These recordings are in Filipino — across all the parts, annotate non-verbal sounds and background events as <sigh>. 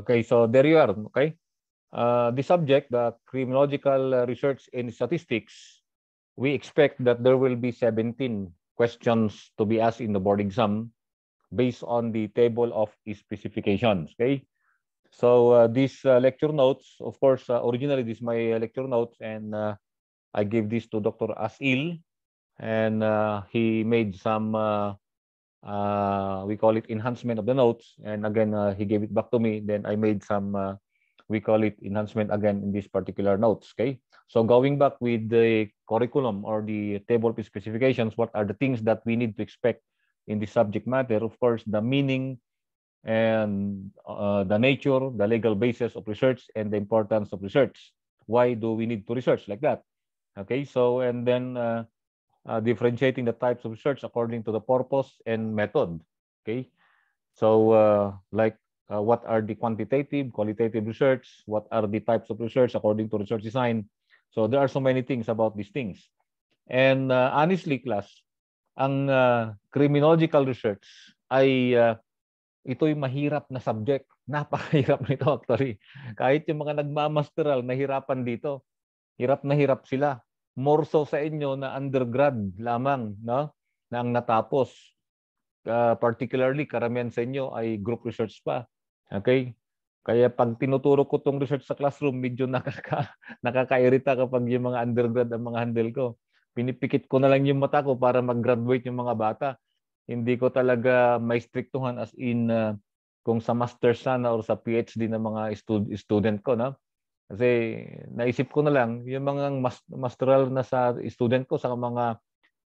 Okay, so there you are. Okay, uh, the subject, the criminological research in statistics, we expect that there will be 17 questions to be asked in the board exam based on the table of specifications. Okay, so uh, these uh, lecture notes, of course, uh, originally this my uh, lecture notes, and uh, I gave this to Dr. Asil, and he made some uh, we call it enhancement of the notes. And again, uh, he gave it back to me. Then I made some, uh, we call it enhancement again in this particular notes. Okay. So going back with the curriculum or the table of specifications, what are the things that we need to expect in the subject matter? Of course, the meaning and uh, the nature, the legal basis of research and the importance of research. Why do we need to research like that? Okay. So, and then uh, uh, differentiating the types of research according to the purpose and method. Okay, so uh, like uh, what are the quantitative, qualitative research? What are the types of research according to research design? So there are so many things about these things. And uh, honestly, class, ang uh, criminological research ay uh, ito'y mahirap na subject. <laughs> Napakahirap nito actually. Kahit yung mga nagmamasteral, nahirapan dito. Hirap na hirap sila more so sa inyo na undergrad lamang no na ang natapos uh, particularly karamihan sa inyo ay group research pa okay kaya pag tinuturo ko tong research sa classroom medyo nakaka <laughs> nakakairita kapag yung mga undergrad ang mga handle ko pinipikit ko na lang yung mata ko para mag-graduate yung mga bata hindi ko talaga maistriktuhan as in uh, kung sa master sana or sa PhD ng mga stud- student ko no kasi naisip ko na lang, yung mga masteral na sa student ko, sa mga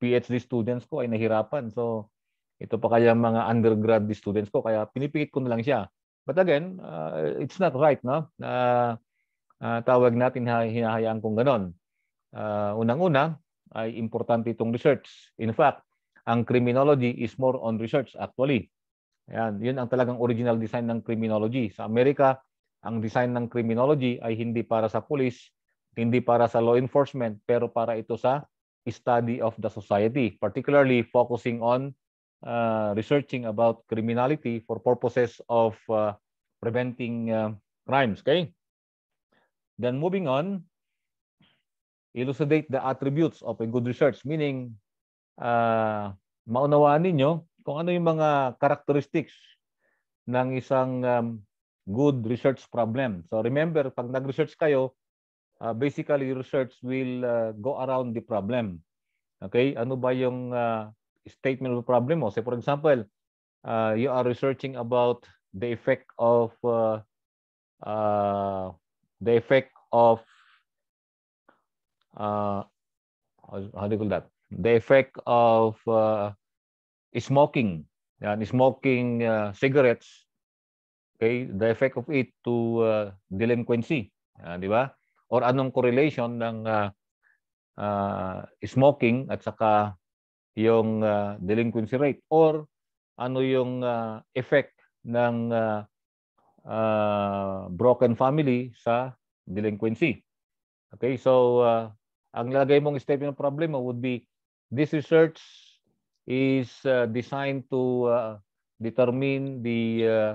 PhD students ko ay nahirapan. So, ito pa kaya mga undergrad students ko. Kaya pinipikit ko na lang siya. But again, uh, it's not right, no? Na uh, uh, tawag natin hinahayaan kong ganon. Uh, Unang-una, ay importante itong research. In fact, ang criminology is more on research actually. Ayan, yun ang talagang original design ng criminology. Sa Amerika, ang design ng criminology ay hindi para sa police, hindi para sa law enforcement, pero para ito sa study of the society, particularly focusing on uh, researching about criminality for purposes of uh, preventing uh, crimes. Okay? Then moving on, elucidate the attributes of a good research, meaning uh, maunawaan ninyo kung ano yung mga characteristics ng isang um, good research problem. So remember, pag nag-research kayo, uh, basically research will uh, go around the problem. Okay? Ano ba yung uh, statement of problem mo? Say for example, uh, you are researching about the effect of uh, uh, the effect of uh, how do you call that? The effect of uh, smoking, and smoking uh, cigarettes Okay, the effect of it to uh, delinquency, uh, di ba? Or anong correlation ng uh, uh, smoking at saka yung uh, delinquency rate or ano yung uh, effect ng uh, uh, broken family sa delinquency. Okay, so uh, ang lagay mong step ng problema would be this research is uh, designed to uh, determine the uh,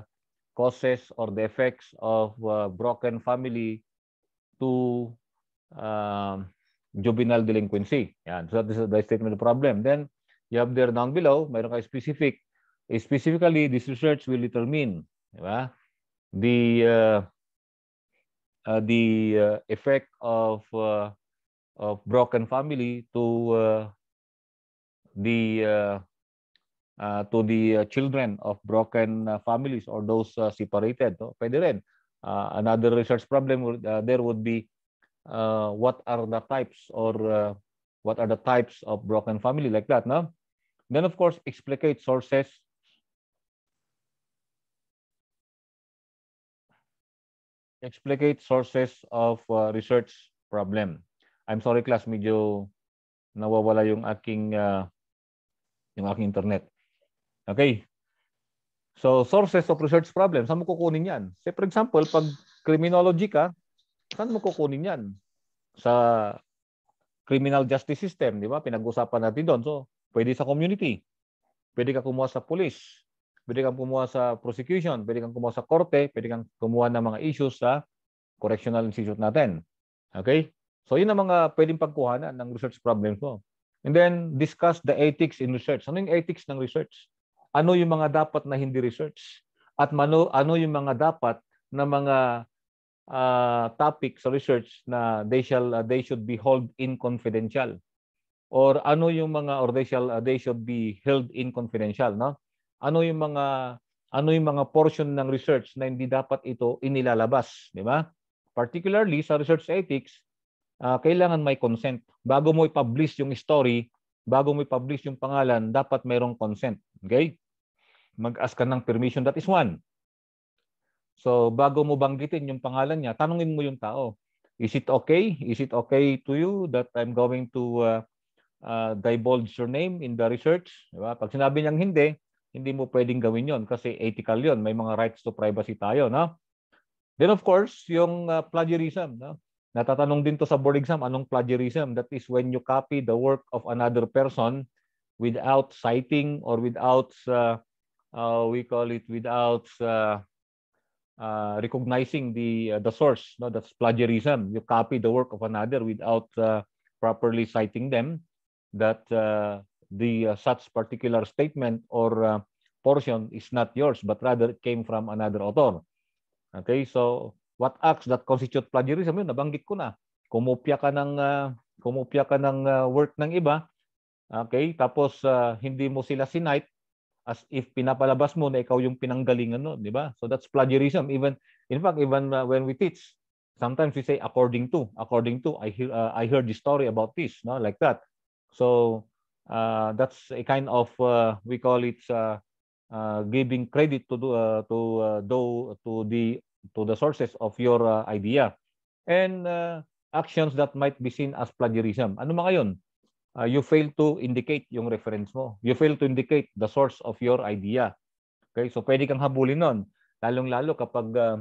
causes or the effects of uh, broken family to um, juvenile delinquency. Yeah, so that is the statement of the problem. Then you have there down below, mayroon kayo specific. Specifically, this research will determine the uh, uh, the uh, effect of uh, of broken family to uh, the uh, Uh, to the uh, children of broken uh, families or those separated. No? Pwede another research problem would, there would be what are the types or what are the types of broken family like that. No? Then, of course, explicate sources explicate sources of uh, research problem. I'm sorry class, medyo nawawala yung aking uh, yung aking internet. Okay? So, sources of research problem. Saan mo kukunin yan? Say, for example, pag criminology ka, saan mo kukunin yan? Sa criminal justice system, di ba? Pinag-usapan natin doon. So, pwede sa community. Pwede ka kumuha sa police. Pwede kang kumuha sa prosecution. Pwede kang kumuha sa korte. Pwede kang kumuha ng mga issues sa correctional institute natin. Okay? So, yun ang mga pwedeng pagkuhanan ng research problems mo. And then, discuss the ethics in research. Ano yung ethics ng research? ano yung mga dapat na hindi research at mano, ano yung mga dapat na mga uh, topic sa research na they shall uh, they should be held in confidential or ano yung mga or they shall uh, they should be held in confidential no ano yung mga ano yung mga portion ng research na hindi dapat ito inilalabas di ba particularly sa research ethics uh, kailangan may consent bago mo i-publish yung story bago mo i-publish yung pangalan, dapat mayroong consent. Okay? Mag-ask ka ng permission. That is one. So, bago mo banggitin yung pangalan niya, tanungin mo yung tao. Is it okay? Is it okay to you that I'm going to uh, uh, divulge your name in the research? Diba? Pag sinabi niyang hindi, hindi mo pwedeng gawin yon kasi ethical yon. May mga rights to privacy tayo. No? Then of course, yung uh, plagiarism. No? Natatanong din to sa board exam, anong plagiarism? That is when you copy the work of another person without citing or without, uh, uh, we call it, without uh, uh, recognizing the, uh, the source. No? That's plagiarism. You copy the work of another without uh, properly citing them. That uh, the uh, such particular statement or uh, portion is not yours, but rather came from another author. Okay, so what acts that constitute plagiarism, yun, nabanggit ko na. Kumopya ka ng, uh, ah, kumopya ka ng uh, work ng iba, okay, tapos uh, hindi mo sila sinight, as if pinapalabas mo na ikaw yung pinanggalingan nun, di ba? So that's plagiarism. Even, in fact, even uh, when we teach, sometimes we say according to, according to, I, hear, uh, I heard the story about this, no? like that. So uh, that's a kind of, uh, we call it uh, uh, giving credit to, uh, to, uh, though, to the to the sources of your uh, idea. And uh, actions that might be seen as plagiarism. Ano mga yun? Uh, you fail to indicate yung reference mo. You fail to indicate the source of your idea. Okay, so pwede kang habulin nun. Lalong-lalo kapag uh,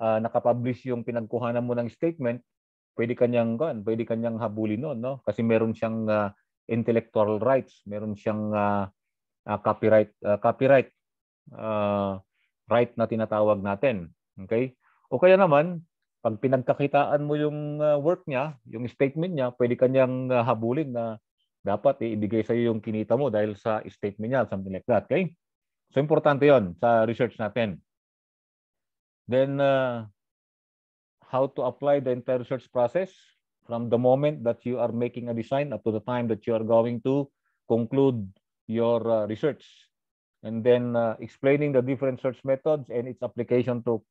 uh, nakapublish yung pinagkuhanan mo ng statement, pwede kanyang kan, pwede kanyang habulin nun, no? Kasi meron siyang uh, intellectual rights, meron siyang uh, uh, copyright uh, copyright uh, right na tinatawag natin. Okay? O kaya naman, pag pinagkakitaan mo yung ah, work niya, yung statement niya, pwede kanyang ah, habulin na dapat ibigay sa iyo yung kinita mo dahil sa statement niya, something like that. Okay? So, importante yon sa research natin. Then, uh, how to apply the entire research process from the moment that you are making a design up to the time that you are going to conclude your uh, research and then uh, explaining the different search methods and its application to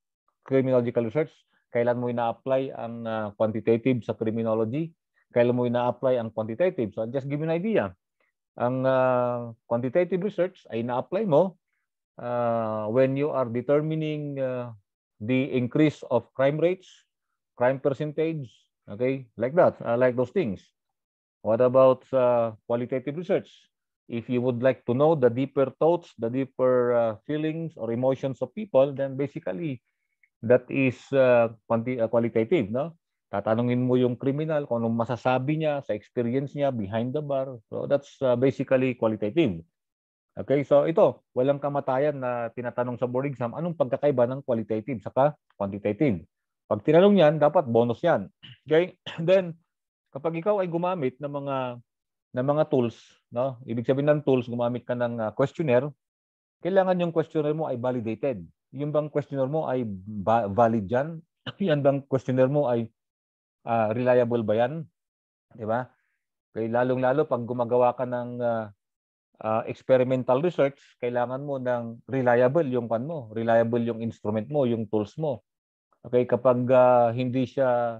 criminological research. Kailan mo ina-apply ang uh, quantitative sa criminology? Kailan mo ina-apply ang quantitative? So I'll just give you an idea. Ang uh, quantitative research ay ina-apply mo uh, when you are determining uh, the increase of crime rates, crime percentage, okay, like that, uh, like those things. What about uh, qualitative research? if you would like to know the deeper thoughts, the deeper uh, feelings or emotions of people, then basically that is uh, uh, qualitative, no? Tatanungin mo yung criminal kung anong masasabi niya sa experience niya behind the bar. So that's uh, basically qualitative. Okay, so ito, walang kamatayan na tinatanong sa board exam, anong pagkakaiba ng qualitative saka quantitative? Pag tinanong yan, dapat bonus yan. Okay? <clears throat> Then, kapag ikaw ay gumamit ng mga ng mga tools. No? Ibig sabihin ng tools, gumamit ka ng ah, questionnaire, kailangan yung questionnaire mo ay validated. Yung bang questionnaire mo ay ba- valid yan? <laughs> yan bang questionnaire mo ay uh, reliable ba yan? Di ba? Kaya lalong-lalo pag gumagawa ka ng uh, uh, experimental research, kailangan mo ng reliable yung pan mo, reliable yung instrument mo, yung tools mo. Okay, kapag uh, hindi siya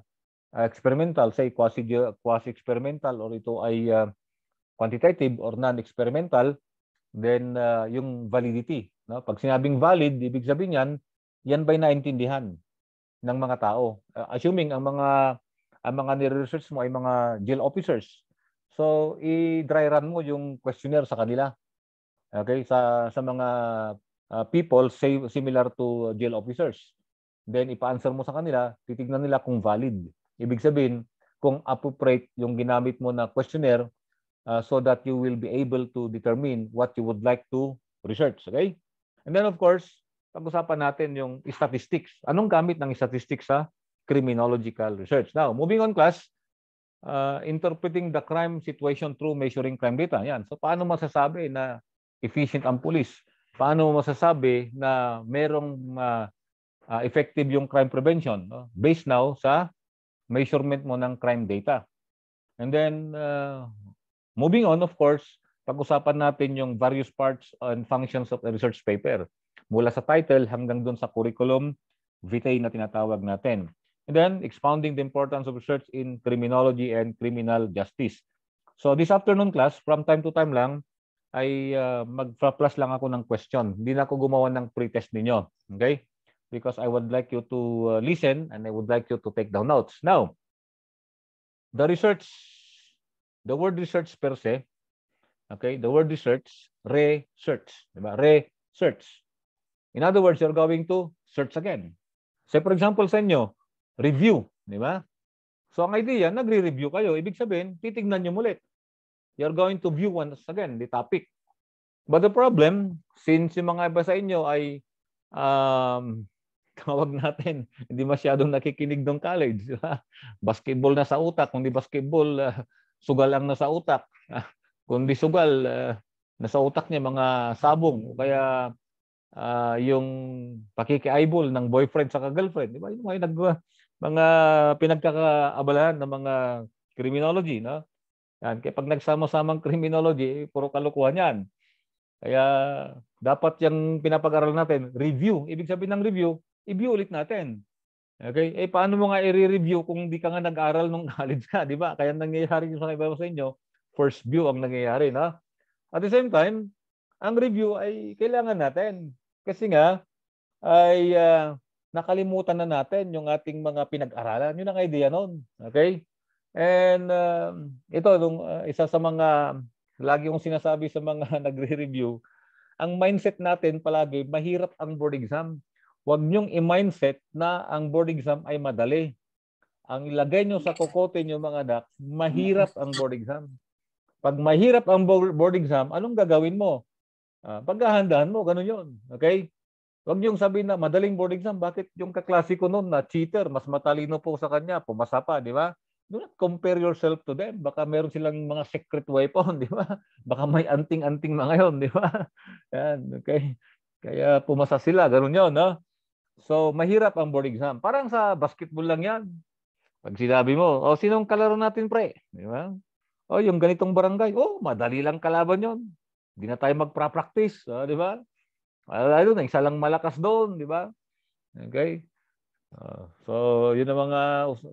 uh, experimental, say quasi quasi experimental or ito ay uh, quantitative or non-experimental, then uh, yung validity. No? Pag sinabing valid, ibig sabihin yan, yan ba'y naintindihan ng mga tao? Uh, assuming ang mga ang mga nire-research mo ay mga jail officers. So, i-dry run mo yung questionnaire sa kanila. Okay? Sa, sa mga uh, people say, similar to jail officers. Then, ipa-answer mo sa kanila, titignan nila kung valid. Ibig sabihin, kung appropriate yung ginamit mo na questionnaire Uh, so that you will be able to determine what you would like to research. Okay? And then of course, pag-usapan natin yung statistics. Anong gamit ng statistics sa criminological research? Now, moving on class, uh, interpreting the crime situation through measuring crime data. Yan. So paano masasabi na efficient ang police? Paano masasabi na merong uh, uh, effective yung crime prevention no? based now sa measurement mo ng crime data? And then uh, Moving on, of course, pag-usapan natin yung various parts and functions of a research paper. Mula sa title hanggang doon sa curriculum vitae na tinatawag natin. And then, expounding the importance of research in criminology and criminal justice. So this afternoon class, from time to time lang, ay uh, mag-plus lang ako ng question. Hindi na ako gumawa ng pretest ninyo. Okay? Because I would like you to uh, listen and I would like you to take down notes. Now, the research the word research per se, okay, the word research, re-search, diba? Re-search. In other words, you're going to search again. Say for example sa inyo, review, di ba? So ang idea, nagre-review kayo, ibig sabihin, titignan nyo muli. You're going to view once again the topic. But the problem, since yung mga iba sa inyo ay um, <laughs> tawag natin, hindi masyadong nakikinig ng college. Basketball na sa utak, kundi basketball, uh, <laughs> sugal ang nasa utak. <laughs> Kundi sugal, uh, nasa utak niya mga sabong. Kaya uh, yung pakiki-eyeball ng boyfriend sa girlfriend. Di ba? Yung mga, nag, mga pinagkakaabalahan ng mga criminology. No? Yan. Kaya pag nagsama-samang criminology, eh, puro kalukuhan yan. Kaya dapat yung pinapag-aral natin, review. Ibig sabihin ng review, i-view ulit natin. Okay? Eh, paano mo nga i-review kung di ka nga nag-aral nung <laughs> college ka, di ba? Kaya nangyayari yung sa iba sa inyo, first view ang nangyayari, na? At the same time, ang review ay kailangan natin. Kasi nga, ay uh, nakalimutan na natin yung ating mga pinag-aralan. Yun ang idea noon. Okay? And uh, ito, nung, uh, isa sa mga, lagi kong sinasabi sa mga <laughs> nagre-review, ang mindset natin palagi, mahirap ang board exam. Huwag niyong i-mindset na ang board exam ay madali. Ang ilagay niyo sa kokote niyo mga anak, mahirap ang board exam. Pag mahirap ang board exam, anong gagawin mo? Ah, paghahandaan mo, ganun yon. Okay? Huwag niyong sabihin na madaling board exam. Bakit yung kaklase ko noon na cheater, mas matalino po sa kanya, pumasa pa, di ba? Do not compare yourself to them. Baka meron silang mga secret weapon, <laughs> di ba? Baka may anting-anting mga yon, di ba? <laughs> Yan, okay. Kaya pumasa sila, ganun yun, no? So, mahirap ang board exam. Parang sa basketball lang yan. Pag sinabi mo, o oh, sinong kalaro natin pre? Di ba? O oh, yung ganitong barangay, oh, madali lang kalaban yon. Hindi na tayo magpra-practice, uh, di ba? Lalo na, isa lang malakas doon, di ba? Okay? Uh, so, yun ang mga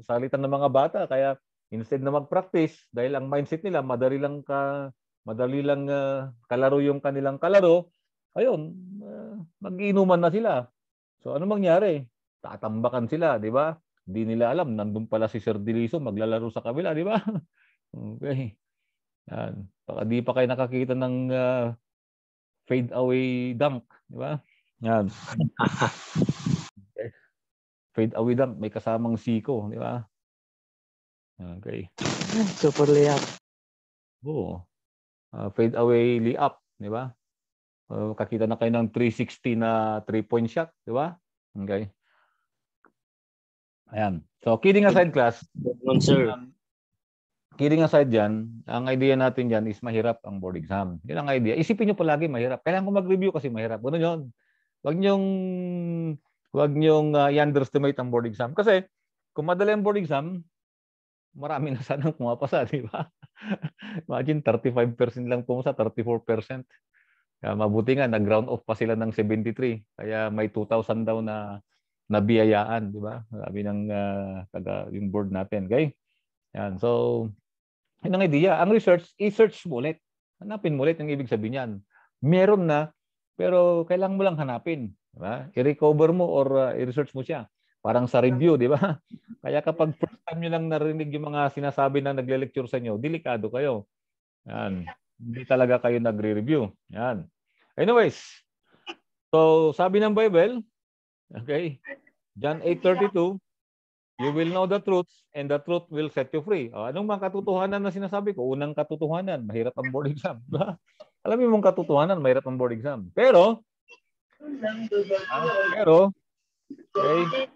salitan ng mga bata. Kaya, instead na mag-practice, dahil ang mindset nila, madali lang ka, madali lang uh, kalaro yung kanilang kalaro, ayun, uh, mag-inuman na sila. So ano mangyari? Tatambakan sila, di ba? Hindi nila alam, nandun pala si Sir Deliso maglalaro sa kabila, di ba? <laughs> okay. Yan. Baka di pa kayo nakakita ng uh, fade away dunk, di ba? Yan. okay. <laughs> fade away dunk, may kasamang siko, di ba? Okay. Super layup. Oo. Oh. Uh, fade away layup, di ba? Uh, kakita na kayo ng 360 na 3-point shot, di ba? Okay. Ayan. So, kidding aside class. No, sir. Um, kidding aside dyan, ang idea natin dyan is mahirap ang board exam. Yan ang idea. Isipin nyo palagi mahirap. Kailangan ko mag-review kasi mahirap. Ano yun? Huwag nyong, huwag nyong uh, i-underestimate ang board exam. Kasi, kung madali ang board exam, marami na sanang pumapasa, <laughs> di ba? Imagine, 35% lang pumasa, 34%. Kaya ah, mabuti nga, nag-round off pa sila ng 73. Kaya may 2,000 daw na nabiyayaan, di ba? Sabi ng uh, taga, yung board natin. Okay? Yan. So, yun ang idea. Ang research, i-search mo ulit. Hanapin mo ulit yung ibig sabihin niyan. Meron na, pero kailangan mo lang hanapin. Diba? I-recover mo or uh, i-research mo siya. Parang sa review, di ba? <laughs> Kaya kapag first time nyo lang narinig yung mga sinasabi na nagle-lecture sa inyo, delikado kayo. Yan hindi talaga kayo nagre-review. Yan. Anyways, so sabi ng Bible, okay, John 8.32, You will know the truth and the truth will set you free. O, anong mga katotohanan na sinasabi ko? Unang katotohanan, mahirap ang board exam. <laughs> Alam mo mong katotohanan, mahirap ang board exam. Pero, ah, pero, okay,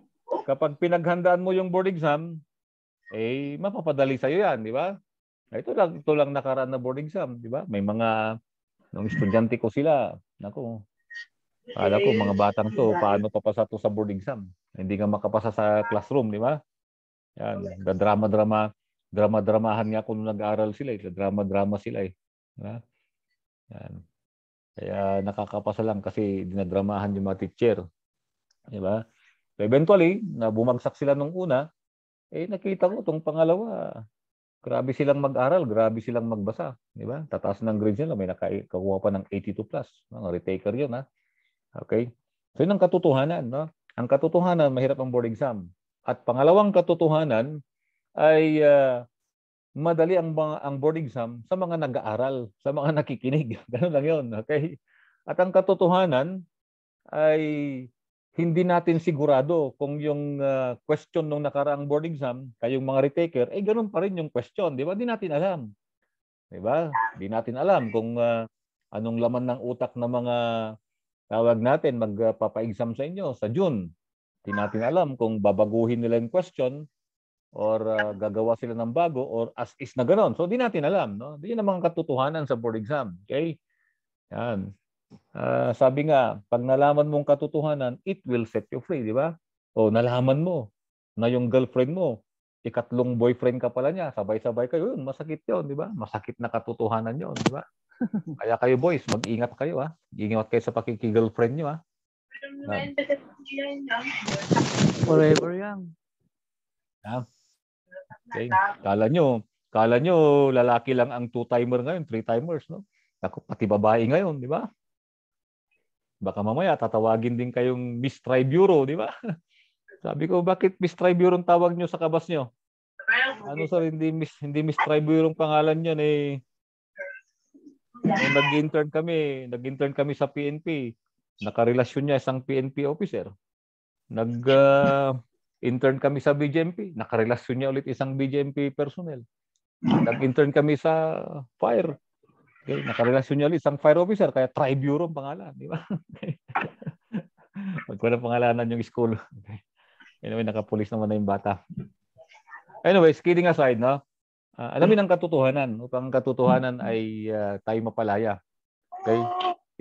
kapag pinaghandaan mo yung board exam, eh, mapapadali sa'yo yan, di ba? Ah, ito lang, ito lang nakaraan na board exam, di ba? May mga, nung estudyante ko sila, nako, kala ko mga batang to, paano papasa to sa board exam? Hindi nga makapasa sa classroom, di ba? Yan, drama-drama, drama-dramahan nga kung nag-aaral sila, eh. drama-drama sila eh. Diba? Yan. Kaya nakakapasa lang kasi dinadramahan yung mga teacher. Di ba? So eventually, na bumagsak sila nung una, eh nakita ko tong pangalawa, Grabe silang mag-aral, grabe silang magbasa, di ba? Tataas ng grades nila, may nakakuha pa ng 82 plus, mga retaker 'yon ha. Okay? So 'yun ang katotohanan, no? Ang katotohanan, mahirap ang board exam. At pangalawang katotohanan ay uh, madali ang mga, ang board exam sa mga nag-aaral, sa mga nakikinig. <laughs> Ganun lang 'yon, okay? At ang katotohanan ay hindi natin sigurado kung yung uh, question nung nakaraang board exam, kayong mga retaker, eh ganun pa rin yung question, di ba? Di natin alam. Di ba? Di natin alam kung uh, anong laman ng utak ng mga tawag natin magpapa-exam sa inyo sa June. Di natin alam kung babaguhin nila yung question or uh, gagawa sila ng bago or as is na ganun. So di natin alam, no? Di yun ang mga katotohanan sa board exam. Okay? Yan. Uh, sabi nga, pag nalaman mong katotohanan, it will set you free, di ba? O oh, nalaman mo na yung girlfriend mo, ikatlong boyfriend ka pala niya, sabay-sabay kayo yun, masakit yun, di ba? Masakit na katotohanan yun, di ba? <laughs> Kaya kayo boys, mag-ingat kayo ha. Ah. Ingat kayo sa pakikigirlfriend nyo ha. Ah. Forever young. Ha? Okay. Kala nyo, kala nyo lalaki lang ang two-timer ngayon, three-timers, no? Ako, pati babae ngayon, di ba? Baka mamaya tatawagin din kayong Miss Triburo, di ba? <laughs> Sabi ko, bakit Miss Triburo ang tawag nyo sa kabas nyo? Ano sir, hindi Miss, hindi Miss Triburo ang pangalan yan eh. Nung eh, nag-intern kami, nag-intern kami sa PNP, nakarelasyon niya isang PNP officer. Nag uh, intern kami sa BJMP, nakarelasyon niya ulit isang BJMP personnel. Nag-intern kami sa fire, Okay, nakarelasyon niya ulit isang fire officer kaya Triburo ang pangalan, di ba? <laughs> Huwag ko na pangalanan yung school. Okay. Anyway, nakapulis naman na yung bata. Anyways, kidding aside, no? Uh, alamin ang katotohanan upang katotohanan ay uh, tayo mapalaya. Okay?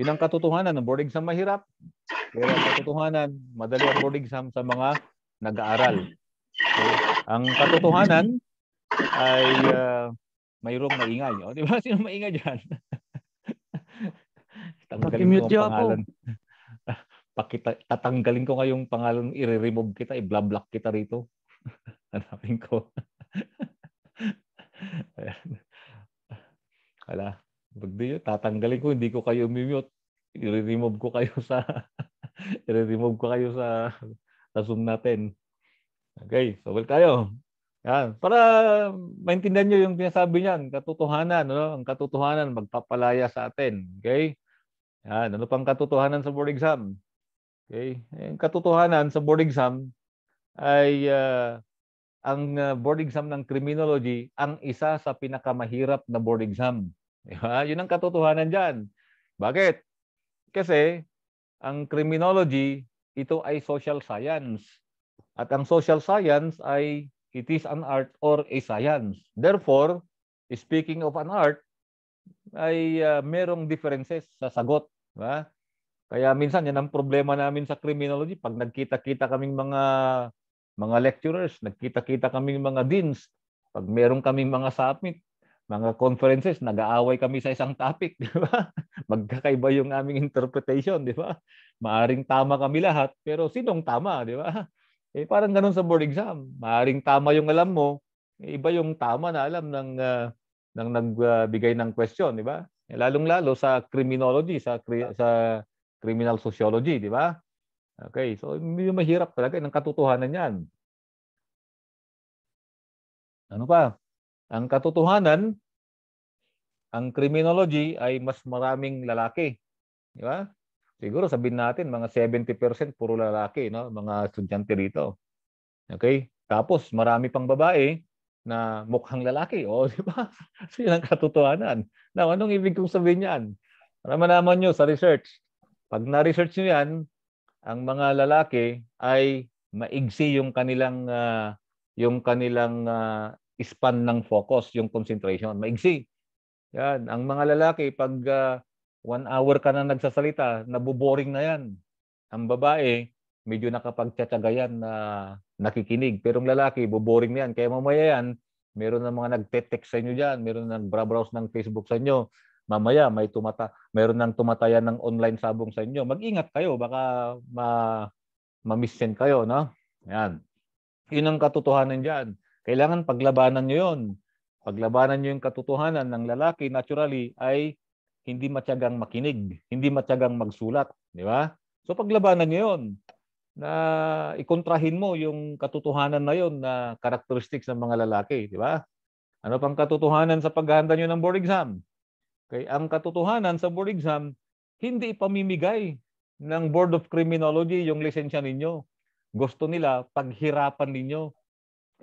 Yun ang katotohanan ng board exam mahirap. Pero ang katotohanan, madali ang board exam sa mga nag-aaral. Okay? Ang katotohanan ay uh, mayroong maingay. O, oh, di ba? <laughs> Sino maingay dyan? <laughs> Tanggalin ko ang pangalan. <laughs> Pakita, tatanggalin ko ngayong pangalan, i-remove kita, i-block kita rito. Hanapin ko. Hala. Bagdi yun, tatanggalin ko, hindi ko kayo mute. I-remove ko kayo sa i-remove ko kayo sa sa Zoom natin. Okay, so well tayo. Yan. Para maintindihan nyo yung sinasabi niyan, katotohanan. Ano? Ang katotohanan magpapalaya sa atin. Okay? Yan. Ano pang katotohanan sa board exam? Okay? Ang katotohanan sa board exam ay uh, ang ah, board exam ng criminology ang isa sa pinakamahirap na board exam. <laughs> Diba? Yun ang katotohanan dyan. Bakit? Kasi ang criminology, ito ay social science. At ang social science ay it is an art or a science. Therefore, speaking of an art, ay uh, merong differences sa sagot. Ha? Kaya minsan yan ang problema namin sa criminology. Pag nagkita-kita kaming mga mga lecturers, nagkita-kita kaming mga deans, pag meron kaming mga summit, mga conferences, nag-aaway kami sa isang topic, <laughs> di ba? Magkakaiba yung aming interpretation, di ba? Maaring tama kami lahat, pero sinong tama, di ba? Eh parang ganun sa board exam. Maaring tama yung alam mo, eh, iba yung tama na alam ng uh, ng nagbigay ng question, di ba? Eh, lalong-lalo sa criminology, sa cri- sa criminal sociology, di ba? Okay, so yung mahirap talaga ng katotohanan niyan. Ano pa? Ang katotohanan, ang criminology ay mas maraming lalaki. Di ba? Siguro sabihin natin mga 70% puro lalaki, no? mga estudyante dito Okay? Tapos marami pang babae na mukhang lalaki. oh, di ba? <laughs> so, yun ang katotohanan. Now, anong ibig kong sabihin niyan Para naman niyo sa research. Pag na-research niyo yan, ang mga lalaki ay maigsi yung kanilang uh, yung kanilang uh, span ng focus, yung concentration, maigsi. Yan, ang mga lalaki pag uh, one hour ka na nagsasalita, naboboring na yan. Ang babae, medyo nakapagtsatsaga yan na nakikinig. Pero ang lalaki, boboring na yan. Kaya mamaya yan, meron ng mga nagte-text sa inyo dyan, meron ng browse ng Facebook sa inyo. Mamaya, may tumata, meron nang tumatayan ng online sabong sa inyo. Mag-ingat kayo, baka ma, ma-missend kayo, no? Yan. Yun ang katotohanan dyan. Kailangan paglabanan nyo yun. Paglabanan nyo yung katotohanan ng lalaki, naturally, ay hindi matyagang makinig, hindi matyagang magsulat, di ba? So paglabanan niyo 'yon na ikontrahin mo yung katotohanan na 'yon na characteristics ng mga lalaki, di ba? Ano pang katotohanan sa paghahanda niyo ng board exam? Okay, ang katotohanan sa board exam hindi ipamimigay ng Board of Criminology yung lisensya ninyo. Gusto nila paghirapan ninyo.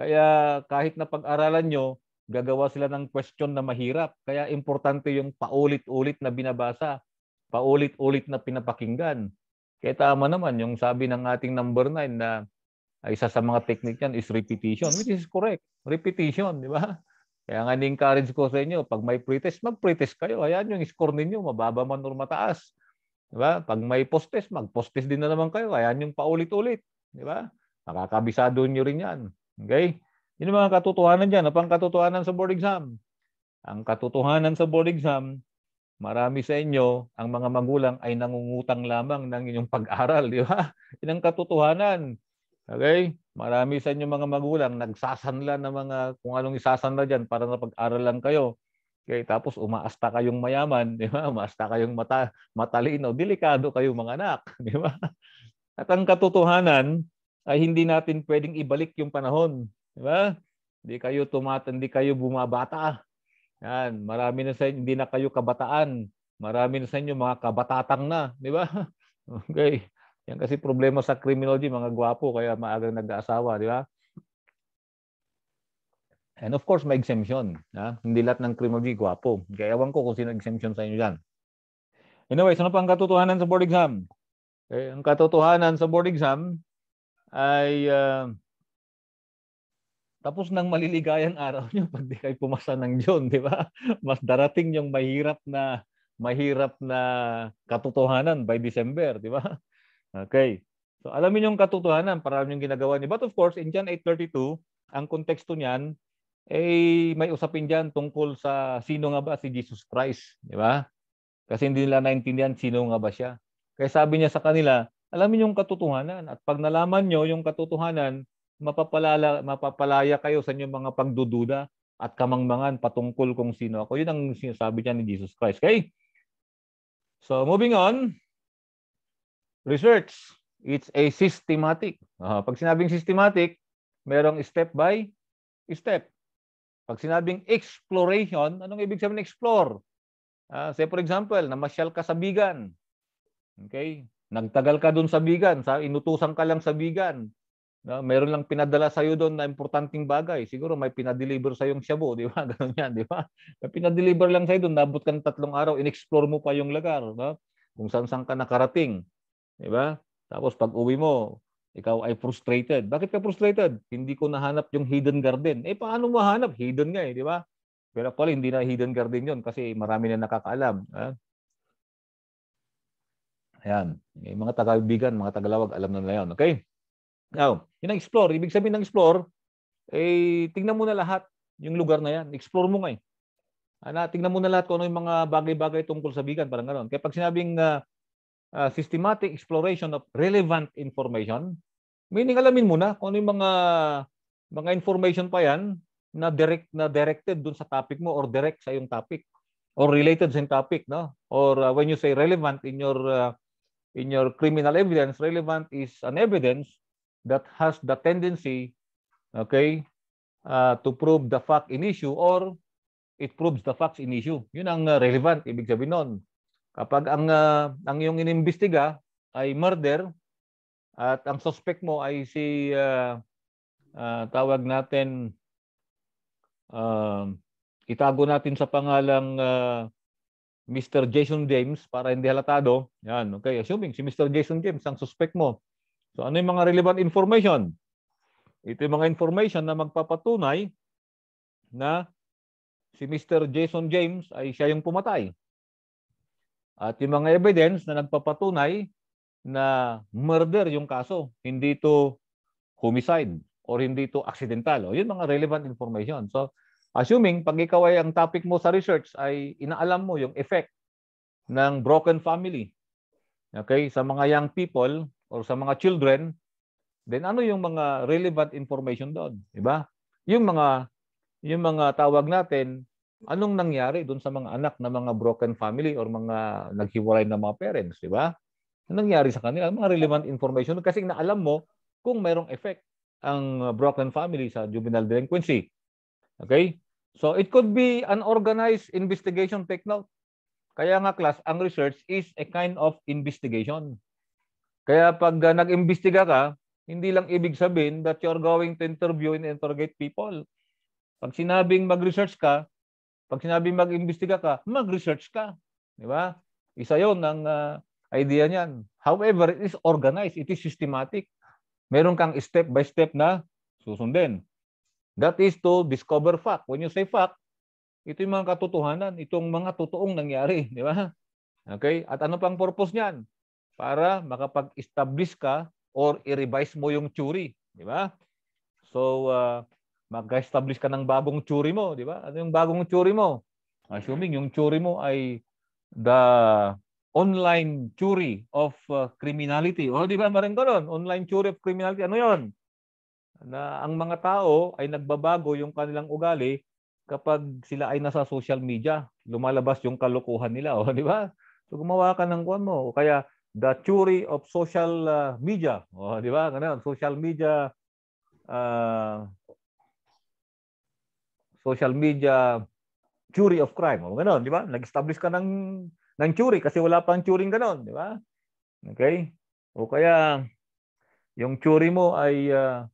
Kaya kahit na pag-aralan nyo, gagawa sila ng question na mahirap. Kaya importante yung paulit-ulit na binabasa, paulit-ulit na pinapakinggan. Kaya tama naman yung sabi ng ating number 9 na isa sa mga technique niyan is repetition, which is correct. Repetition, di ba? Kaya nga ni-encourage ko sa inyo, pag may pretest, mag-pretest kayo. Ayan yung score ninyo, mababa man or mataas. Di ba? Pag may post-test, post din na naman kayo. Ayan yung paulit-ulit. Di ba? Makakabisado nyo rin yan. Okay? Yun ang mga katotohanan dyan. Ano ang katotohanan sa board exam. Ang katotohanan sa board exam, marami sa inyo, ang mga magulang ay nangungutang lamang ng inyong pag-aral. Di ba? <laughs> Yun ang katotohanan. Okay? Marami sa inyo mga magulang nagsasanla ng mga kung anong isasanla diyan para na pag-aralan kayo. Okay, tapos umaasta kayong mayaman, di ba? Umaasta kayong mata, matalino, delikado kayong mga anak, <laughs> di ba? At ang katotohanan ay hindi natin pwedeng ibalik yung panahon. Di ba? Hindi kayo tumatanda, hindi kayo bumabata. Yan, marami na sa inyo, hindi na kayo kabataan. Marami na sa inyo mga kabatatang na, di ba? <laughs> Okay. Yan kasi problema sa criminology, mga gwapo kaya maagang nag-aasawa, di ba? And of course, may exemption. Ha? Hindi lahat ng criminology gwapo. Kaya ewan ko kung sino exemption sa inyo dyan. Anyway, ano pa ang katotohanan sa board exam? Okay, eh, ang katotohanan sa board exam ay uh, tapos nang maliligayang araw nyo pag di kayo pumasa ng Diyon, di ba? <laughs> Mas darating yung mahirap na mahirap na katotohanan by December, di ba? <laughs> Okay. So alamin yung katotohanan para alam yung ginagawa niya. But of course, in John 8.32, ang konteksto niyan, eh, may usapin diyan tungkol sa sino nga ba si Jesus Christ, di ba? Kasi hindi nila naintindihan sino nga ba siya. Kaya sabi niya sa kanila, alamin yung katotohanan. At pag nalaman nyo yung katotohanan, mapapalala, mapapalaya kayo sa inyong mga pagdududa at kamangmangan patungkol kung sino ako. Yun ang sinasabi niya ni Jesus Christ. Okay? So moving on, research. It's a systematic. Uh, pag sinabing systematic, merong step by step. Pag sinabing exploration, anong ibig sabihin explore? Uh, say for example, namasyal ka sa bigan. Okay? Nagtagal ka doon sa bigan, sa inutusan ka lang sa bigan. No, meron lang pinadala sa iyo doon na importanteng bagay. Siguro may pinadeliver sa yung shabu, <laughs> di ba? Ganun yan, di ba? May pinadeliver lang sa iyo doon, nabot ka ng tatlong araw, inexplore mo pa yung lugar, no? Kung saan-saan ka nakarating, di ba? Tapos pag-uwi mo, ikaw ay frustrated. Bakit ka frustrated? Hindi ko nahanap yung hidden garden. Eh paano mo mahanap? Hidden nga eh, di ba? Pero actually, hindi na hidden garden yon kasi marami na nakakaalam. Ha? Ayan. Yung mga Tagabigan, mga Tagalawag, alam na nila yun. Okay? Now, yun ang explore. Ibig sabihin ng explore, eh, tingnan mo na lahat yung lugar na yan. Explore mo nga eh. Ana, tingnan mo na lahat kung ano yung mga bagay-bagay tungkol sa bigan. Parang ganoon. Kaya pag sinabing uh, uh, systematic exploration of relevant information, meaning alamin mo na kung ano yung mga mga information pa yan na direct na directed dun sa topic mo or direct sa yung topic or related sa topic no or uh, when you say relevant in your uh, in your criminal evidence relevant is an evidence that has the tendency, okay, uh, to prove the fact in issue or it proves the facts in issue. Yun ang uh, relevant, ibig sabihin noon. Kapag ang, uh, ang iyong inimbestiga ay murder at ang suspect mo ay si, uh, uh, tawag natin, uh, itago natin sa pangalang uh, Mr. Jason James para hindi halatado. Yan, okay. Assuming si Mr. Jason James ang suspect mo. So ano yung mga relevant information? Ito yung mga information na magpapatunay na si Mr. Jason James ay siya yung pumatay. At yung mga evidence na nagpapatunay na murder yung kaso, hindi to homicide or hindi to accidental. O, yun mga relevant information. So, assuming pag ikaw ay ang topic mo sa research ay inaalam mo yung effect ng broken family okay, sa mga young people or sa mga children, then ano yung mga relevant information doon, di ba? Yung mga yung mga tawag natin, anong nangyari doon sa mga anak na mga broken family or mga naghiwalay na mga parents, di ba? Anong nangyari sa kanila? Mga relevant information kasi naalam mo kung mayroong effect ang broken family sa juvenile delinquency. Okay? So it could be an organized investigation, technique. Kaya nga class, ang research is a kind of investigation. Kaya pag uh, nag-imbestiga ka, hindi lang ibig sabihin that you're going to interview and interrogate people. Pag sinabing mag-research ka, pag sinabing mag-imbestiga ka, mag-research ka. Di ba? Isa yon ng uh, ah, idea niyan. However, it is organized. It is systematic. Meron kang step-by-step step na susundin. That is to discover fact. When you say fact, ito yung mga katotohanan, itong mga totoong nangyari, di ba? Okay? At ano pang purpose niyan? para makapag-establish ka or i-revise mo yung theory, di ba? So uh, mag-establish ka ng bagong theory mo, di ba? Ano yung bagong theory mo? Assuming yung theory mo ay the online theory of uh, criminality. O oh, di ba maringkolon? Online theory of criminality. Ano 'yon? Na ang mga tao ay nagbabago yung kanilang ugali kapag sila ay nasa social media, lumalabas yung kalokohan nila, o, di ba? So gumawa ka ng kuan mo. kaya the theory of social uh, media. O, oh, di ba? Ganun, social media uh, social media theory of crime. O, oh, ganun, di ba? Nag-establish ka ng ng theory kasi wala pang Turing ganun, di ba? Okay? O kaya yung theory mo ay uh,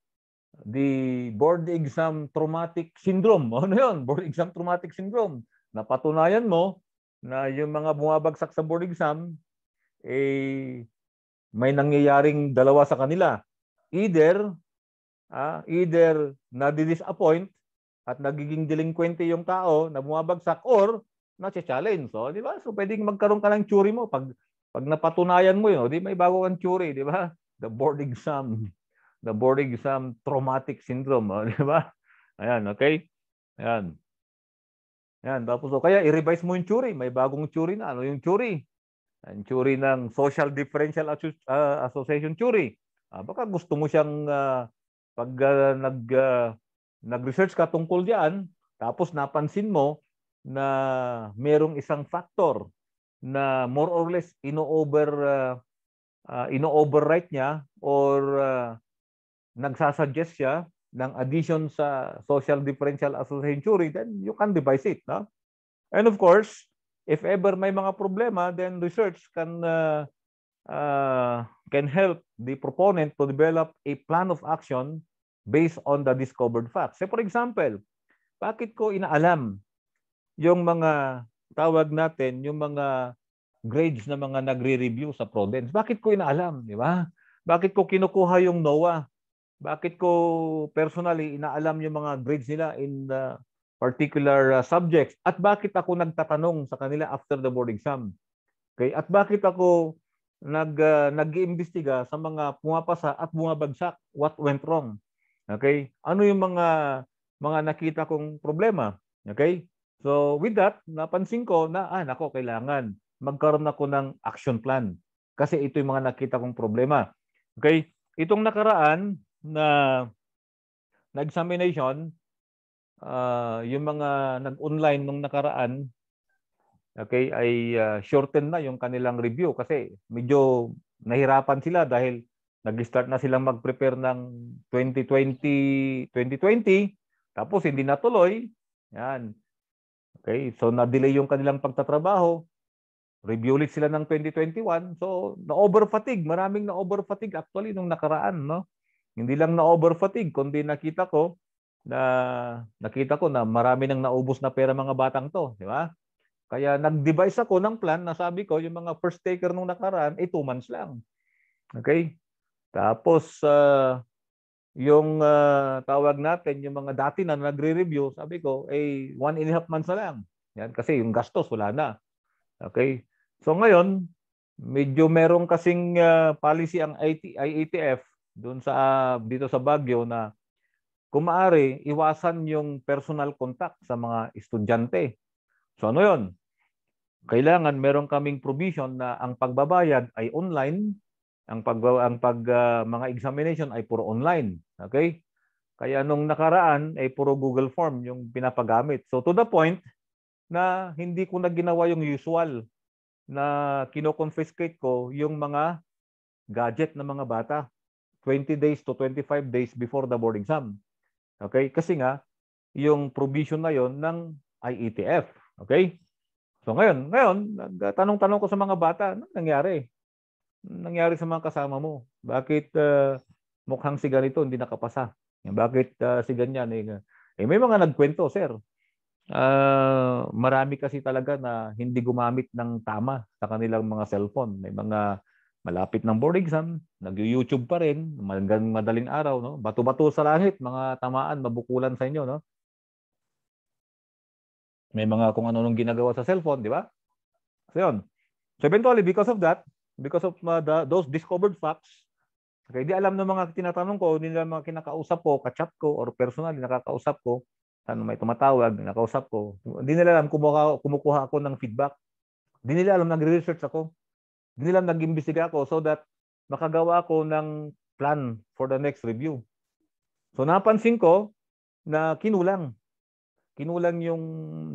the board exam traumatic syndrome. Ano yun? Board exam traumatic syndrome. Napatunayan mo na yung mga bumabagsak sa board exam eh, may nangyayaring dalawa sa kanila. Either, ah, either na disappoint at nagiging delinquente yung tao na bumabagsak or na-challenge. So, di ba? So, pwedeng magkaroon ka ng churi mo. Pag, pag napatunayan mo yun, di may bago kang churi, di ba? The boarding exam. The boarding exam traumatic syndrome. Oh, di ba? Ayan, okay? Ayan. Ayan, tapos so, kaya i-revise mo yung churi. May bagong churi na. Ano yung churi? ang churi ng Social Differential uh, Association churi. Uh, ah, baka gusto mo siyang uh, pag uh, nag uh, nag-research ka tungkol diyan, tapos napansin mo na merong isang factor na more or less ino-over uh, uh, ino-overwrite niya or uh, nagsasuggest siya ng addition sa social differential association theory, then you can devise it. No? And of course, if ever may mga problema, then research can uh, uh, can help the proponent to develop a plan of action based on the discovered facts. Say for example, bakit ko inaalam yung mga tawag natin, yung mga grades na mga nagre-review sa Prodence? Bakit ko inaalam, di ba? Bakit ko kinukuha yung NOAA? Bakit ko personally inaalam yung mga grades nila in the particular uh, subjects at bakit ako nagtatanong sa kanila after the board exam. Okay? At bakit ako nag uh, nag-iimbestiga sa mga pumapasa at bumabagsak what went wrong. Okay? Ano yung mga mga nakita kong problema? Okay? So with that, napansin ko na ah nako kailangan magkaroon ako ng action plan kasi ito yung mga nakita kong problema. Okay? Itong nakaraan na na examination, uh, yung mga nag-online nung nakaraan okay ay uh, shorten na yung kanilang review kasi medyo nahirapan sila dahil nag-start na silang mag-prepare ng 2020 2020 tapos hindi natuloy yan okay so na-delay yung kanilang pagtatrabaho review ulit sila ng 2021 so na-overfatigue maraming na-overfatigue actually nung nakaraan no hindi lang na-overfatigue kundi nakita ko na nakita ko na marami nang naubos na pera mga batang to, di ba? Kaya nag device ako ng plan na sabi ko, yung mga first taker nung nakaraan, ay eh, 2 months lang. Okay? Tapos, uh, yung uh, tawag natin, yung mga dati na nagre-review, sabi ko, ay eh, one and a half months na lang. Yan, kasi yung gastos, wala na. Okay? So ngayon, medyo merong kasing uh, policy ang IT, IATF e doon sa uh, dito sa Baguio na kung maaari, iwasan yung personal contact sa mga estudyante. So ano yon? Kailangan meron kaming provision na ang pagbabayad ay online, ang pag ang pag uh, mga examination ay puro online, okay? Kaya nung nakaraan ay puro Google Form yung pinapagamit. So to the point na hindi ko na ginawa yung usual na kino-confiscate ko yung mga gadget ng mga bata 20 days to 25 days before the board exam. Okay? Kasi nga, yung provision na yon ng IETF. Okay? So ngayon, ngayon, nagtanong-tanong ko sa mga bata, ano nangyari? Nangyari sa mga kasama mo? Bakit uh, mukhang si ganito hindi nakapasa? Bakit uh, si ganyan? Eh, eh, may mga nagkwento, sir. Uh, marami kasi talaga na hindi gumamit ng tama sa kanilang mga cellphone. May mga malapit ng board exam, nag-YouTube pa rin, hanggang madaling araw, no? Bato-bato sa langit, mga tamaan, mabukulan sa inyo, no? May mga kung ano nung ginagawa sa cellphone, di ba? So yun. So eventually, because of that, because of uh, the, those discovered facts, okay, di alam ng mga tinatanong ko, hindi nila mga kinakausap ko, kachat ko, or personally nakakausap ko, ano may tumatawag, nakausap ko. Hindi nila alam kumuha, kumukuha ako ng feedback. Hindi nila alam nagre-research ako nila nag-imbestiga ako so that makagawa ako ng plan for the next review. So napansin ko na kinulang. Kinulang yung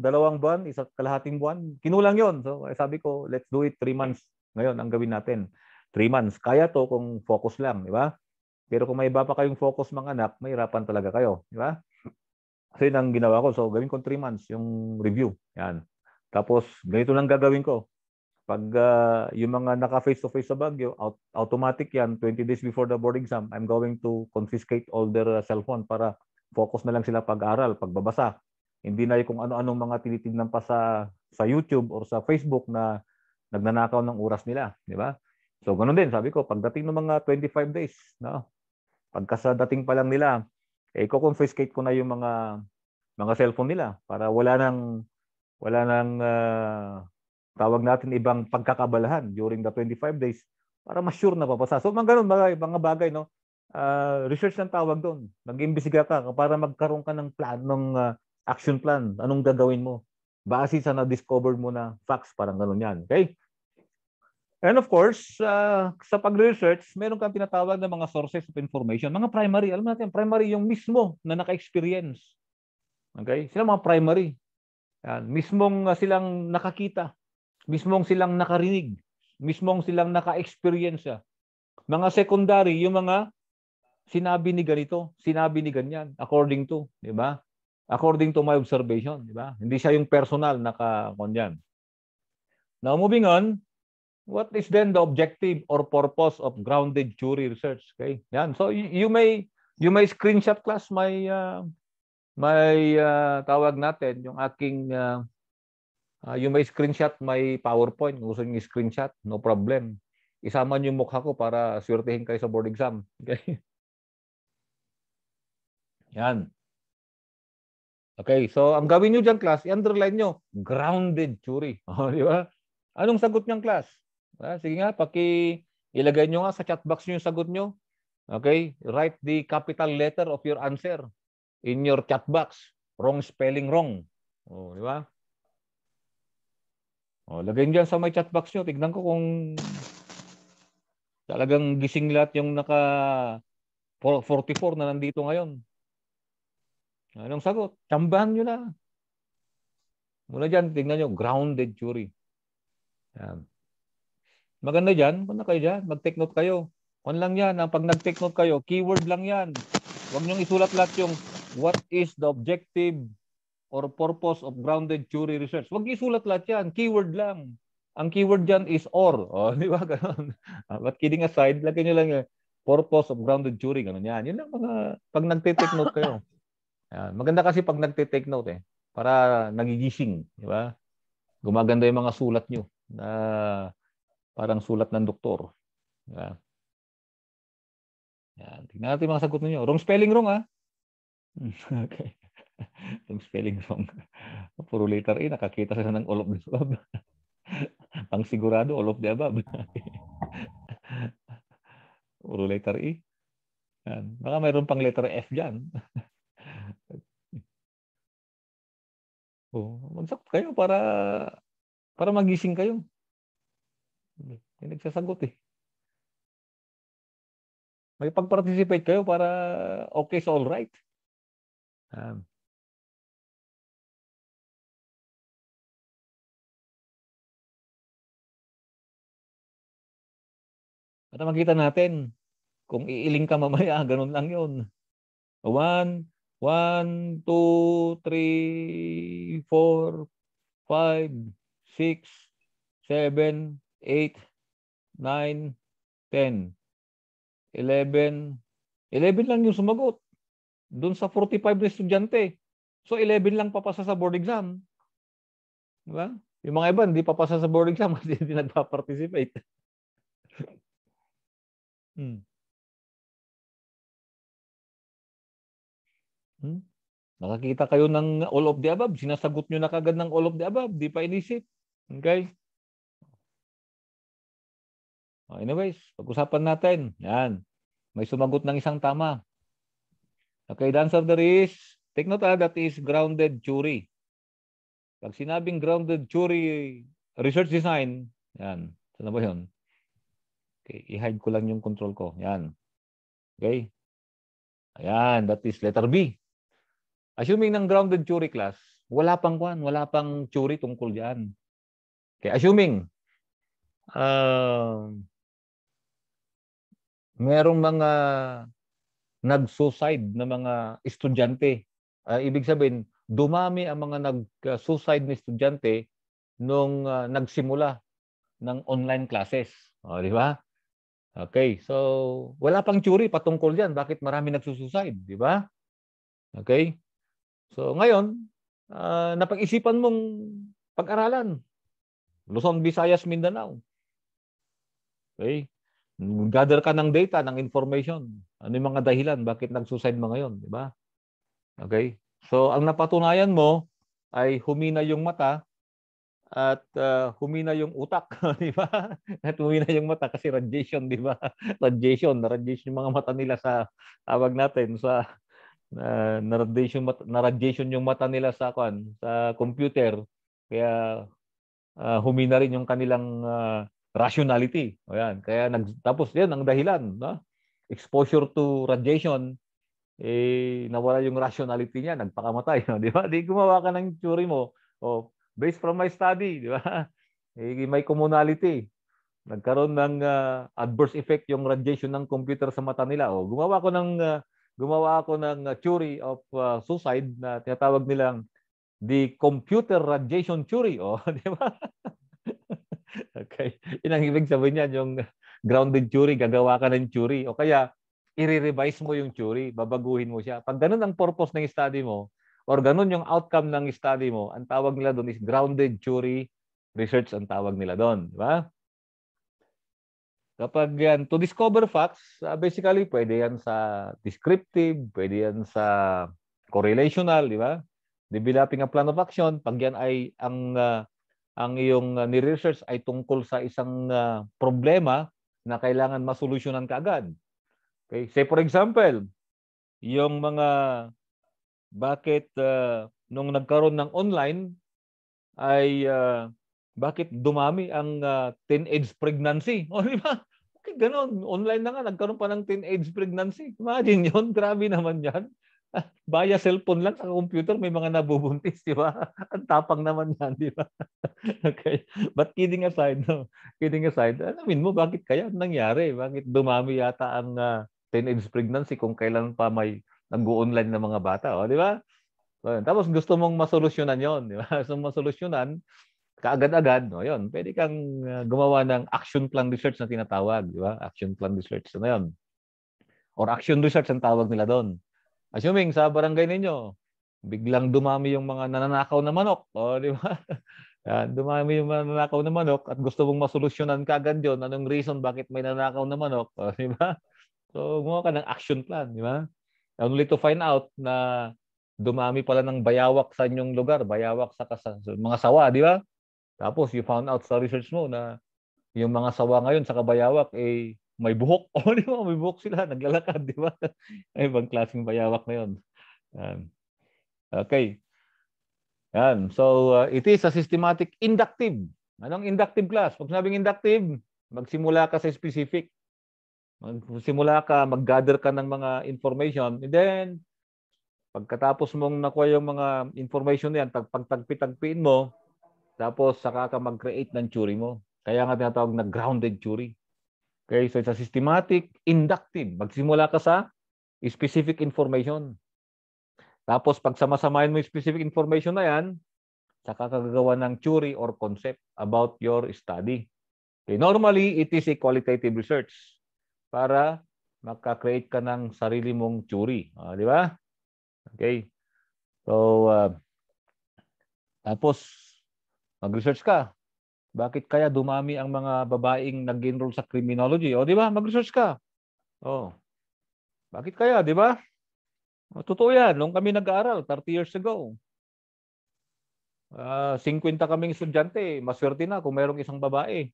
dalawang buwan, isa kalahating buwan. Kinulang yon So eh, sabi ko, let's do it three months. Ngayon, ang gawin natin. Three months. Kaya to kung focus lang, di ba? Pero kung may iba pa kayong focus mga anak, mahirapan talaga kayo. Di ba? So yun ang ginawa ko. So gawin ko 3 months yung review. Yan. Tapos ganito lang gagawin ko. Pag uh, yung mga naka-face-to-face sa Baguio, out- automatic yan, 20 days before the board exam, I'm going to confiscate all their uh, cellphone para focus na lang sila pag-aral, pagbabasa. Hindi na yung kung ano-anong mga tinitingnan pa sa, sa YouTube or sa Facebook na nagnanakaw ng oras nila. Di ba? So, ganoon din, sabi ko, pagdating ng mga 25 days, no? pagka sa dating pa lang nila, eh, ko-confiscate ko na yung mga mga cellphone nila para wala nang wala nang uh, tawag natin ibang pagkakabalahan during the 25 days para mas sure na papasa. So mga ganun, mga, mga bagay, no? Uh, research ng tawag doon. Mag-imbisiga ka para magkaroon ka ng plan, ng uh, action plan. Anong gagawin mo? Base sa na-discover mo na facts, parang ganun yan. Okay? And of course, uh, sa pag-research, meron kang tinatawag na mga sources of information. Mga primary, alam natin, primary yung mismo na naka-experience. Okay? Sila mga primary. Yan. Mismong uh, silang nakakita mismong silang nakarinig, mismong silang naka-experience. Mga secondary, yung mga sinabi ni ganito, sinabi ni ganyan, according to, di ba? According to my observation, di ba? Hindi siya yung personal naka kunyan. Now moving on, what is then the objective or purpose of grounded jury research? Okay? Yan. So you may you may screenshot class my uh, my uh, tawag natin yung aking uh, Uh, yung may screenshot, may PowerPoint, gusto nyo screenshot, no problem. Isama nyo yung mukha ko para swertihin kayo sa board exam. <laughs> Okay? Yan. Okay, so ang gawin nyo dyan, class, i-underline nyo, grounded theory. <laughs> Oh, di ba? Anong sagot niyang class? Ah, sige nga, paki ilagay nyo nga sa chat box nyo yung sagot nyo. Okay? Write the capital letter of your answer in your chat box. Wrong spelling wrong. Oh, di ba? Oh, lagay niyo sa may chat box niyo. Tignan ko kung talagang gising lahat yung naka 44 na nandito ngayon. Anong sagot? Tambahan niyo na. Mula dyan, tingnan niyo grounded jury. Yan. Maganda diyan, kung na kayo dyan, mag-take note kayo. Kun lang yan, ang pag nag-take note kayo, keyword lang yan. Huwag nyong isulat lahat yung what is the objective or purpose of grounded jury research. Huwag isulat lahat yan. Keyword lang. Ang keyword dyan is or. <laughs> oh, di ba? Ganun. Ah, but kidding aside, lagyan nyo lang yan. Purpose of grounded jury. Ganun yan. Yun lang mga, pag nagtitake note kayo. <laughs> Yan. Maganda kasi pag nagtitake note eh. Para nagigising. Di ba? Gumaganda yung mga sulat nyo. Na parang sulat ng doktor. Di ba? Yan. Tingnan natin mga sagot ninyo. Wrong spelling wrong ah. <laughs> okay yung <laughs> spelling wrong. Puro letter A, nakakita sila ng all of the above. <laughs> Pang sigurado, all of the above. <laughs> Puro letter E. Yan. Baka mayroon pang letter F dyan. oh, magsak kayo para para magising kayo. Hindi nagsasagot eh. May pag-participate kayo para okay, so all right. Um, na makita natin. Kung iiling ka mamaya, <laughs> ganun lang yun. 1, 1, 2, 3, 4, 5, 6, 7, 8, 9, 10, 11, 11 lang yung sumagot. Doon sa 45 na estudyante. So 11 lang papasa sa board exam. Diba? Yung mga iba, hindi papasa sa board exam kasi <laughs> hindi nagpa-participate. Hmm. Hmm. Nakakita kayo ng all of the above. Sinasagot nyo na kagad ng all of the above. Di pa inisip. Okay? Oh, anyways, pag-usapan natin. Yan. May sumagot ng isang tama. Okay, the answer there is, take note ah, that is grounded theory. Pag sinabing grounded theory, research design, yan. Saan ba yun? Okay, i-hide ko lang yung control ko. Yan. Okay? Ayan, that is letter B. Assuming ng grounded theory class, wala pang kwan, wala pang theory tungkol diyan. Okay, assuming uh, merong mga nag-suicide na mga estudyante. Uh, ibig sabihin, dumami ang mga nag-suicide na estudyante nung uh, nagsimula ng online classes. O, oh, di ba? Okay, so wala pang jury patungkol diyan bakit marami nagsusuicide, di ba? Okay? So ngayon, uh, napag-isipan mong pag-aralan Luzon, Visayas, Mindanao. Okay? Gather ka ng data, ng information. Ano yung mga dahilan bakit nagsuicide mo ngayon, di ba? Okay? So ang napatunayan mo ay humina yung mata, at uh, humina yung utak, <laughs> di ba? At humina yung mata kasi radiation, di ba? <laughs> Radiation, radiation yung mga mata nila sa tawag natin sa uh, na radiation na radiation yung mata nila sa kan sa computer. Kaya uh, humina rin yung kanilang uh, rationality. O yan. Kaya nag tapos 'yan ang dahilan, no? Exposure to radiation eh nawala yung rationality niya, nagpakamatay, no? <laughs> di ba? Di gumawa ka ng theory mo. O based from my study, di ba? <laughs> Eh, may commonality. Nagkaroon ng uh, adverse effect yung radiation ng computer sa mata nila. O, oh, gumawa ako ng uh, gumawa ako ng uh, theory of uh, suicide na tinatawag nilang the computer radiation theory, o, oh, <laughs> di ba? <laughs> okay. Yun ang ibig sabihin niyan, yung grounded theory, gagawa ka ng theory. O kaya, i-revise mo yung theory, babaguhin mo siya. Pag ganun ang purpose ng study mo, or ganun yung outcome ng study mo, ang tawag nila doon is grounded jury research ang tawag nila doon. Di ba? Kapag yan, to discover facts, uh, basically, pwede yan sa descriptive, pwede yan sa correlational, di ba? Developing a plan of action, pag yan ay ang, uh, ang iyong uh, ni-research ay tungkol sa isang uh, problema na kailangan masolusyonan kaagad. Okay? Say for example, yung mga bakit uh, nung nagkaroon ng online ay uh, bakit dumami ang uh, teenage pregnancy? <laughs> O di ba? Okay, ganun. Online na nga, nagkaroon pa ng teenage pregnancy. Imagine yon <laughs> grabe naman yan. Baya <laughs> cellphone lang sa computer, may mga nabubuntis, di ba? Ang tapang naman yan, di ba? okay. But kidding aside, no? kidding aside, alamin mo, bakit kaya nangyari? Bakit dumami yata ang uh, teenage pregnancy kung kailan pa may nag-online ng mga bata, oh, di ba? So, Tapos gusto mong masolusyunan yon, di ba? Gusto <laughs> mong masolusyonan kaagad-agad, no, oh, yun. Pwede kang ah, gumawa ng action plan research na tinatawag, di ba? Action plan research na ano yun. Or action research ang tawag nila doon. Assuming sa barangay ninyo, biglang dumami yung mga nananakaw na manok, o oh, di ba? <laughs> Yan, dumami yung nananakaw na manok at gusto mong masolusyunan kaagad yon anong reason bakit may nananakaw na manok, o, oh, di ba? So, gumawa ka ng action plan, di ba? only to find out na dumami pala ng bayawak sa inyong lugar, bayawak sa kas- mga sawa, di ba? Tapos you found out sa research mo na yung mga sawa ngayon sa kabayawak eh may buhok. <laughs> O oh, di ba? May buhok sila, naglalakad, di ba? <laughs> Ay, ibang klaseng bayawak na yun. Um, okay. Yan. So, uh, it is a systematic inductive. Anong inductive class? Pag sinabing inductive, magsimula ka sa specific. Magsimula ka, mag-gather ka ng mga information, and then, pagkatapos mong nakuha yung mga information niyan, yan, pagtagpi-tagpiin mo, tapos saka ka mag-create ng theory mo. Kaya nga tinatawag na grounded theory. Okay, so it's a systematic, inductive. Magsimula ka sa specific information. Tapos pag samasamahin mo yung specific information na yan, saka kagagawa ng theory or concept about your study. Okay, normally, it is a qualitative research para maka-create ka ng sarili mong theory. Uh, ah, di ba? Okay. So, uh, tapos, mag-research ka. Bakit kaya dumami ang mga babaeng nag-enroll sa criminology? O, di ba? Mag-research ka. O, bakit kaya, di ba? totoo yan. Nung kami nag-aaral, 30 years ago, uh, ah, 50 kaming estudyante. Maswerte na kung mayroong isang babae.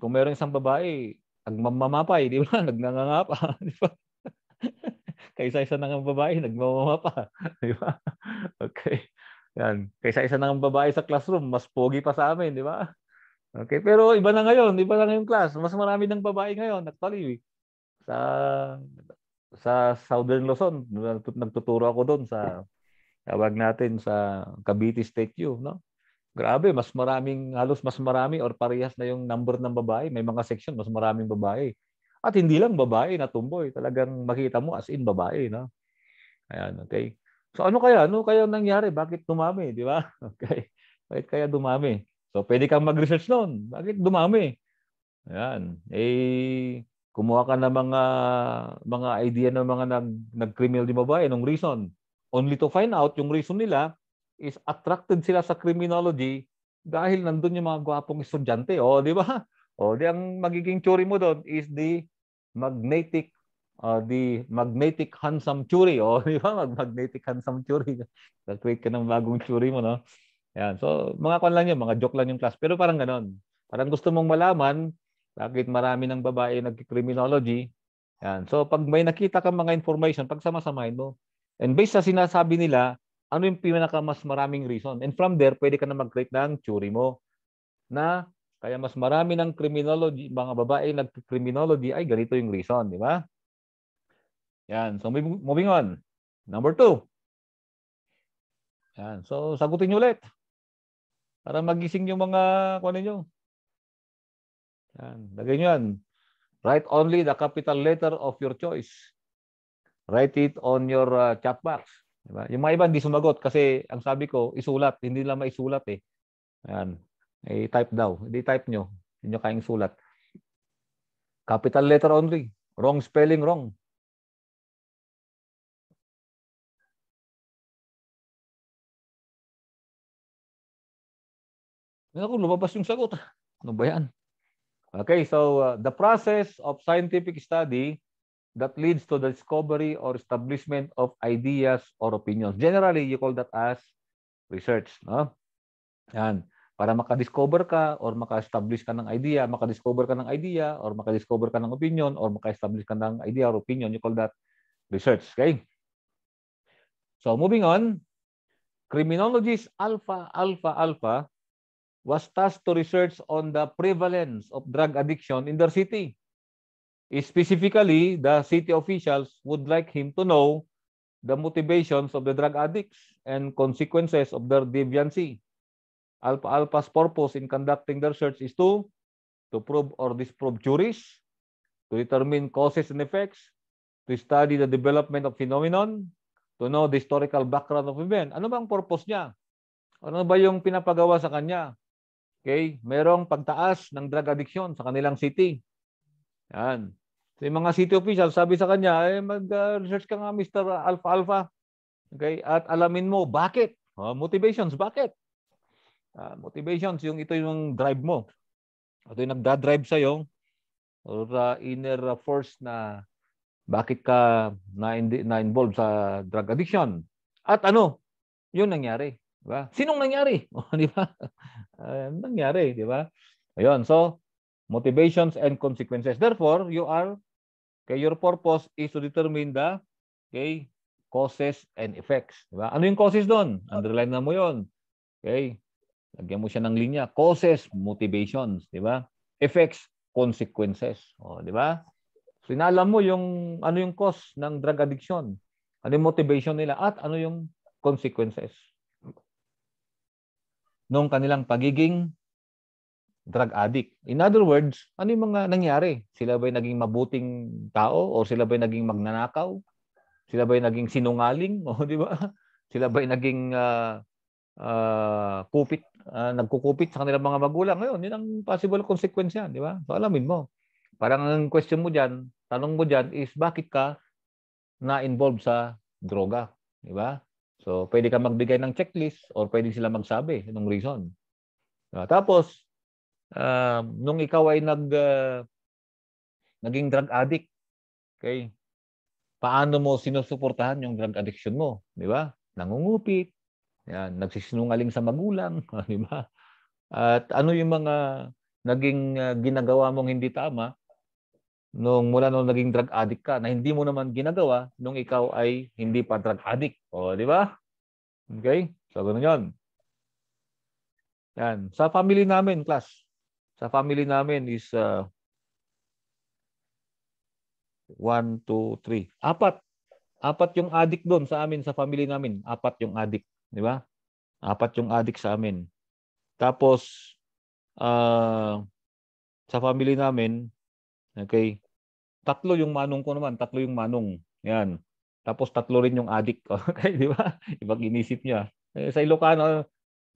Kung mayroong isang babae, nagmamapa eh, <laughs> di ba? Nagnanganga pa, di ba? <laughs> Kaysa-isa nang babae, nagmamamapa, <laughs> di ba? Okay. Yan. Kaysa-isa nang babae sa classroom, mas pogi pa sa amin, di ba? Okay, pero iba na ngayon, iba na ngayon class. Mas marami ng babae ngayon, actually. Sa sa Southern Luzon, nagtuturo ako doon sa tawag natin sa Cavite State U, no? Grabe, mas maraming, halos mas marami or parehas na yung number ng babae. May mga section, mas maraming babae. At hindi lang babae na tumboy. Talagang makita mo as in babae. No? Ayan, okay. So ano kaya? Ano kaya nangyari? Bakit dumami? Di ba? <laughs> Okay. Bakit kaya dumami? So pwede kang mag-research noon. Bakit dumami? Ayan. Eh, kumuha ka ng mga mga idea ng mga nag nag-criminal di babae nung reason. Only to find out yung reason nila is attracted sila sa criminology dahil nandun yung mga gwapong estudyante. O, di ba? O, di ang magiging churi mo doon is the magnetic uh, the magnetic handsome churi. O, di ba? Mag magnetic handsome churi. Nag-create ka ng bagong churi mo, no? Ayan. So, mga kwan lang yun. Mga joke lang yung class. Pero parang ganon. Parang gusto mong malaman bakit marami ng babae nag-criminology. Ayan. So, pag may nakita kang mga information, pag sama-samahin mo, and based sa sinasabi nila, ano yung pinaka mas maraming reason. And from there, pwede ka na mag-create ng theory mo na kaya mas marami ng criminology, mga babae nag-criminology ay ganito yung reason, di ba? Yan. So moving on. Number two. Yan. So sagutin nyo ulit. Para magising yung mga kuno nyo. Yan. Lagay nyo yan. Write only the capital letter of your choice. Write it on your uh, chat box. Diba? Yung mga iba hindi sumagot kasi ang sabi ko, isulat. Hindi nila maisulat eh. Ayan. Eh, type daw. Hindi type nyo. Hindi nyo kayang sulat. Capital letter only. Wrong spelling, wrong. Ako, lumabas yung sagot. <laughs> Ano ba yan? Okay, so uh, the process of scientific study that leads to the discovery or establishment of ideas or opinions. Generally, you call that as research. No? Yan. Para makadiscover ka or maka-establish ka ng idea, makadiscover ka ng idea or makadiscover ka ng opinion or maka-establish ka ng idea or opinion, you call that research. Okay? So moving on, criminologist Alpha Alpha Alpha was tasked to research on the prevalence of drug addiction in their city. Specifically, the city officials would like him to know the motivations of the drug addicts and consequences of their deviancy. Alpha Alpha's purpose in conducting their search is to to prove or disprove juries, to determine causes and effects, to study the development of phenomenon, to know the historical background of event. Ano bang purpose niya? Ano ba yung pinapagawa sa kanya? Okay, merong pagtaas ng drug addiction sa kanilang city. Yan. So, yung mga city officials, sabi sa kanya, eh, mag-research ka nga, Mr. Alpha Alpha. Okay? At alamin mo, bakit? Uh, motivations, bakit? Uh, motivations, yung ito yung drive mo. Ito yung nagda-drive sa'yo or uh, inner force na bakit ka na-involve na sa drug addiction. At ano, yun nangyari. Diba? Sinong nangyari? <laughs> Oh, di ba? Uh, <laughs> nangyari, di ba? Ayun, so motivations and consequences. Therefore, you are okay, your purpose is to determine the okay, causes and effects, di ba? Ano yung causes doon? Underline na mo 'yon. Okay? Lagyan mo siya ng linya. Causes, motivations, di ba? Effects, consequences. O, di ba? So, inalam mo yung ano yung cause ng drug addiction. Ano yung motivation nila at ano yung consequences nung kanilang pagiging drug addict. In other words, ano yung mga nangyari? Sila ba'y naging mabuting tao o sila ba'y naging magnanakaw? Sila ba'y naging sinungaling? <laughs> O, di ba? Sila ba'y naging uh, uh, kupit, uh, nagkukupit sa kanilang mga magulang? Ngayon, yun ang possible consequence yan, di ba? So, alamin mo. Parang ang question mo dyan, tanong mo dyan is bakit ka na-involve sa droga? Di ba? So, pwede ka magbigay ng checklist or pwede sila magsabi ng reason. Uh, tapos, uh, nung ikaw ay nag uh, naging drug addict, okay? Paano mo sinusuportahan yung drug addiction mo, di ba? Nangungupit, yan, nagsisinungaling sa magulang, <laughs> di ba? At ano yung mga naging uh, ginagawa mong hindi tama nung mula nung naging drug addict ka na hindi mo naman ginagawa nung ikaw ay hindi pa drug addict. O, di ba? Okay? So, ganun yun. Yan. Sa family namin, class, sa family namin is 1, 2, 3. three. Apat. Apat yung adik doon sa amin, sa family namin. Apat yung adik. Di ba? Apat yung adik sa amin. Tapos, uh, sa family namin, okay, tatlo yung manong ko naman. Tatlo yung manong. Yan. Tapos tatlo rin yung adik. <laughs> Okay, di ba? Ibang inisip niya. Eh, sa Ilocano,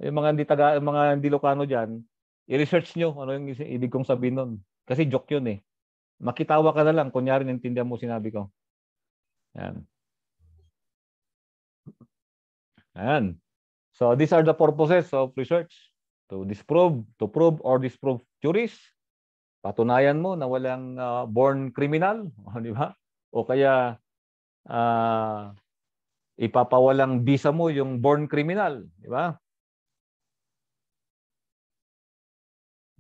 yung mga hindi taga mga hindi Ilocano diyan, i-research nyo ano yung ibig kong sabihin nun. Kasi joke yun eh. Makitawa ka na lang, kunyari naintindihan mo sinabi ko. Yan. Yan. So these are the purposes of research. To disprove, to prove or disprove theories. Patunayan mo na walang uh, born criminal, o, <laughs> di ba? O kaya uh, ipapawalang visa mo yung born criminal, di ba?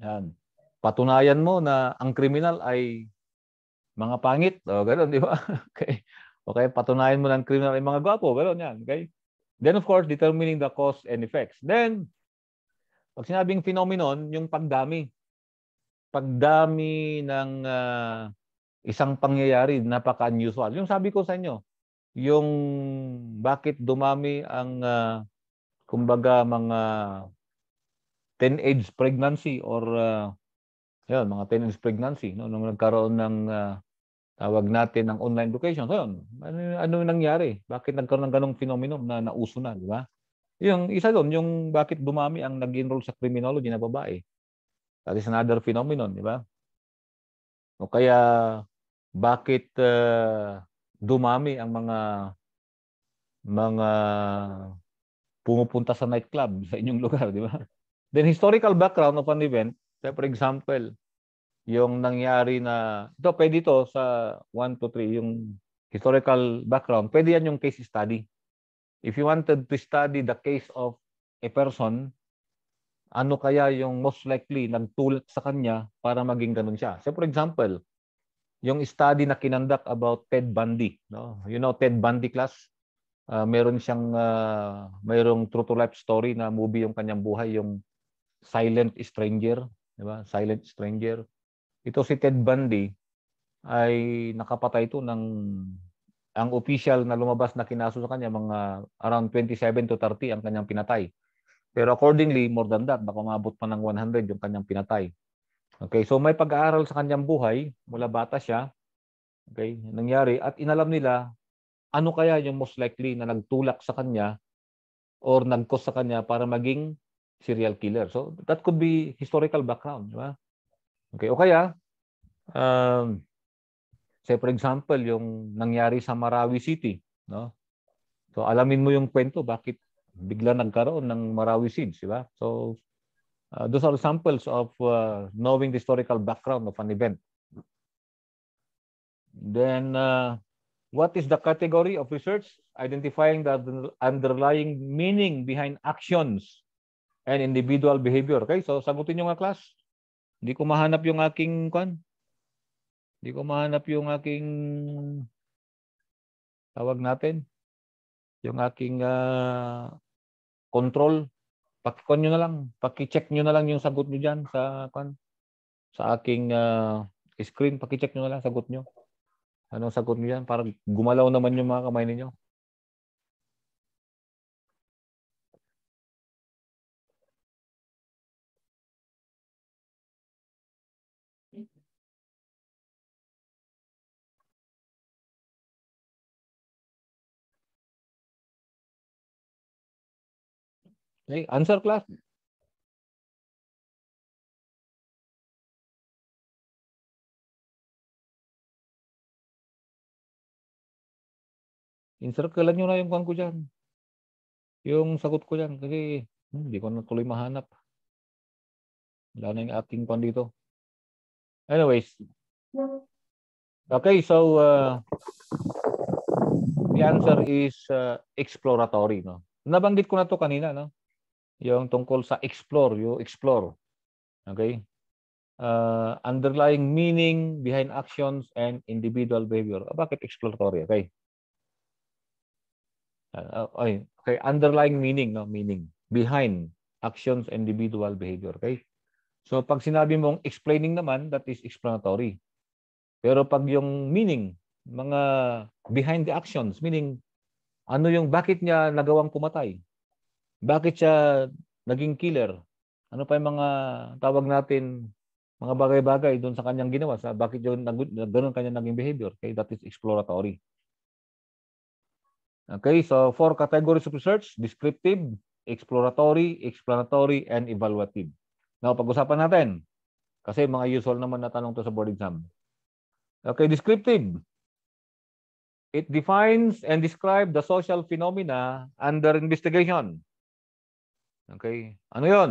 Yan. Patunayan mo na ang kriminal ay mga pangit. O, ganun, di ba? <laughs> okay. Okay, patunayan mo na ang kriminal ay mga gwapo. Ganun yan. Okay? Then, of course, determining the cause and effects. Then, pag sinabing phenomenon, yung pagdami. Pagdami ng uh, isang pangyayari, napaka-unusual. Yung sabi ko sa inyo, yung bakit dumami ang uh, kumbaga mga 10-age pregnancy or uh, yun, mga 10-age pregnancy no nung nagkaroon ng uh, tawag natin ng online education. So yun, ano, ano nangyari? Bakit nagkaroon ng ganong phenomenon na nauso na, di ba? Yung isa doon, yung bakit dumami ang nag-enroll sa criminology na babae. That is another phenomenon, di ba? O kaya bakit uh, dumami ang mga mga pumupunta sa nightclub <laughs> sa inyong lugar, di ba? Then historical background of an event, say for example, yung nangyari na, ito pwede ito sa 1 2, 3, yung historical background, pwede yan yung case study. If you wanted to study the case of a person, ano kaya yung most likely nagtulak sa kanya para maging ganun siya. Say for example, yung study na kinandak about Ted Bundy, no? You know Ted Bundy class? Uh, meron siyang uh, mayroong true to life story na movie yung kanyang buhay yung Silent Stranger, 'di ba? Silent Stranger. Ito si Ted Bundy ay nakapatay ito ng ang official na lumabas na kinaso sa kanya mga around 27 to 30 ang kanyang pinatay. Pero accordingly, more than that, baka maabot pa ng 100 yung kanyang pinatay. Okay, so may pag-aaral sa kanyang buhay mula bata siya. Okay, nangyari at inalam nila ano kaya yung most likely na nagtulak sa kanya or nagkos sa kanya para maging serial killer. So that could be historical background, di ba? Okay, o kaya um say for example yung nangyari sa Marawi City, no? So alamin mo yung kwento bakit bigla nagkaroon ng Marawi siege, di ba? So uh, those are examples of uh, knowing the historical background of an event. Then uh, what is the category of research identifying the underlying meaning behind actions and individual behavior. Okay, so sagutin nyo nga class. Hindi ko mahanap yung aking kwan. Hindi ko mahanap yung aking tawag natin. Yung aking uh, control. Pakikon nyo na lang. Pakicheck nyo na lang yung sagot nyo dyan sa kwan. Sa aking uh, screen. Pakicheck nyo na lang sagot nyo. Anong sagot nyo dyan? Para gumalaw naman yung mga kamay ninyo. नहीं answer class. in-circlean nyo na yung kwan ko dyan. Yung sagot ko dyan. Kasi hindi hmm, ko na tuloy mahanap. Wala na yung aking kwan dito. Anyways. Okay, so uh, the answer is uh, exploratory. No? Nabanggit ko na to kanina. No? yung tungkol sa explore, you explore. Okay? Uh, underlying meaning behind actions and individual behavior. Ah, bakit exploratory? Okay. Uh, okay. okay, underlying meaning, no? Meaning. Behind actions and individual behavior. Okay? So pag sinabi mong explaining naman, that is explanatory. Pero pag yung meaning, mga behind the actions, meaning ano yung bakit niya nagawang pumatay? Bakit siya naging killer? Ano pa yung mga tawag natin, mga bagay-bagay doon sa kanyang ginawa? Sa bakit yun, ganun kanya naging behavior? Okay, that is exploratory. Okay, so four categories of research, descriptive, exploratory, explanatory, and evaluative. Now, pag-usapan natin. Kasi mga usual naman na tanong to sa board exam. Okay, descriptive. It defines and describes the social phenomena under investigation. Okay? Ano yon?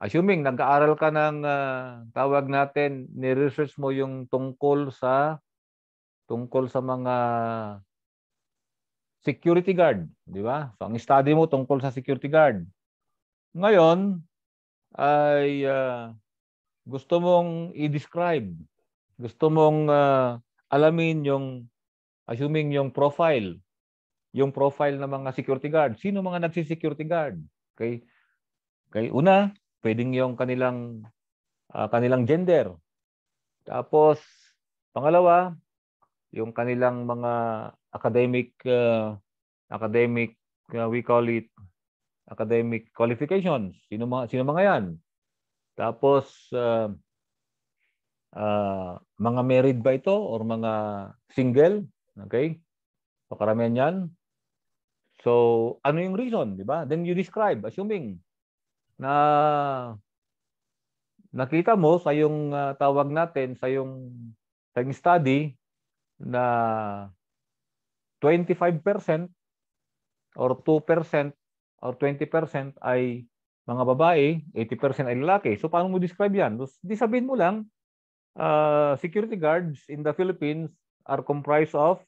Assuming nag-aaral ka ng uh, tawag natin, ni-research mo yung tungkol sa tungkol sa mga security guard, di ba? So ang study mo tungkol sa security guard. Ngayon ay uh, gusto mong i-describe, gusto mong uh, alamin yung assuming yung profile, yung profile ng mga security guard. Sino mga nagsi-security guard? Okay? Okay, una, pwedeng yung kanilang uh, kanilang gender. Tapos pangalawa, yung kanilang mga academic uh, academic uh, we call it academic qualifications. Sino mga sino mga 'yan? Tapos uh, uh, mga married ba ito or mga single? Okay? Pakaramihan 'yan. So, ano yung reason, di ba? Then you describe, assuming na nakita mo sa yung uh, tawag natin, sa yung tag study na 25% or 2% or 20% ay mga babae, 80% ay lalaki. So, paano mo describe yan? So, di sabihin mo lang, uh, security guards in the Philippines are comprised of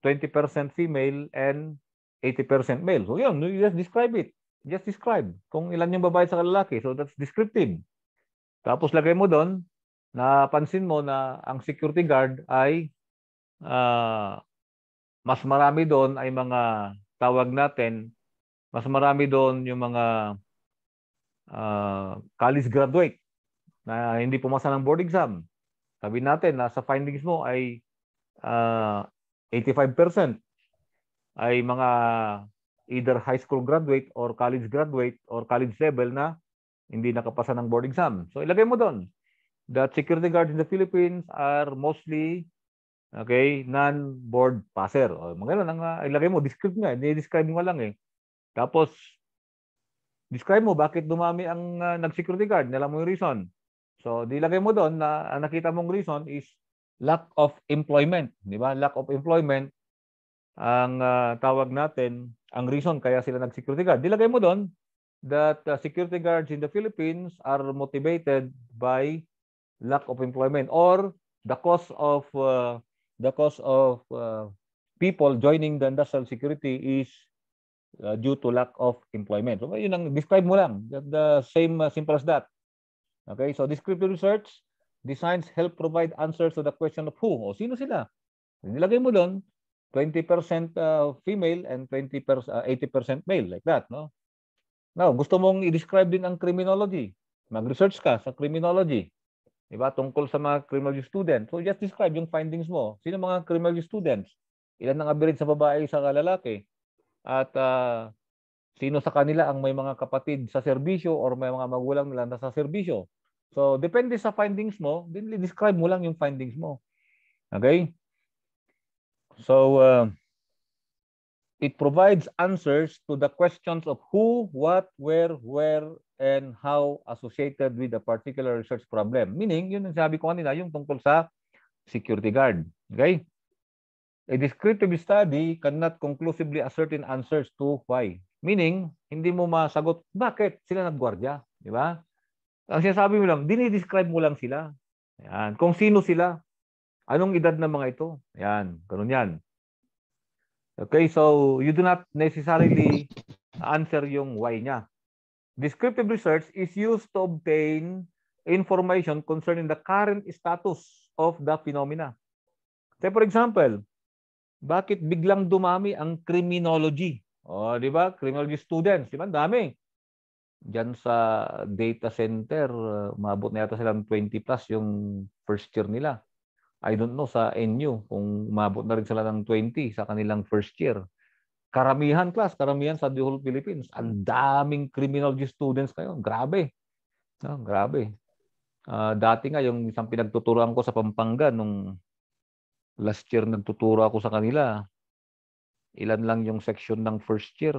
20% female and 80% male. So yun, you just describe it. Just describe kung ilan yung babae sa lalaki. So that's descriptive. Tapos lagay mo doon, napansin mo na ang security guard ay uh, mas marami doon ay mga tawag natin, mas marami doon yung mga uh, college graduate na hindi pumasa ng board exam. Sabi natin na sa findings mo ay uh, ah, 85% ay mga either high school graduate or college graduate or college level na hindi nakapasa ng board exam. So ilagay mo doon that security guards in the Philippines are mostly okay, non-board passer. O, mga ganun, ang, uh, ilagay mo, describe nga, ni-describe mo lang eh. Tapos, describe mo bakit dumami ang uh, nag-security guard. Nila mo yung reason. So, dilagay mo doon na ang nakita mong reason is lack of employment. Di ba? Lack of employment ang uh, tawag natin, ang reason kaya sila nag-security guard. Dilagay mo doon that uh, security guards in the Philippines are motivated by lack of employment or the cost of uh, the cost of uh, people joining the industrial security is uh, due to lack of employment. So yun ang describe mo lang. The same uh, simple as that. Okay, so descriptive research designs help provide answers to the question of who o sino sila. Nilagay mo doon 20% uh, female and 20 uh, 80% male like that no now gusto mong i-describe din ang criminology mag-research ka sa criminology di ba tungkol sa mga criminology student so just describe yung findings mo sino mga criminology students ilan ang average sa babae sa lalaki at uh, sino sa kanila ang may mga kapatid sa serbisyo or may mga magulang nila na sa serbisyo so depende sa findings mo then describe mo lang yung findings mo okay So uh, it provides answers to the questions of who, what, where, where, and how associated with a particular research problem. Meaning, yun ang sabi ko kanina, yung tungkol sa security guard. Okay? A descriptive study cannot conclusively ascertain answers to why. Meaning, hindi mo masagot, bakit sila nagwardya? Di ba? Ang sinasabi mo lang, dinidescribe mo lang sila. Ayan. Kung sino sila, Anong edad ng mga ito? Ayan, ganun yan. Okay, so you do not necessarily answer yung why niya. Descriptive research is used to obtain information concerning the current status of the phenomena. Say for example, bakit biglang dumami ang criminology? O, oh, di ba? Criminology students, di ba? Dami. Diyan sa data center, uh, umabot na yata silang 20 plus yung first year nila. I don't know sa NU kung umabot na rin sila ng 20 sa kanilang first year. Karamihan class, karamihan sa the whole Philippines. Ang daming criminology students ngayon. Grabe. No, grabe. Uh, dati nga yung isang pinagtuturuan ko sa Pampanga nung last year nagtuturo ako sa kanila. Ilan lang yung section ng first year.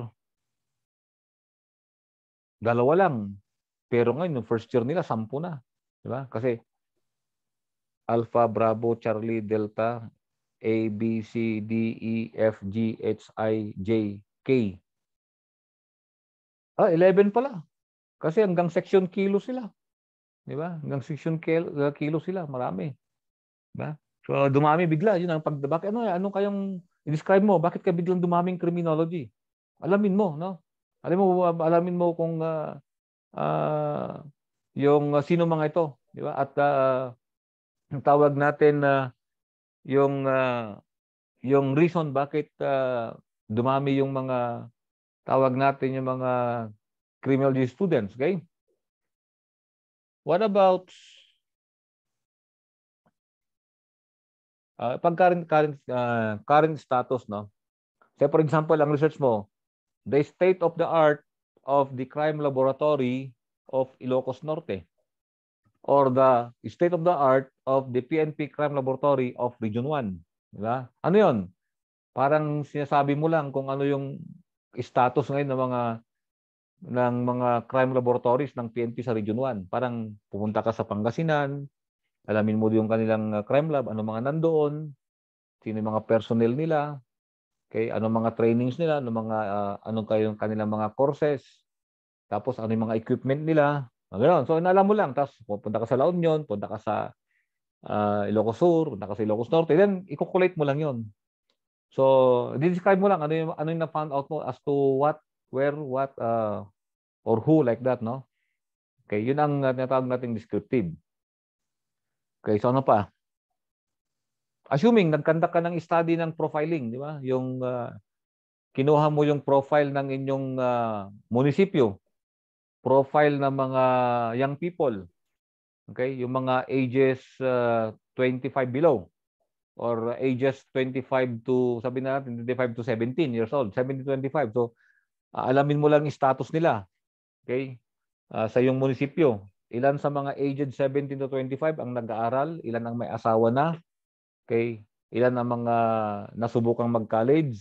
Dalawa lang. Pero ngayon yung first year nila sampu na, di ba? Kasi Alpha, Bravo, Charlie, Delta, A, B, C, D, E, F, G, H, I, J, K. Ah, 11 pala. Kasi hanggang section kilo sila. Di ba? Hanggang section ah, kilo, sila. Marami. Di ba? So, dumami bigla. Yun ang pag... Bakit, ano, eh, ano kayang... I-describe mo, bakit ka biglang dumaming criminology? Alamin mo, no? Alam mo, ah, alamin mo kung uh, uh, yung uh, sino mga ito, di ba? At uh, ang tawag natin na uh, yung uh, yung reason bakit uh, dumami yung mga tawag natin yung mga criminology students, okay? What about uh, pag current current uh, current status no? Say for example, ang research mo, the state of the art of the crime laboratory of Ilocos Norte or the state of the art of the PNP Crime Laboratory of Region 1. Diba? Ano yon? Parang sinasabi mo lang kung ano yung status ngayon ng mga ng mga crime laboratories ng PNP sa Region 1. Parang pumunta ka sa Pangasinan, alamin mo yung kanilang uh, crime lab, ano mga nandoon, sino yung mga personnel nila, okay, ano mga trainings nila, ano mga uh, anong kayo kanilang mga courses, tapos ano yung mga equipment nila, Ah, Ganoon. So, inalam mo lang. Tapos, pupunta ka sa La Union, punta ka sa uh, Ilocos Sur, punta ka sa Ilocos Norte. Then, i-calculate mo lang yon So, describe mo lang ano yung, ano yung na-found out mo as to what, where, what, uh, or who, like that, no? Okay, yun ang tinatawag nating descriptive. Okay, so ano pa? Assuming nagkanda ka ng study ng profiling, di ba? Yung uh, kinuha mo yung profile ng inyong uh, munisipyo profile ng mga young people. Okay? Yung mga ages uh, 25 below or ages 25 to, sabi na natin, 25 to 17 years old, 17 to 25. So, uh, alamin mo lang yung status nila. Okay? Uh, sa yung munisipyo. Ilan sa mga aged 17 to 25 ang nag-aaral? Ilan ang may asawa na? Okay? Ilan ang mga nasubukang mag-college?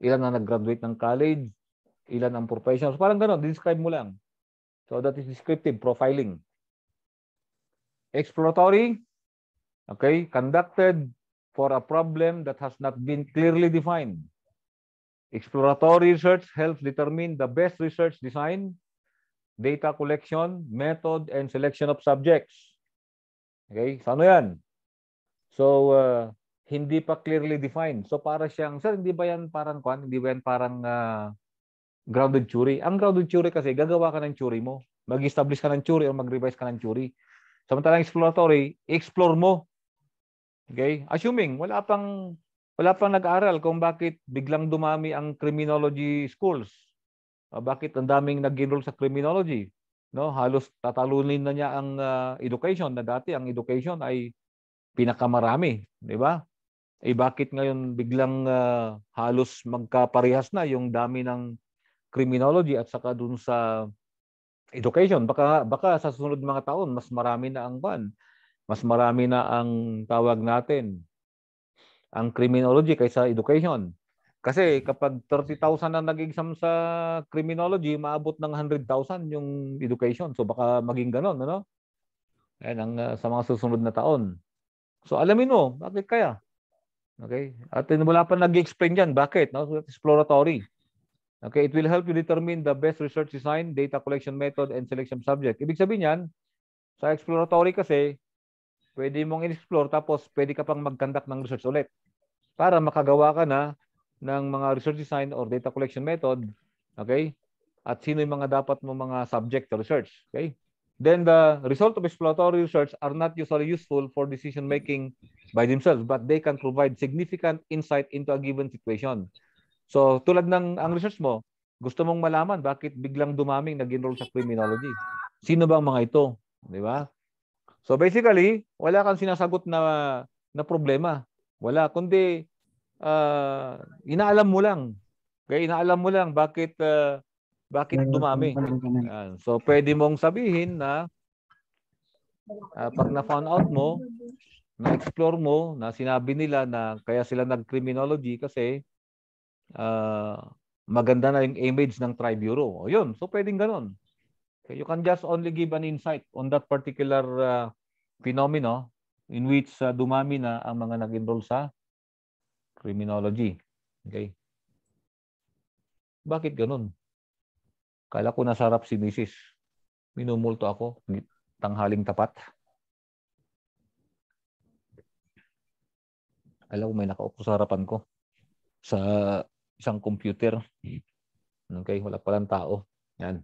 Ilan ang nag-graduate ng college? Ilan ang professionals? Parang gano'n, describe mo lang. So that is descriptive profiling. Exploratory, okay, conducted for a problem that has not been clearly defined. Exploratory research helps determine the best research design, data collection, method, and selection of subjects. Okay, so ano yan? So, uh, hindi pa clearly defined. So, para siyang, sir, hindi ba yan parang, kwan? hindi ba yan parang uh, grounded theory. Ang grounded theory kasi, gagawa ka ng theory mo. Mag-establish ka ng theory or mag-revise ka ng theory. Samantalang exploratory, explore mo. Okay? Assuming, wala pang wala pang nag-aral kung bakit biglang dumami ang criminology schools. bakit ang daming nag-enroll sa criminology? No, halos tatalunin na niya ang uh, education na dati ang education ay pinakamarami, di ba? Eh bakit ngayon biglang uh, halos magkaparehas na yung dami ng criminology at saka dun sa education. Baka baka sa susunod mga taon mas marami na ang ban. Mas marami na ang tawag natin ang criminology kaysa education. Kasi kapag 30,000 na nag-exam sa criminology, maabot ng 100,000 yung education. So baka maging ganon, ano? Ayan, ang, uh, sa mga susunod na taon. So alamin mo, bakit kaya? Okay? At wala pa nag-explain diyan bakit? No? So, exploratory. Okay, it will help you determine the best research design, data collection method, and selection subject. Ibig sabihin niyan, sa exploratory kasi, pwede mong in-explore tapos pwede ka pang mag-conduct ng research ulit para makagawa ka na ng mga research design or data collection method. Okay? At sino yung mga dapat mo mga subject to research. Okay? Then the result of exploratory research are not usually useful for decision making by themselves, but they can provide significant insight into a given situation. So tulad ng ang research mo, gusto mong malaman bakit biglang dumaming nag-enroll sa criminology. Sino ba ang mga ito? Di ba? So basically, wala kang sinasagot na na problema. Wala, kundi uh, inaalam mo lang. Kaya inaalam mo lang bakit uh, bakit dumami. so pwede mong sabihin na uh, pag na-found out mo, na-explore mo na sinabi nila na kaya sila nag-criminology kasi uh, maganda na yung image ng tri-bureau. O yun, so pwedeng ganun. Okay, you can just only give an insight on that particular uh, phenomena in which uh, dumami na ang mga nag-enroll sa criminology. Okay? Bakit ganun? Kala ko nasarap si Mrs. Minumulto ako. Tanghaling tapat. Kala ko may nakaupo sa harapan ko. Sa isang computer. Okay, wala palang tao. Yan.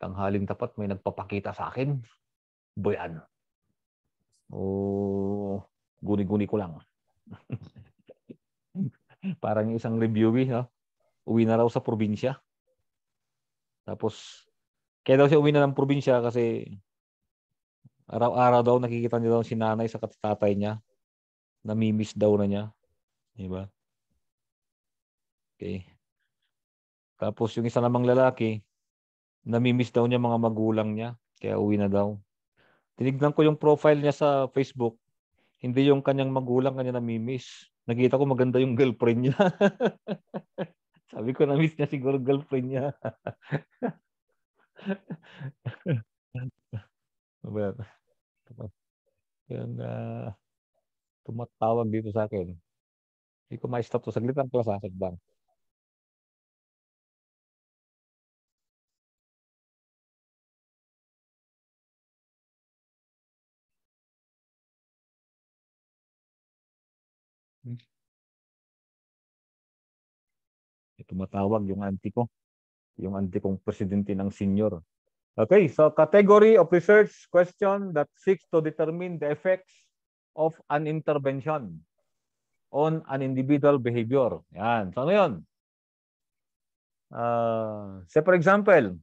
Tanghaling tapat may nagpapakita sa akin. Boyan. O oh, guni-guni ko lang. <laughs> Parang isang reviewee, no? uwi na raw sa probinsya. Tapos, kaya daw siya uwi na ng probinsya kasi araw-araw daw nakikita niya daw si nanay sa katatay niya. Namimiss daw na niya. Diba? Okay. Tapos yung isa namang lalaki, namimiss daw niya mga magulang niya, kaya uwi na daw. Tinignan ko yung profile niya sa Facebook, hindi yung kanyang magulang kanya namimiss. Nakita ko maganda yung girlfriend niya. <laughs> Sabi ko namiss niya siguro girlfriend niya. <laughs> well, yung uh, tumatawag dito sa akin. Hindi ko ma-stop to. Saglit ang klasa. Saglit Bang. Eh, tumatawag yung anti ko. Yung anti kong presidente ng senior. Okay, so category of research question that seeks to determine the effects of an intervention on an individual behavior. Yan. So ano yun? Uh, say for example,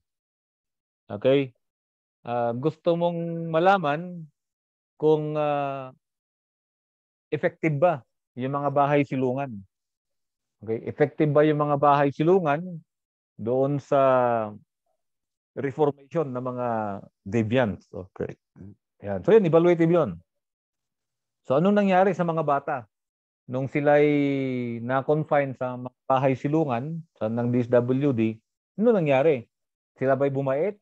okay, uh, gusto mong malaman kung uh, effective ba yung mga bahay silungan. Okay, effective ba yung mga bahay silungan doon sa reformation ng mga deviants? Okay. Yan. So yun, evaluative yun. So anong nangyari sa mga bata? Nung sila'y na-confine sa mga bahay silungan sa ng DSWD, ano nangyari? Sila ba'y bumait?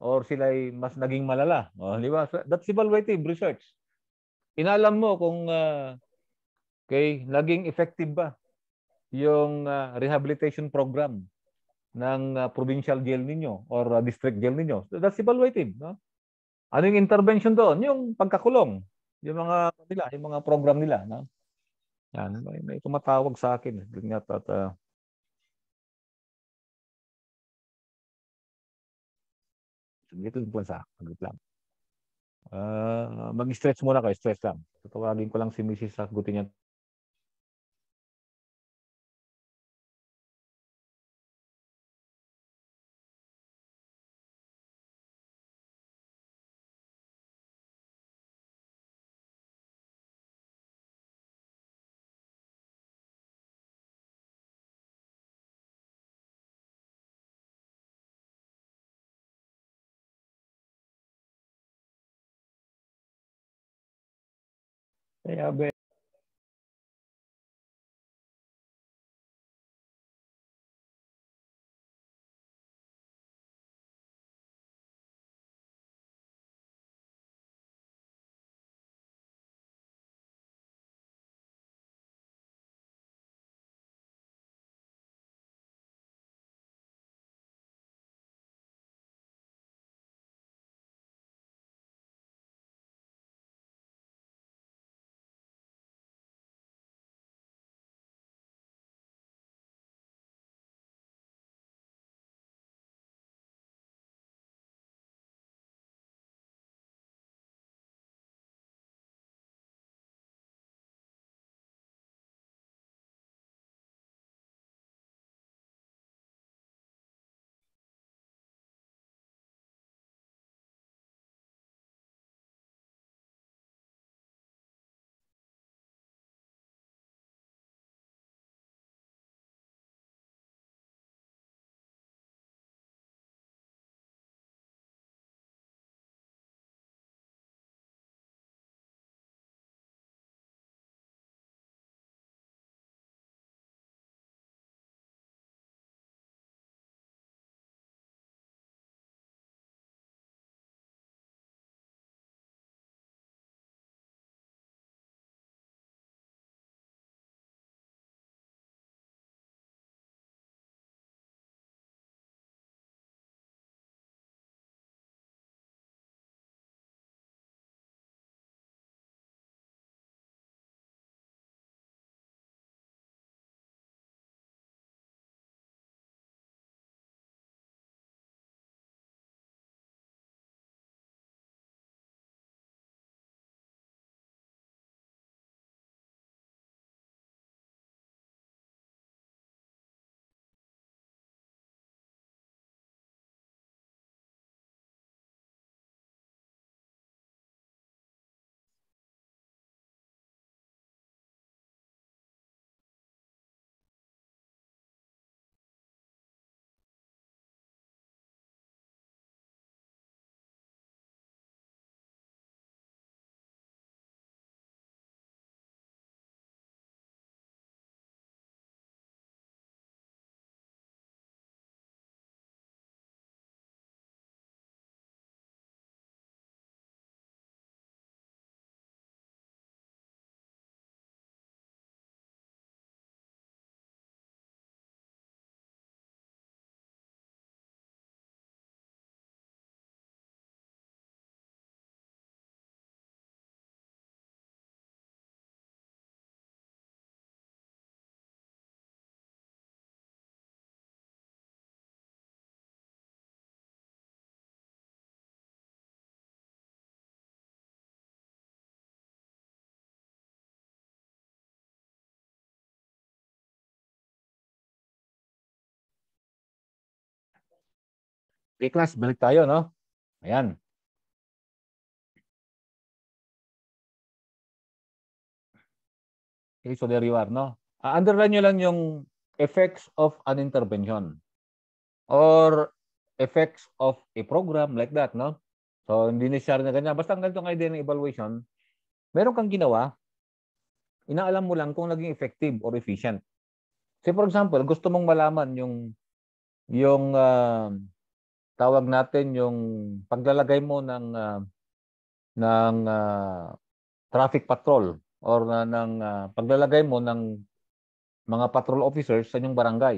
Or sila'y mas naging malala? O, di ba? So, that's evaluative research. Inalam mo kung uh, Okay, naging effective ba yung uh, rehabilitation program ng uh, provincial jail ninyo or uh, district jail ninyo? So that's evaluated, no? Ano yung intervention doon? Yung pagkakulong, yung mga nila, yung mga program nila, no? Yan, may, may tumatawag sa akin, ganyan at uh, dito po sa saglit lang. Uh, mag-stretch muna kayo, stretch lang. Tatawagin ko lang si Mrs. Sagutin niya eh, Okay, class, balik tayo, no? Ayan. Okay, so there you are, no? Uh, underline nyo lang yung effects of an intervention or effects of a program like that, no? So, hindi necessary na ganyan. Basta ang ganitong idea ng evaluation, meron kang ginawa, inaalam mo lang kung naging effective or efficient. Say for example, gusto mong malaman yung yung uh, tawag natin yung paglalagay mo ng uh, ng uh, traffic patrol or uh, ng uh, paglalagay mo ng mga patrol officers sa inyong barangay.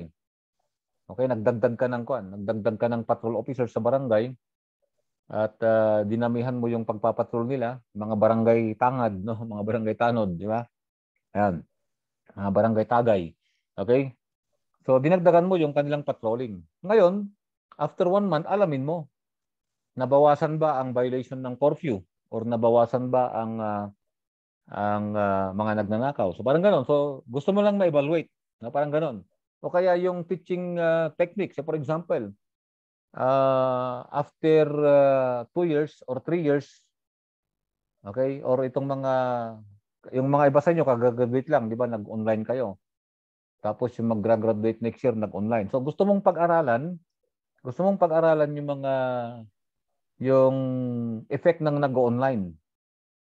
Okay, nagdagdag ka ng kuan, nagdagdag ka ng patrol officer sa barangay at uh, dinamihan mo yung pagpapatrol nila, mga barangay tangad, no, <laughs> mga barangay tanod, di ba? Ayan. Mga barangay tagay. Okay? So dinagdagan mo yung kanilang patrolling. Ngayon, after one month, alamin mo, nabawasan ba ang violation ng curfew or nabawasan ba ang uh, ang uh, mga nagnanakaw. So parang ganoon. So gusto mo lang ma-evaluate, no? parang ganoon. O kaya yung teaching uh, ah, technique, so for example, uh, after 2 uh, years or 3 years, okay? Or itong mga yung mga iba sa inyo kagagraduate lang, di ba? Nag-online kayo. Tapos yung mag-graduate next year nag-online. So gusto mong pag-aralan gusto mong pag-aralan yung mga yung effect ng nag-online.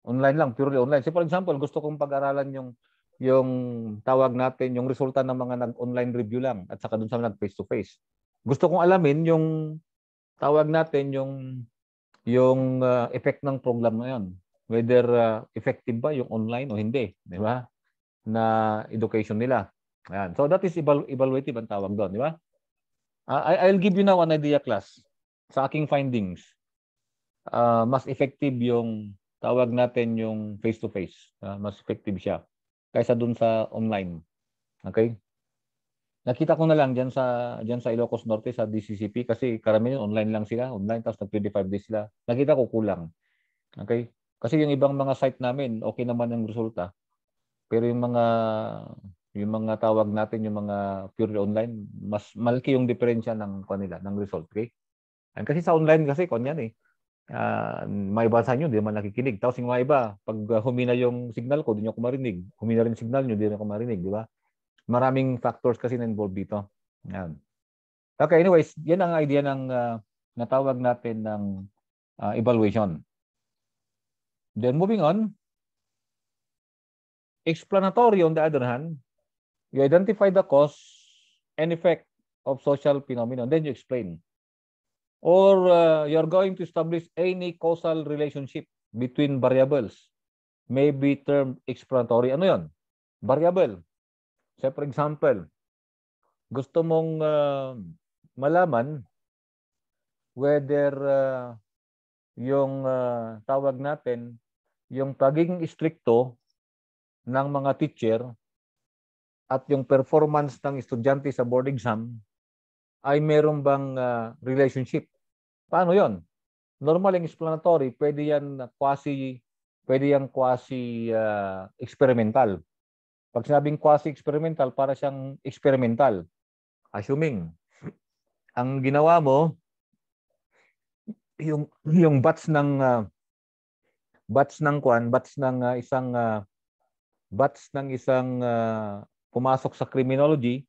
Online lang, purely online. So for example, gusto kong pag-aralan yung yung tawag natin, yung resulta ng mga nag-online review lang at saka dun sa nag face to face. Gusto kong alamin yung tawag natin yung yung uh, effect ng program na yun. Whether uh, effective ba yung online o hindi, di ba? Na education nila. Ayan. So that is evaluative ang tawag doon, di ba? Uh, I, I'll give you now an idea class sa aking findings. Uh, mas effective yung tawag natin yung face-to-face. Uh, mas effective siya kaysa dun sa online. Okay? Nakita ko na lang diyan sa diyan sa Ilocos Norte sa DCCP kasi karamihan online lang sila, online tapos nag-25 days sila. Nakita ko kulang. Okay? Kasi yung ibang mga site namin, okay naman ang resulta. Pero yung mga yung mga tawag natin yung mga pure online, mas malaki yung diferensya ng kanila, ng result kay. And kasi sa online kasi kanyan eh. Uh, may sa nyo, di man nakikinig. Tapos yung mga iba, pag humina yung signal ko, di nyo kumarinig Humina rin signal nyo, din nyo ako marinig, di ba? Maraming factors kasi na-involved dito. Yan. Okay, anyways, yan ang idea ng uh, natawag natin ng uh, evaluation. Then moving on, explanatory on the other hand, You identify the cause and effect of social phenomenon. Then you explain. Or uh, you're going to establish any causal relationship between variables. Maybe be termed explanatory. Ano yon? Variable. Say for example, gusto mong uh, malaman whether uh, yung uh, tawag natin, yung pagiging stricto ng mga teacher at yung performance ng estudyante sa board exam ay meron bang uh, relationship? Paano yon? Normal and explanatory, pwede yan quasi pwede yan quasi uh, experimental. Pag sinabing quasi experimental, para siyang experimental. Assuming ang ginawa mo yung yung batch ng uh, ah, batch ng kwan, batch ng uh, isang uh, batch ng isang uh, pumasok sa criminology,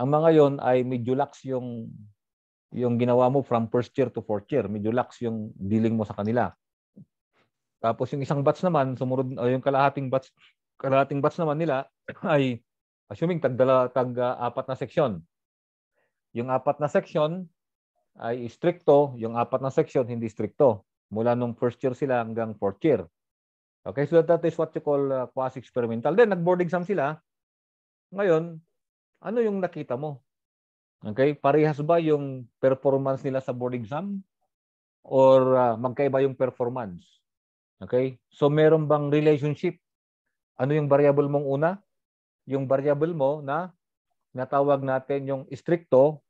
ang mga yon ay medyo lax yung yung ginawa mo from first year to fourth year. Medyo lax yung dealing mo sa kanila. Tapos yung isang batch naman, sumunod yung kalahating batch, kalahating batch naman nila <clears throat> ay assuming tagdala tag uh, apat na section. Yung apat na section ay stricto, yung apat na section hindi stricto mula nung first year sila hanggang fourth year. Okay, so that is what you call uh, quasi experimental. Then nag-board exam sila ngayon, ano yung nakita mo? Okay? Parehas ba yung performance nila sa board exam? Or uh, magkaiba yung performance? Okay? So, meron bang relationship? Ano yung variable mong una? Yung variable mo na natawag natin yung stricto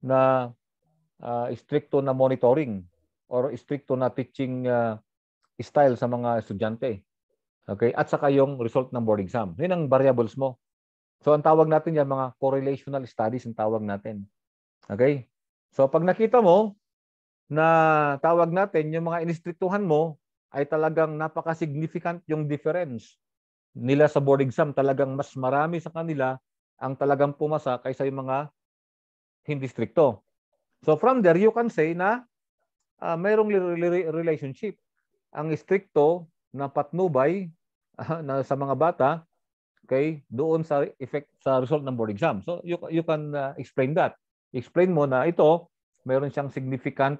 na uh, stricto na monitoring or stricto na teaching uh, style sa mga estudyante. Okay? At saka yung result ng board exam. Yun ang variables mo. So ang tawag natin yan, mga correlational studies ang tawag natin. Okay? So pag nakita mo na tawag natin yung mga inistriktuhan mo ay talagang napaka-significant yung difference nila sa board exam. Talagang mas marami sa kanila ang talagang pumasa kaysa yung mga hindi strikto. So from there, you can say na uh, mayroong relationship. Ang strikto na patnubay uh, <laughs> na sa mga bata Okay? Doon sa effect sa result ng board exam. So you you can uh, explain that. Explain mo na ito, mayroon siyang significant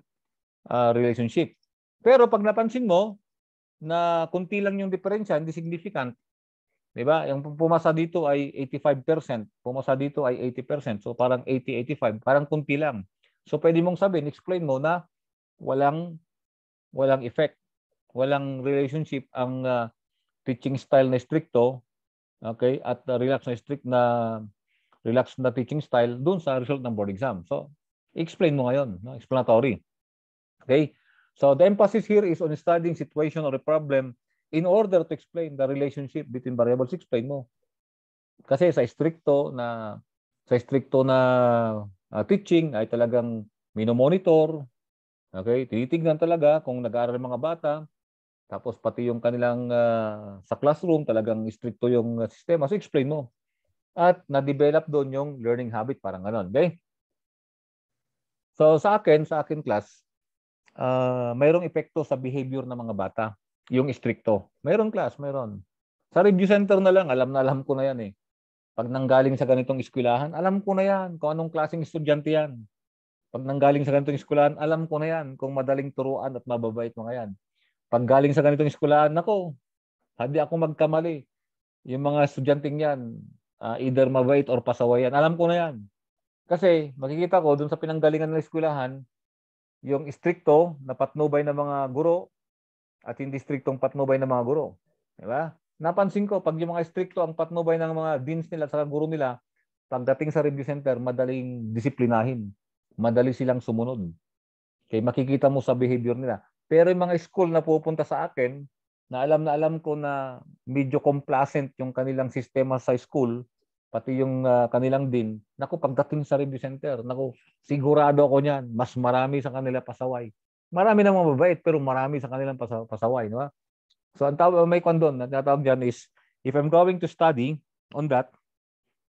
uh, relationship. Pero pag napansin mo na konti lang yung diferensya, hindi significant, 'di ba? Yung pumasa dito ay 85%, pumasa dito ay 80%. So parang 80-85, parang konti lang. So pwede mong sabihin, explain mo na walang walang effect, walang relationship ang uh, teaching style na stricto okay, at uh, relax na strict na relaxed na teaching style doon sa result ng board exam. So, explain mo ngayon, no? explanatory. Okay? So, the emphasis here is on studying situation or a problem in order to explain the relationship between variables. Explain mo. Kasi sa stricto na sa stricto na uh, teaching ay talagang mino monitor Okay? Tinitingnan talaga kung nag-aaral ng mga bata. Tapos pati yung kanilang uh, sa classroom, talagang stricto yung ah, sistema. So explain mo. At na-develop doon yung learning habit, parang ganun. Okay? So sa akin, sa akin class, uh, mayroong epekto sa behavior ng mga bata. Yung stricto. Mayroong class, mayroon. Sa review center na lang, alam na alam ko na yan eh. Pag nanggaling sa ganitong eskwelahan, alam ko na yan kung anong klaseng estudyante yan. Pag nanggaling sa ganitong eskwelahan, alam ko na yan kung madaling turuan at mababait mga yan pag galing sa ganitong eskwelahan, ako, hindi ako magkamali. Yung mga estudyanteng yan, uh, either mabait or pasawayan. Alam ko na yan. Kasi makikita ko doon sa pinanggalingan ng eskulahan, yung stricto na patnubay ng mga guro at hindi striktong patnubay ng mga guro. Di ba? Napansin ko, pag yung mga stricto ang patnubay ng mga deans nila at guro nila, pagdating sa review center, madaling disiplinahin. Madali silang sumunod. Kaya makikita mo sa behavior nila. Pero yung mga school na pupunta sa akin, na alam na alam ko na medyo complacent yung kanilang sistema sa school, pati yung uh, kanilang din, naku, pagdating sa review center, naku, sigurado ako niyan, mas marami sa kanila pasaway. Marami na mababait, pero marami sa kanilang pasaway. No? So, ang tawag, may kondon na natawag dyan is, if I'm going to study on that,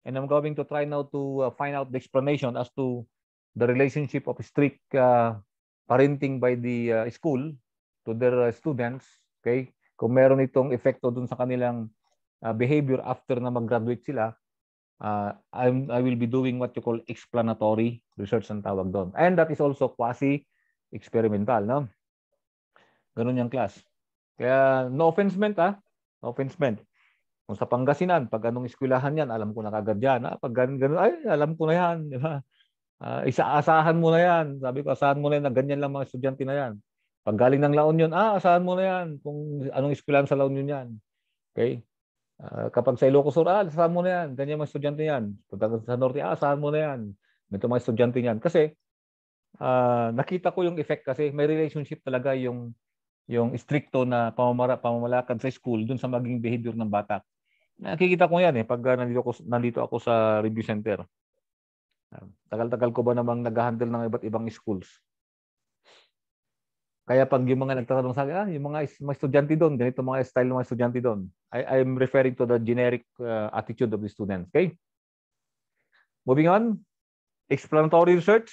and I'm going to try now to uh, find out the explanation as to the relationship of strict uh, parenting by the uh, school to their uh, students, okay? Kung meron itong epekto dun sa kanilang uh, behavior after na mag-graduate sila, uh, I'm, I will be doing what you call explanatory research ang tawag doon. And that is also quasi-experimental, no? Ganun yung class. Kaya no offense meant, ah. No offense meant. Kung sa Pangasinan, pag anong eskwelahan yan, alam ko na kagad yan. Ah, pag ganun, ganun, ay, alam ko na yan. Di ba? Uh, isaasahan mo na yan. Sabi ko, asahan mo na yan na ganyan lang mga estudyante na yan. Pag galing ng La Union, ah, asahan mo na yan kung anong eskwelahan sa La Union yan. Okay? Uh, kapag sa Ilocos Sur, ah, asahan mo na yan. Ganyan mga estudyante yan. Pag sa Norte, ah, asahan mo na yan. Ganito mga estudyante yan. Kasi, uh, nakita ko yung effect kasi may relationship talaga yung yung stricto na pamamara, pamamalakad sa school dun sa maging behavior ng bata. Nakikita ko yan eh pag uh, nandito ako, nandito ako sa review center. Tagal-tagal ko ba namang nag-handle ng iba't ibang schools? Kaya pag yung mga nagtatanong sa akin, ah, yung mga, mga estudyante doon, ganito mga style ng mga estudyante doon. I, I'm referring to the generic uh, attitude of the students. Okay? Moving on, explanatory research.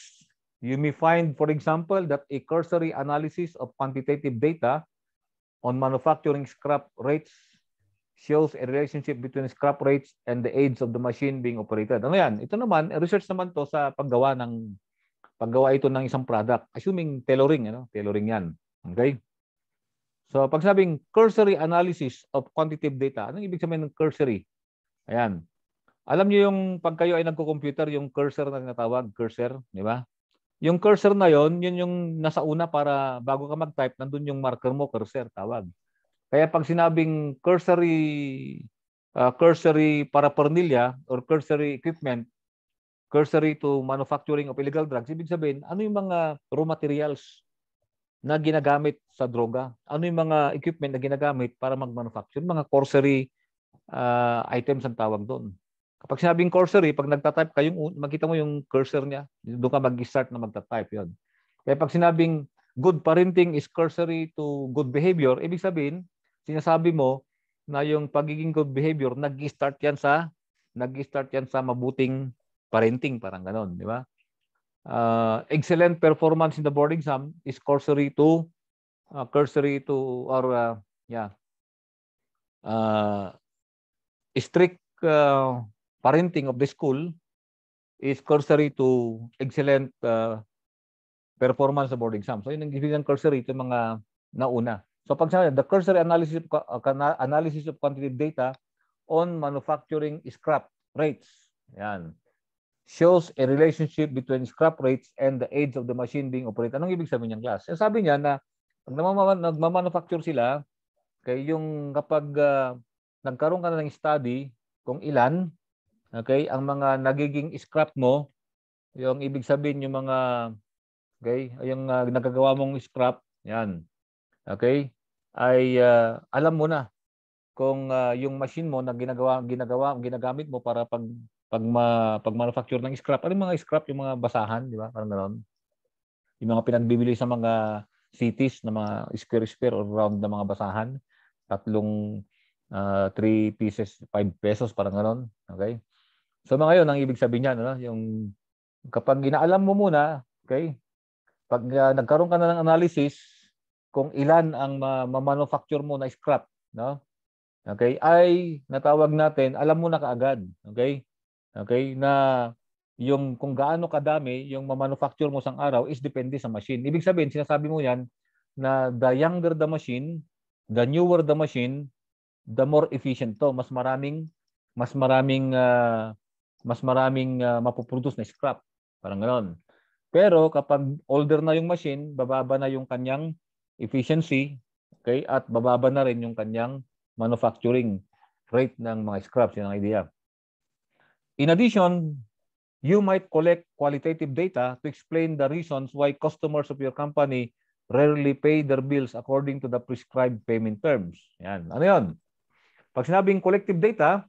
You may find, for example, that a cursory analysis of quantitative data on manufacturing scrap rates shows a relationship between scrap rates and the age of the machine being operated. Ano yan? Ito naman, research naman to sa paggawa ng paggawa ito ng isang product. Assuming tailoring, ano? tailoring yan. Okay? So pag sabing cursory analysis of quantitative data, anong ibig sabihin ng cursory? Ayan. Alam niyo yung pag kayo ay nagko-computer, yung cursor na tinatawag, cursor, di ba? Yung cursor na yon, yun yung nasa una para bago ka mag-type, nandun yung marker mo, cursor, tawag. Kaya pag sinabing cursory uh, cursory pernilya or cursory equipment, cursory to manufacturing of illegal drugs, ibig sabihin, ano yung mga raw materials na ginagamit sa droga? Ano yung mga equipment na ginagamit para mag-manufacture? Mga cursory uh, items ang tawag doon. Kapag sinabing cursory, pag nagta-type ka, makita mo yung cursor niya, doon ka mag-start na magta-type yon. Kaya pag sinabing good parenting is cursory to good behavior, ibig sabihin, sinasabi mo na yung pagiging good behavior, nag-start yan sa nag-start yan sa mabuting parenting, parang ganon, di ba? Uh, excellent performance in the board exam is cursory to uh, cursory to or uh, yeah uh, strict uh, parenting of the school is cursory to excellent uh, performance sa board exam. So, yun ang ibig ng cursory sa mga nauna. So pag sinabi, the cursory analysis of, uh, analysis of quantitative data on manufacturing scrap rates. Yan. Shows a relationship between scrap rates and the age of the machine being operated. Anong ibig sabihin niyang class? sabi niya na pag nagmamanufacture sila, okay, yung kapag uh, nagkaroon ka na ng study kung ilan, okay, ang mga nagiging scrap mo, yung ibig sabihin yung mga okay, yung uh, nagagawa mong scrap, yan. Okay? ay uh, alam mo na kung uh, yung machine mo na ginagawa ginagawa ginagamit mo para pag pag, ma, pag manufacture ng scrap, ano yung mga scrap yung mga basahan, di ba? Parang ganoon. Yung mga pinagbibili sa mga cities na mga square square or round na mga basahan, tatlong uh, pieces, 5 pesos parang ganoon, okay? So mga 'yon ang ibig sabihin niyan, ano? Yung kapag ginaalam mo muna, okay? Pag uh, nagkaroon ka na ng analysis, kung ilan ang ma-manufacture mo na scrap, no? Okay? Ay natawag natin, alam mo na kaagad, okay? Okay, na yung kung gaano kadami yung ma-manufacture mo sang araw is depende sa machine. Ibig sabihin, sinasabi mo 'yan na the younger the machine, the newer the machine, the more efficient to. Mas maraming mas maraming uh, mas maraming uh, ah, mapoproduce na scrap. Parang ganoon. Pero kapag older na yung machine, bababa na yung kanyang efficiency, okay, at bababa na rin yung kanyang manufacturing rate ng mga scraps. Yan ang idea. In addition, you might collect qualitative data to explain the reasons why customers of your company rarely pay their bills according to the prescribed payment terms. Yan. Ano yun? Pag sinabing collective data,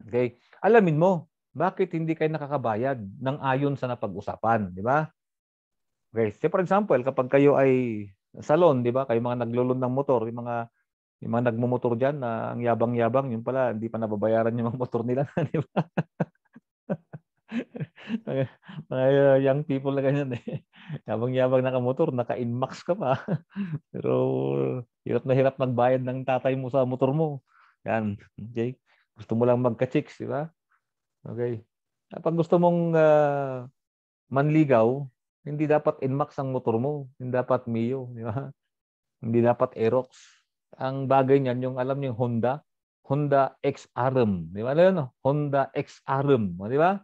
okay, alamin mo bakit hindi kayo nakakabayad ng ayon sa napag-usapan, di ba? Okay, say for example, kapag kayo ay salon, di ba? Kayo mga naglulun ng motor, yung mga yung mga nagmumotor diyan na ang yabang-yabang, yun pala hindi pa nababayaran yung mga motor nila, <laughs> di ba? mga, mga young people na ganyan eh. Yabang-yabang motor, naka-inmax ka pa. <laughs> Pero hirap na hirap magbayad ng tatay mo sa motor mo. Yan, okay? Gusto mo lang magka-chicks, di ba? Okay. At pag gusto mong uh, manligaw, hindi dapat Inmax ang motor mo. Hindi dapat Mio. Di ba? Hindi dapat Aerox. Ang bagay niyan, yung alam niyo yung Honda. Honda XRM. Di ba? Alam yun? Honda XRM. Di ba?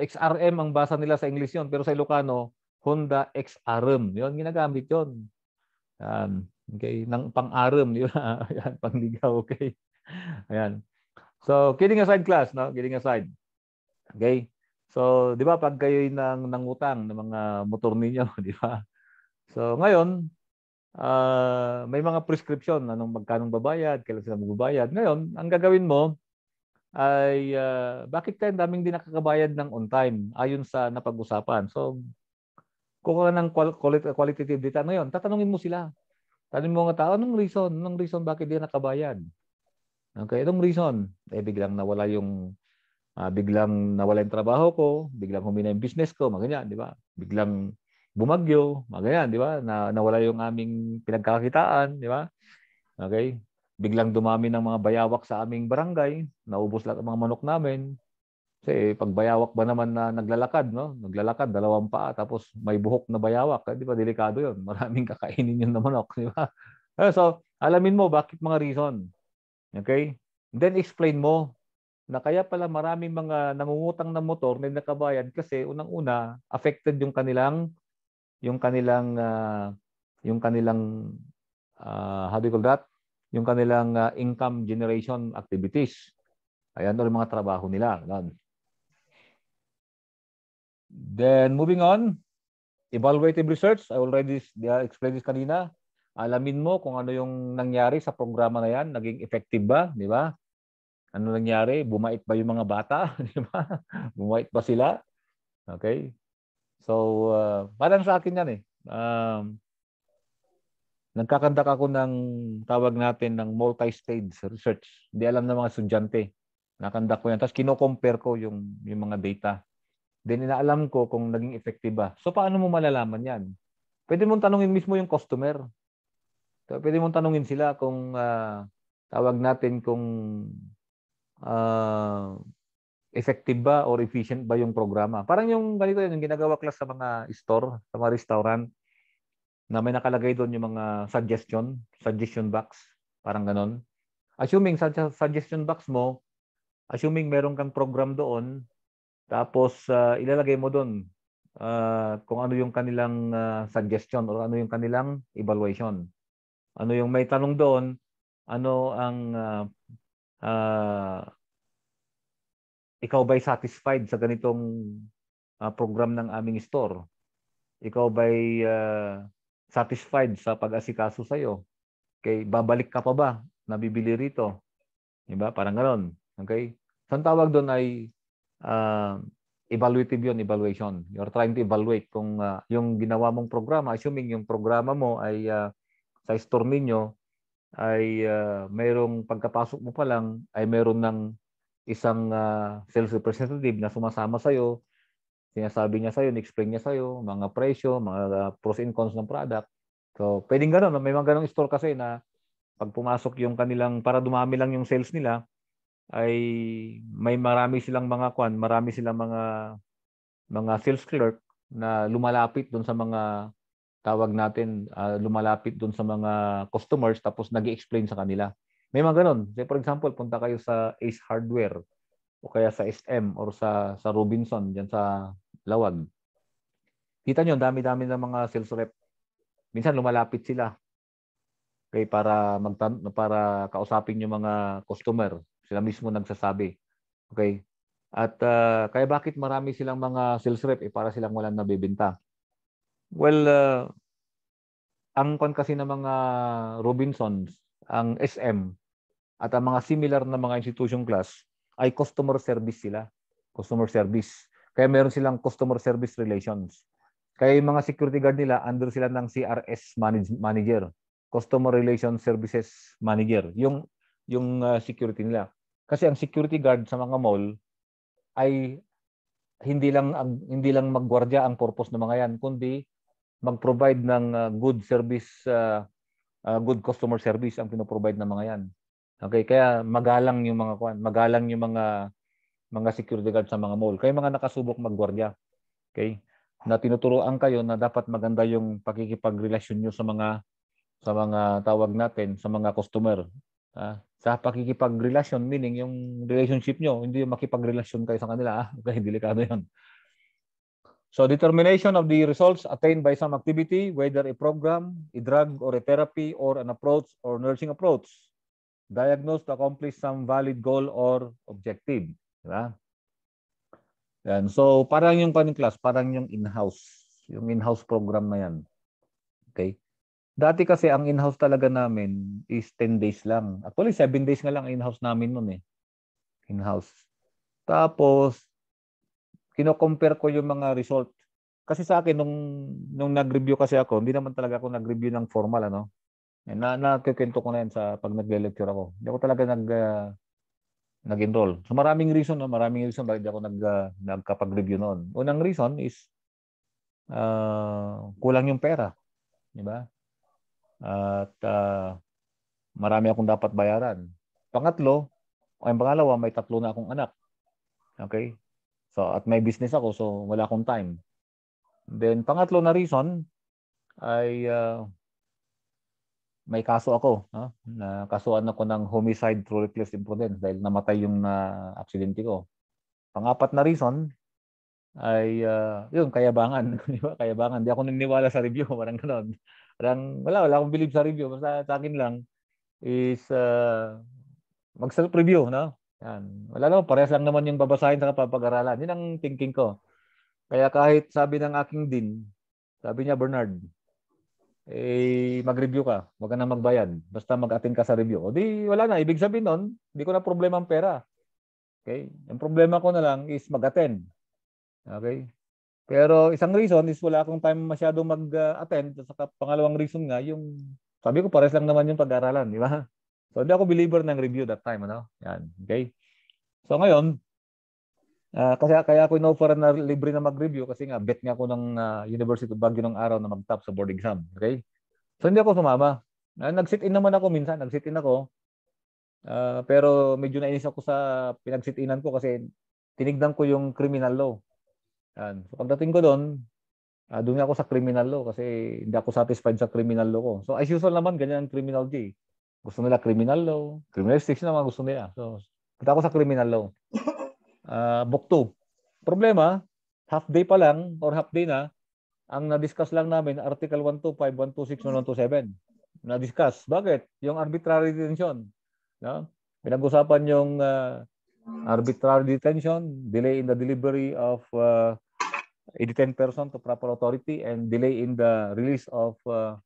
XRM ang basa nila sa English yon Pero sa Ilocano, Honda XRM. Yun, ginagamit yun. Yan. Okay, ng pang-aram, di ba? <laughs> Ayan, pangligaw, okay. Ayan. So, kidding aside class, no? Kidding aside. Okay? So, di ba, pag kayo nang nangutang ng mga motor ninyo, <laughs> di ba? So, ngayon, uh, may mga prescription, anong magkano babayad, kailan sila magbabayad. Ngayon, ang gagawin mo ay, uh, bakit tayo daming din nakakabayad ng on time ayon sa napag-usapan? So, kukuha ng qualitative data ngayon, tatanungin mo sila. Tanungin mo mga tao, anong reason? Anong reason bakit di nakabayad? Okay, anong reason? Eh, biglang nawala yung uh, biglang nawala yung trabaho ko, biglang humina yung business ko, mga ganyan, di ba? Biglang bumagyo, mga ganyan, di ba? Na, nawala yung aming pinagkakitaan, di ba? Okay? Biglang dumami ng mga bayawak sa aming barangay, naubos lahat ang mga manok namin. Kasi pag bayawak ba naman na naglalakad, no? Naglalakad, dalawang paa, tapos may buhok na bayawak. Eh, di ba? Delikado yun. <laughs> Maraming kakainin yun na manok, di ba? Eh, so, alamin mo bakit mga reason. Okay? Then explain mo na kaya pala maraming mga nangungutang ng motor na nakabayad kasi unang-una affected yung kanilang yung kanilang uh, yung kanilang uh, how do you call that? Yung kanilang uh, income generation activities. Ayan doon mga trabaho nila. Ayan. Then moving on, evaluative research. I already explained this kanina. Alamin mo kung ano yung nangyari sa programa na yan, naging effective ba, di ba? Ano nangyari? Bumait ba yung mga bata? <laughs> Di ba? Bumait ba sila? Okay? So, uh, parang sa akin yan eh. Um, nagkakandak ako ng tawag natin ng multi-stage research. Hindi alam ng mga estudyante. Nakandak ko yan. Tapos kino-compare ko yung, yung mga data. Then inaalam ko kung naging effective ba. So paano mo malalaman yan? Pwede mong tanungin mismo yung customer. So, pwede mong tanungin sila kung uh, tawag natin kung uh, effective ba or efficient ba yung programa. Parang yung ganito yun, yung ginagawa class sa mga store, sa mga restaurant, na may nakalagay doon yung mga suggestion, suggestion box, parang ganon. Assuming sa suggestion box mo, assuming meron kang program doon, tapos uh, ilalagay mo doon uh, kung ano yung kanilang uh, suggestion or ano yung kanilang evaluation. Ano yung may tanong doon, ano ang uh, uh, ikaw ba'y satisfied sa ganitong uh, program ng aming store? Ikaw ba'y uh, satisfied sa pag-asikaso sa'yo? Okay, babalik ka pa ba? Nabibili rito? Diba? Parang ganon. Okay? So, ang tawag doon ay uh, evaluative yun, evaluation. You're trying to evaluate kung uh, yung ginawa mong programa, assuming yung programa mo ay uh, sa store ninyo, ay uh, ah, mayroong pagkapasok mo pa lang ay mayroon ng isang uh, sales representative na sumasama sa iyo. Sinasabi niya sa iyo, explain niya sa iyo mga presyo, mga uh, pros and cons ng product. So, pwedeng ganoon, may mga ganung store kasi na pag pumasok yung kanilang para dumami lang yung sales nila ay may marami silang mga kwan, marami silang mga mga sales clerk na lumalapit doon sa mga tawag natin uh, lumalapit doon sa mga customers tapos nag explain sa kanila. May mga ganun. Say for example, punta kayo sa Ace Hardware o kaya sa SM or sa sa Robinson diyan sa Lawag. Kita niyo, dami-dami ng mga sales rep. Minsan lumalapit sila Okay, para mag para kausapin yung mga customer. Sila mismo nagsasabi. Okay? At uh, kaya bakit marami silang mga sales rep eh para silang walang nabebenta Well, uh, ang kon kasi ng mga Robinsons, ang SM, at ang mga similar na mga institution class ay customer service sila. Customer service. Kaya meron silang customer service relations. Kaya yung mga security guard nila, under sila ng CRS manage, manager. Customer Relations Services Manager. Yung, yung uh, security nila. Kasi ang security guard sa mga mall ay hindi lang ang, hindi lang magguardiya ang purpose ng mga yan kundi mag-provide ng uh, good service, uh, uh, good customer service ang pinoprovide ng mga yan. Okay, kaya magalang yung mga kwan, magalang yung mga mga security guard sa mga mall. Kaya mga nakasubok maggwardiya. Okay? Na tinuturuan kayo na dapat maganda yung pakikipagrelasyon niyo sa mga sa mga tawag natin, sa mga customer. Ah, sa pakikipagrelasyon meaning yung relationship niyo, hindi yung makipagrelasyon kayo sa kanila, ah. Okay, delikado 'yon. So determination of the results attained by some activity, whether a program, a drug or a therapy or an approach or nursing approach. Diagnose to accomplish some valid goal or objective. Diba? And So parang yung paning class, parang yung in-house. Yung in-house program na yan. Okay? Dati kasi ang in-house talaga namin is 10 days lang. Actually 7 days nga lang in-house namin noon eh. In-house. Tapos kino-compare ko yung mga result. Kasi sa akin, nung, nung nag-review kasi ako, hindi naman talaga ako nag-review ng formal, ano? Eh, na, nakikwento ko na yan sa pag nagle-lecture ako. Hindi ako talaga nag, uh, nag-enroll. So maraming reason, no? maraming reason bakit ako nag, uh, nagkapag-review noon. Unang reason is uh, kulang yung pera. Di ba? At uh, marami akong dapat bayaran. Pangatlo, o ay pangalawa, may tatlo na akong anak. Okay? So, at may business ako, so wala akong time. Then, pangatlo na reason ay uh, may kaso ako. No? Na kasuan ako ng homicide through reckless imprudence dahil namatay yung na uh, aksidente ko. Pangapat na reason ay uh, yun, kayabangan. <laughs> di ba? Kayabangan. Di ako naniniwala sa review. <laughs> Parang ganun. Parang wala, wala akong believe sa review. Basta sa akin lang is uh, mag-self-review. No? Yan. Wala lang, parehas lang naman yung babasahin sa papag-aralan. Yun ang thinking ko. Kaya kahit sabi ng aking din, sabi niya, Bernard, eh, mag-review ka. Huwag ka na magbayad. Basta mag-attend ka sa review. O di, wala na. Ibig sabihin nun, hindi ko na problema ang pera. Okay? Ang problema ko na lang is mag-attend. Okay? Pero isang reason is wala akong time masyado mag-attend. Ah, At sa pangalawang reason nga, yung sabi ko, pares lang naman yung pag-aralan, di ba? So, hindi ako believer ng review that time. Ano? Yan. Okay? So, ngayon, uh, ah, kasi kaya ako inoffer na libre na mag-review kasi nga, bet nga ako ng uh, University of Baguio ng araw na mag-top sa board exam. Okay? So, hindi ako sumama. Uh, ah, nag-sit-in naman ako minsan. Nag-sit-in ako. Uh, pero medyo nainis ako sa pinag-sit-inan ko kasi tinignan ko yung criminal law. Yan. So, pagdating ko doon, Uh, doon ako sa criminal law kasi hindi ako satisfied sa criminal law ko. So as usual naman, ganyan ang criminal G. Gusto nila criminal law. Criminal justice naman gusto nila. So, punta ako sa criminal law. Uh, book 2. Problema, half day pa lang or half day na, ang na-discuss lang namin, Article 125, 126, 127. Na-discuss. Bakit? Yung arbitrary detention. No? Pinag-usapan yung uh, arbitrary detention, delay in the delivery of uh, a detained person to proper authority, and delay in the release of uh,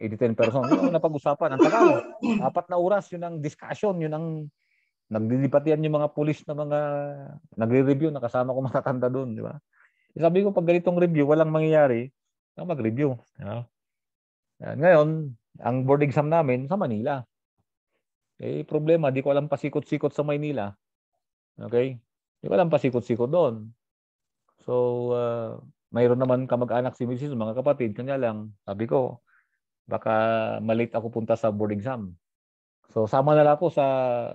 8 person. Yun ang napag-usapan. Ang tagal. Apat na oras. Yun ang discussion. Yun ang nagdilipat yan yung mga pulis na mga nagre-review. Nakasama ko matatanda doon. Di ba? E sabi ko, pag ganitong review, walang mangyayari. Na mag-review. You know? Ngayon, ang board exam namin sa Manila. Eh, problema, di ko alam pasikot-sikot sa Maynila. Okay? Di ko alam pasikot-sikot doon. So, uh, mayroon naman kamag-anak si Mrs. mga kapatid. Kanya lang, sabi ko, Baka malate ako punta sa board exam. So sama na lang ako sa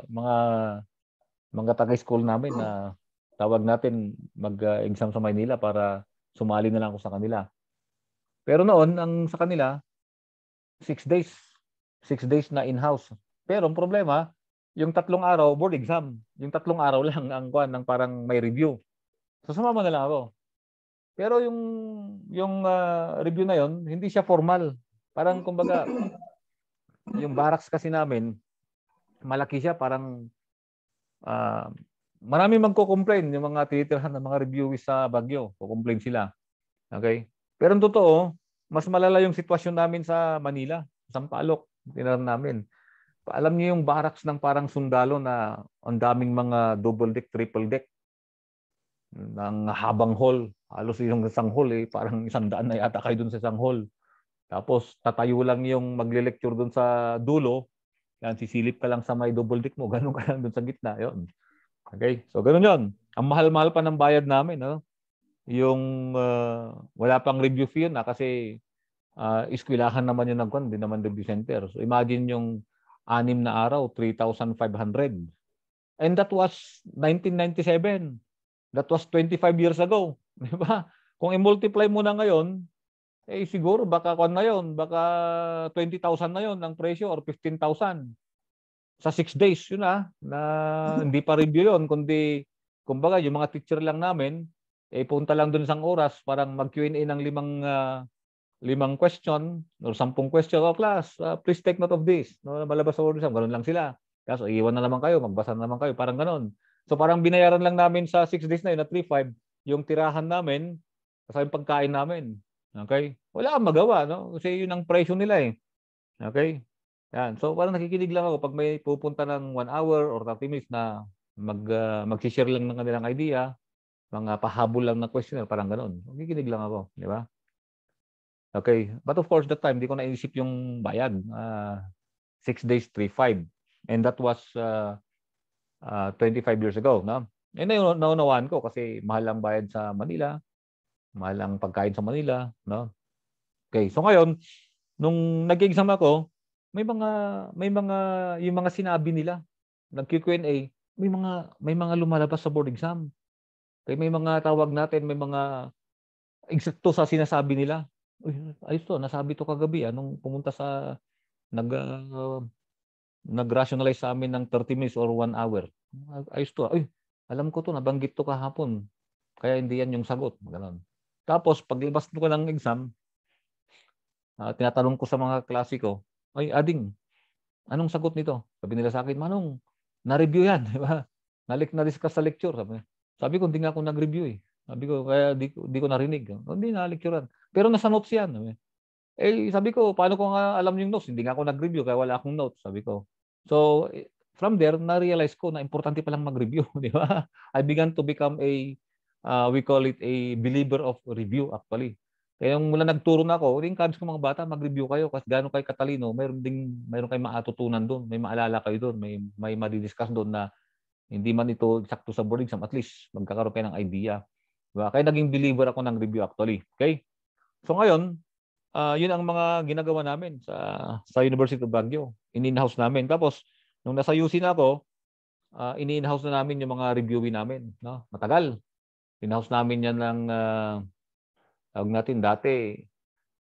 mga mga taga-school namin na tawag natin mag-exam sa Maynila para sumali na lang ako sa kanila. Pero noon, ang sa kanila, six days. Six days na in-house. Pero ang problema, yung tatlong araw, board exam. Yung tatlong araw lang ang kuan ng parang may review. So sumama na lang ako. Pero yung yung uh, review na yon, hindi siya formal. Parang kumbaga, yung barracks kasi namin, malaki siya, parang uh, marami magko-complain yung mga tinitirhan ng mga reviewers sa Bagyo. ko-complain sila. Okay? Pero ang totoo, mas malala yung sitwasyon namin sa Manila, Sampalok, tinaram namin. Alam niyo yung barracks ng parang sundalo na ang daming mga double deck, triple deck ng habang hall. Halos yung isang hall eh, parang isang daan na yata kayo dun sa isang hall. Tapos tatayo lang yung magle-lecture doon sa dulo. Yan, sisilip ka lang sa may double dick mo. <laughs> Ganun ka lang doon sa gitna. Yun. Okay? So, ganun yon. Ang mahal-mahal pa ng bayad namin. No? Yung uh, wala pang review fee yun. Ah, kasi uh, ah, iskwilahan naman yun ng kwan. Hindi naman review center. So, imagine yung anim na araw, 3,500. And that was 1997. That was 25 years ago. <laughs> Di ba? Kung i-multiply mo na ngayon, eh siguro baka kon na yon, baka 20,000 na yon ang presyo or 15,000 sa 6 days yun ah na mm-hmm. hindi pa review yon kundi kumbaga yung mga teacher lang namin eh punta lang doon isang oras parang mag Q&A ng limang uh, limang question or sampung question oh class uh, please take note of this no malabas sa word exam ganun lang sila kaso iwan na naman kayo magbasa na naman kayo parang ganun so parang binayaran lang namin sa 6 days na yun na 3 yung tirahan namin sa yung pagkain namin Okay? Wala kang magawa, no? Kasi yun ang presyo nila eh. Okay? Yan. So parang nakikinig lang ako pag may pupunta ng 1 hour or 30 minutes na mag uh, ah, magsi-share lang ng kanilang idea, mga pahabol lang na questioner, parang ganoon. Nakikinig lang ako, di ba? Okay. But of course, that time, hindi ko naisip yung bayad. Uh, six days, 3-5. And that was uh, uh, 25 years ago. No? And na naunawan ko kasi mahal ang bayad sa Manila mahal ang pagkain sa Manila, no? Okay, so ngayon, nung nag-exam ako, may mga may mga yung mga sinabi nila ng Q&A, may mga may mga lumalabas sa board exam. Kaya may mga tawag natin, may mga eksakto sa sinasabi nila. Uy, ayos to, nasabi to kagabi ah, nung pumunta sa nag uh, nag-rationalize sa amin ng 30 minutes or 1 hour. Ayos to. Ah. Uy, alam ko to, nabanggit to kahapon. Kaya hindi yan yung sagot. Ganun. Tapos, paglabas ko ng exam, uh, tinatanong ko sa mga klasiko, ay, ading, anong sagot nito? Sabi nila sa akin, Manong, na-review yan. <laughs> di ba? Nalik na discuss sa lecture. Sabi, sabi ko, hindi nga ako nag-review eh. Sabi ko, kaya di, di ko narinig. Oh, hindi, na-lecturean. Pero nasa notes yan. Sabi. Eh, sabi ko, paano ko nga alam yung notes? Hindi nga ako nag-review, kaya wala akong notes. Sabi ko. So, eh, from there, na-realize ko na importante pa lang mag-review. <laughs> Di ba? I began to become a uh, we call it a believer of review actually. Kaya yung mula nagturo na ako, i-encourage ko mga bata, mag-review kayo kasi gano'n kayo katalino, mayroon, ding, mayroon kayo matutunan doon, may maalala kayo doon, may, may madidiscuss doon na hindi man ito sakto sa board exam, at least magkakaroon kayo ng idea. Diba? Kaya naging believer ako ng review actually. Okay? So ngayon, uh, yun ang mga ginagawa namin sa sa University of Baguio. in house namin. Tapos, nung nasa UC na ako, uh, in-in-house na namin yung mga reviewin namin. No? Matagal. In-house namin yan ng, uh, natin dati,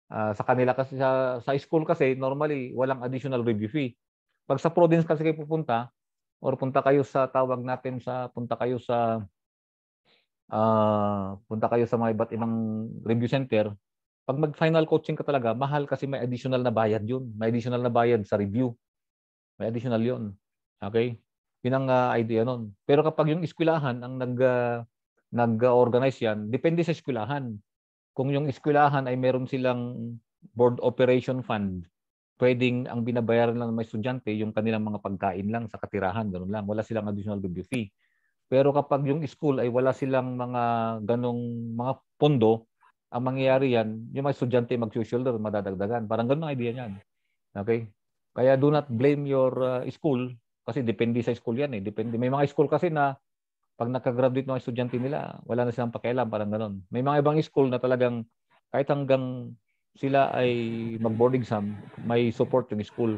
uh, sa kanila kasi, sa, sa school kasi, normally, walang additional review fee. Pag sa province kasi kayo pupunta, or punta kayo sa tawag natin sa, punta kayo sa, uh, punta kayo sa mga iba't ibang review center, pag mag-final coaching ka talaga, mahal kasi may additional na bayad yun. May additional na bayad sa review. May additional yun. Okay? Yun ang uh, idea nun. Pero kapag yung eskwelahan ang nag, uh, nag-organize yan, depende sa eskwelahan. Kung yung eskwelahan ay meron silang board operation fund, pwedeng ang binabayaran lang ng mga estudyante yung kanilang mga pagkain lang sa katirahan, ganun lang. Wala silang additional review fee. Pero kapag yung school ay wala silang mga ganong mga pondo, ang mangyayari yan, yung mga estudyante mag-shoulder, madadagdagan. Parang ganun ang idea niyan. Okay? Kaya do not blame your uh, school kasi depende sa school yan eh. Depende. May mga school kasi na pag nagka-graduate ng estudyante nila, wala na silang pakialam, parang ganun. May mga ibang school na talagang kahit hanggang sila ay mag-boarding exam, may support yung school.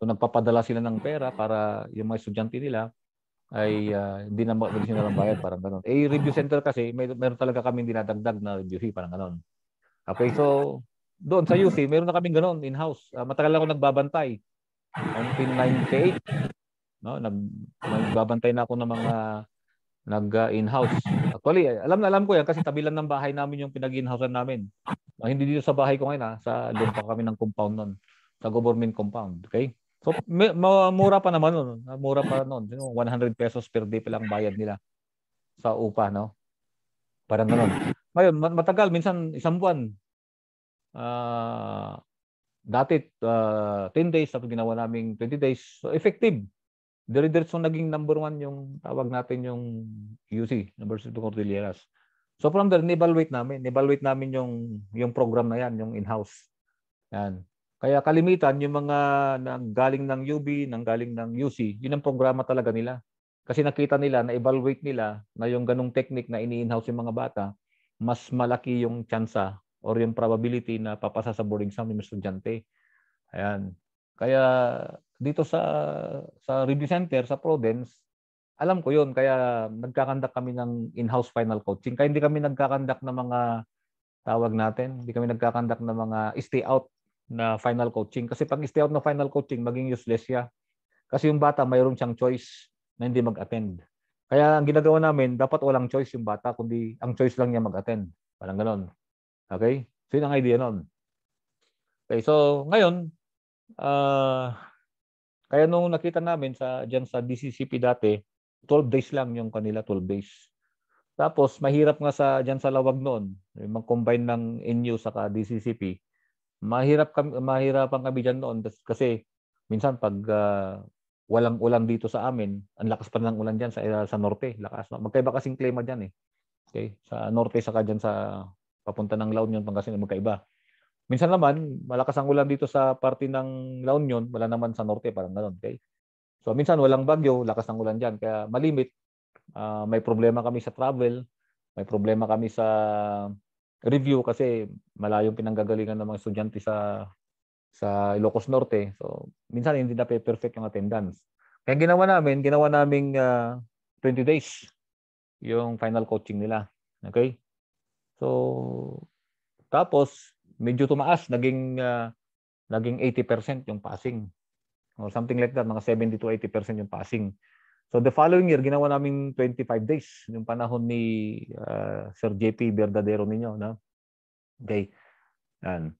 So nagpapadala sila ng pera para yung mga estudyante nila ay uh, hindi na hindi sila lang bayad parang ganun. Eh review center kasi may meron talaga kaming dinadagdag na review fee parang ganun. Okay, so doon sa UC, meron na kaming ganun in-house. Uh, matagal ako nagbabantay. 1998. No, nag, nagbabantay na ako ng mga nag-in-house. Actually, alam na alam ko yan kasi tabi lang ng bahay namin yung pinag-in-house namin. Ah, hindi dito sa bahay ko ngayon ha, ah. sa doon pa kami ng compound noon, sa government compound, okay? So may, mura pa naman noon, ah, mura pa noon, 100 pesos per day pa lang bayad nila sa upa, no? Parang ganoon. Ngayon, matagal, minsan isang buwan. Uh, dati, uh, 10 days, tapos ginawa naming 20 days. So, effective dire-diretso naging number one yung tawag natin yung UC, number of Cordilleras. So from there, ni evaluate namin. Evaluate namin yung, yung program na yan, yung in-house. Yan. Kaya kalimitan, yung mga nanggaling ng UB, nanggaling ng UC, yun ang programa talaga nila. Kasi nakita nila, na-evaluate nila na yung ganong technique na ini-in-house yung mga bata, mas malaki yung tsansa or yung probability na papasa sa boarding exam yung estudyante. Ayan. Kaya dito sa sa review center sa Prudence, alam ko 'yon kaya nagkakandak kami ng in-house final coaching. Kaya hindi kami nagkakandak ng mga tawag natin, hindi kami nagkakandak ng mga stay out na final coaching kasi pag stay out na final coaching maging useless siya. Kasi yung bata mayroon siyang choice na hindi mag-attend. Kaya ang ginagawa namin, dapat walang choice yung bata, kundi ang choice lang niya mag-attend. Parang ganon. Okay? So yun ang idea nun. Okay, so ngayon, uh, kaya nung nakita namin sa diyan sa DCCP dati, 12 days lang yung kanila, 12 days. Tapos mahirap nga sa diyan sa lawag noon, yung mag combine ng NU sa DCCP. Mahirap kami mahirapan kami diyan noon kasi minsan pag uh, walang ulan dito sa amin, ang lakas pa ng ulan diyan sa eh, sa norte, lakas. Magkaiba kasing klima diyan eh. Okay, sa norte sa diyan sa papunta ng Laon yun kasi magkaiba. Minsan naman, malakas ang ulan dito sa parte ng La Union, wala naman sa norte, parang ganoon. Okay? So minsan walang bagyo, lakas ng ulan diyan kaya malimit. Uh, may problema kami sa travel, may problema kami sa review kasi malayong pinanggagalingan ng mga estudyante sa sa Ilocos Norte. So minsan hindi na perfect yung attendance. Kaya ginawa namin, ginawa naming uh, ah, 20 days yung final coaching nila. Okay? So tapos medyo tumaas, naging uh, naging 80% yung passing. Or something like that, mga 70 to 80% yung passing. So the following year, ginawa namin 25 days, yung panahon ni uh, Sir JP Verdadero niyo No? Okay. Yan.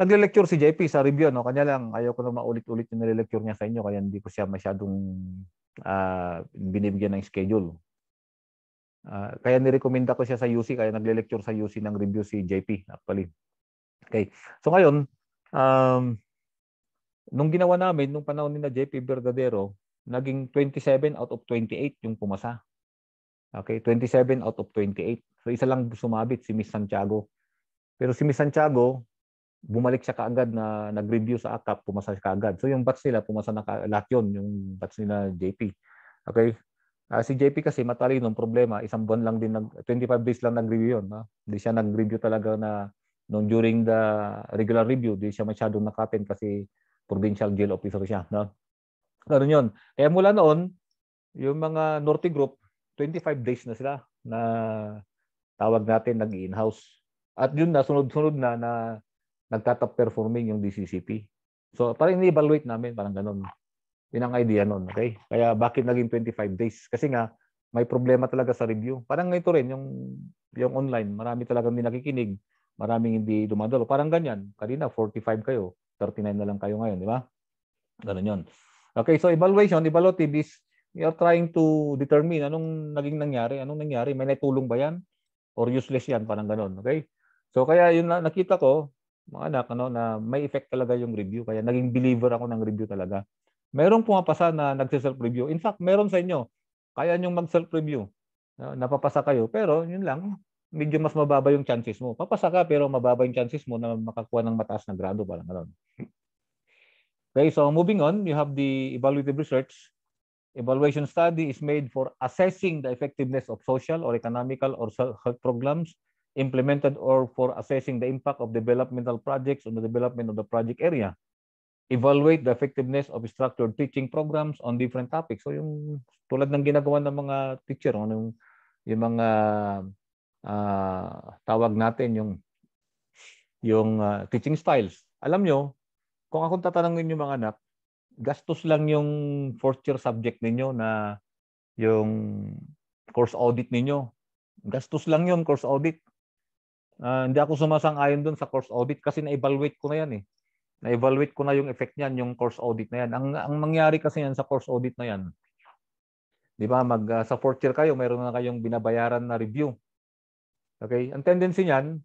Nagle-lecture si JP sa review. No? Kanya lang, ayaw ko na maulit-ulit yung nile niya sa inyo, kaya hindi ko siya masyadong uh, binibigyan ng schedule. Uh, kaya nirekomenda ko siya sa UC, kaya nagle-lecture sa UC ng review si JP actually. Okay. So ngayon, um, nung ginawa namin, nung panahon ni na JP Verdadero, naging 27 out of 28 yung pumasa. Okay, 27 out of 28. So isa lang sumabit si Miss Santiago. Pero si Miss Santiago, bumalik siya kaagad na nag-review sa ACAP, pumasa siya kaagad. So yung batch nila, pumasa na ka, lahat yun, yung batch nila JP. Okay? Uh, si JP kasi matalino, problema, isang buwan lang din, nag, 25 days lang nag-review yun. Ha? Hindi siya nag-review talaga na no during the regular review, di siya masyadong nakatin kasi provincial jail officer siya, no. Ganun 'yon. Kaya mula noon, yung mga Norte Group, 25 days na sila na tawag natin nag-in-house. At yun na sunod-sunod na na nagtatap performing yung DCCP. So parang ini-evaluate namin parang ganun. Yun ang idea noon, okay? Kaya bakit naging 25 days? Kasi nga may problema talaga sa review. Parang ito rin yung yung online, marami talaga may nakikinig maraming hindi dumadalo. Parang ganyan. Kanina, 45 kayo. 39 na lang kayo ngayon, di ba? Ganun yun. Okay, so evaluation, evaluative is we are trying to determine anong naging nangyari, anong nangyari, may natulong ba yan? Or useless yan, parang ganun. Okay? So kaya yun nakita ko, mga anak, ano, na may effect talaga yung review. Kaya naging believer ako ng review talaga. Merong pumapasa na nagsiself-review. In fact, meron sa inyo. Kaya nyong mag-self-review. Napapasa kayo. Pero yun lang, medyo mas mababa yung chances mo. Papasa ka pero mababa yung chances mo na makakuha ng mataas na grado parang ganun. Okay, so moving on, you have the evaluative research. Evaluation study is made for assessing the effectiveness of social or economical or health programs implemented or for assessing the impact of developmental projects on the development of the project area. Evaluate the effectiveness of structured teaching programs on different topics. So yung tulad ng ginagawa ng mga teacher, ano yung, yung mga uh, tawag natin yung yung uh, teaching styles. Alam nyo, kung akong tatanungin yung mga anak, gastos lang yung fourth year subject ninyo na yung course audit ninyo. Gastos lang yung course audit. Uh, hindi ako sumasang-ayon doon sa course audit kasi na-evaluate ko na yan eh. Na-evaluate ko na yung effect niyan, yung course audit na yan. Ang, ang mangyari kasi yan sa course audit na yan, di ba, mag, uh, sa fourth year kayo, meron na kayong binabayaran na review. Okay? Ang tendency niyan,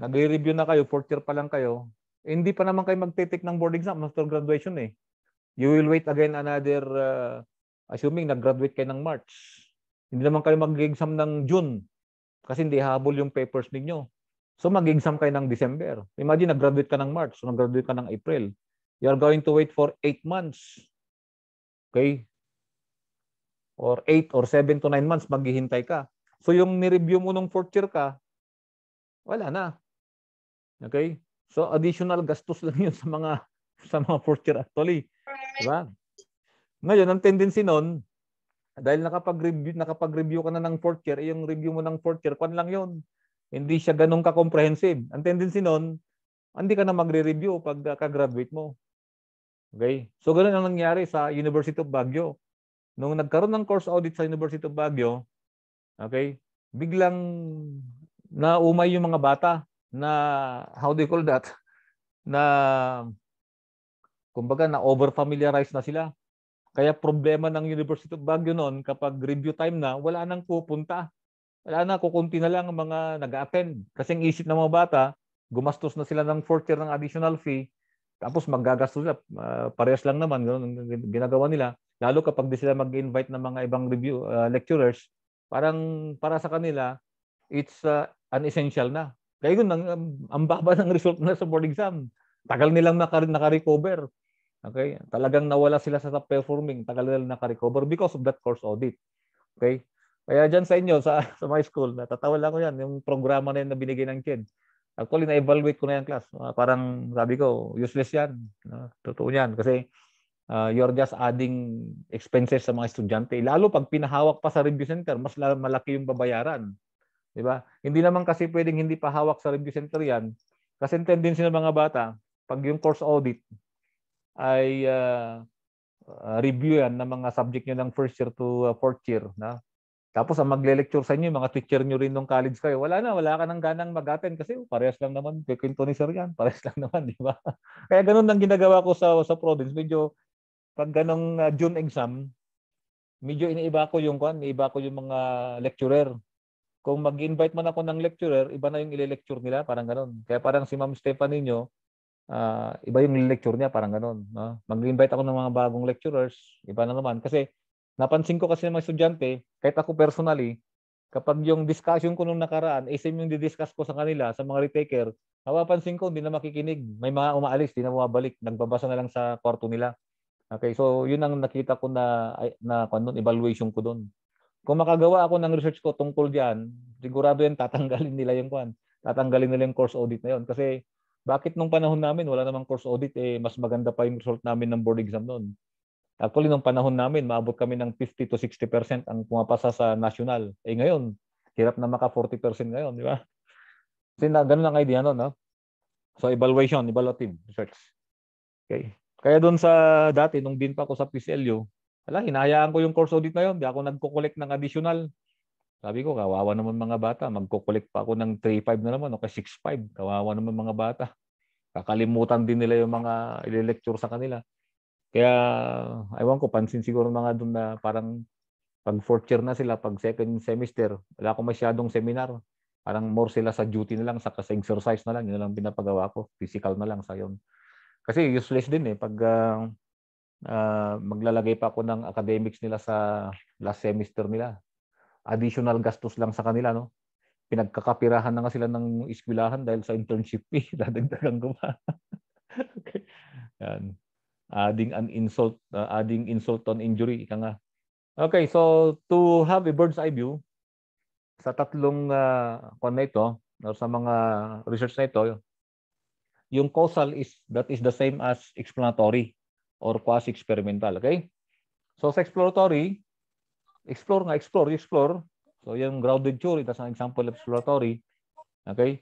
nagre-review na kayo, fourth year pa lang kayo, eh, hindi pa naman kayo magte-take ng board exam after graduation eh. You will wait again another, uh, assuming nag-graduate kayo ng March. Hindi naman kayo mag-exam ng June kasi hindi habol yung papers ninyo. So mag-exam kayo ng December. Imagine nag-graduate ka ng March, so nag-graduate ka ng April. You are going to wait for 8 months. Okay? Or 8 or 7 to 9 months maghihintay ka. So yung ni-review mo nung fourth year ka, wala na. Okay? So additional gastos <laughs> lang yun sa mga sa mga fourth year actually. Diba? Ngayon, ang tendency nun, dahil nakapag-review nakapag-review ka na ng fourth year, eh, yung review mo ng fourth year, kwan lang yun. Hindi siya ganun ka-comprehensive. Ang tendency nun, hindi ka na magre-review pag uh, ka-graduate mo. Okay? So, ganun ang nangyari sa University of Baguio. Nung nagkaroon ng course audit sa University of Baguio, Okay? Biglang naumay yung mga bata na how do you call that? Na kumbaga na over familiarize na sila. Kaya problema ng University of Baguio noon kapag review time na, wala nang pupunta. Wala na, kukunti na lang ang mga nag-attend. Kasi ang isip ng mga bata, gumastos na sila ng fourth year ng additional fee, tapos maggagastos sila. Uh, parehas lang naman, ganun ang ginagawa nila. Lalo kapag di sila mag-invite ng mga ibang review uh, lecturers, parang para sa kanila, it's uh, an essential na. Kaya yun, ang, ang baba ng result na sa board exam. Tagal nilang naka, recover Okay? Talagang nawala sila sa top performing. Tagal nilang naka-recover because of that course audit. Okay? Kaya dyan sa inyo, sa, <laughs> sa my school, natatawa lang ko yan, yung programa na yan na binigay ng kid. Actually, na-evaluate ko na yung class. Ah, parang sabi ko, useless yan. Ah, totoo yan. Kasi uh, you're just adding expenses sa mga estudyante. Lalo pag pinahawak pa sa review center, mas malaki yung babayaran. 'Di ba? Hindi naman kasi pwedeng hindi pa hawak sa review center 'yan. Kasi tendency ng mga bata, pag yung course audit ay uh, uh, review yan ng mga subject nyo ng first year to uh, fourth year. Na? Tapos ang magle-lecture sa inyo, mga teacher nyo rin nung college kayo, wala na, wala ka ng ganang mag-attend kasi parehas lang naman, kikwento ni sir yan, parehas <laughs> lang naman, di ba? Kaya ganun ang ginagawa ko sa, sa province. Medyo pag ganong uh, June exam, medyo iniiba ko yung kwan, iniiba ko yung mga lecturer. Kung mag-invite man ako ng lecturer, iba na yung ile-lecture nila, parang ganon. Kaya parang si Ma'am Stephanie nyo, uh, ah, iba yung lecture niya, parang ganon. No? Mag-invite ako ng mga bagong lecturers, iba na naman. Kasi napansin ko kasi ng mga estudyante, kahit ako personally, kapag yung discussion ko nung nakaraan, eh, same yung didiscuss ko sa kanila, sa mga retaker, napapansin ko, hindi na makikinig. May mga umaalis, hindi na bumabalik. Nagbabasa na lang sa kwarto nila. Okay, so yun ang nakita ko na na kanon evaluation ko doon. Kung makagawa ako ng research ko tungkol diyan, sigurado yan tatanggalin nila yung kwan. Tatanggalin nila yung course audit na yun kasi bakit nung panahon namin wala namang course audit eh mas maganda pa yung result namin ng board exam noon. Actually nung panahon namin maabot kami ng 50 to 60% ang pumapasa sa national. Eh ngayon, hirap na maka 40% ngayon, di ba? Kasi na, ganun ang idea noon, no? So evaluation, evaluative research. Okay. Kaya doon sa dati, nung din pa ako sa PCLU, ala, hinahayaan ko yung course audit na yun. Di ako nagko-collect ng additional. Sabi ko, kawawa naman mga bata. Magko-collect pa ako ng 3.5 na naman o kay 6.5. Kawawa naman mga bata. Kakalimutan din nila yung mga ile-lecture sa kanila. Kaya, aywan ko, pansin siguro mga doon na parang pag fourth year na sila, pag second semester, wala akong masyadong seminar. Parang more sila sa duty na lang, sa exercise na lang. Yun lang pinapagawa ko. Physical na lang sa yun. Kasi useless din eh. Pag uh, uh, maglalagay pa ako ng academics nila sa last semester nila, additional gastos lang sa kanila, no? Pinagkakapirahan na nga sila ng eskwelahan dahil sa internship fee. <laughs> Eh, dadagdagan ko pa. okay. <laughs> Yan. Adding an insult, uh, adding insult on injury, ika nga. Okay, so to have a bird's eye view, sa tatlong uh, kwan na ito, or sa mga research na ito, yung causal is that is the same as explanatory or quasi-experimental. Okay? So sa exploratory, explore nga, explore, explore. So yung grounded theory, that's an example of exploratory. Okay?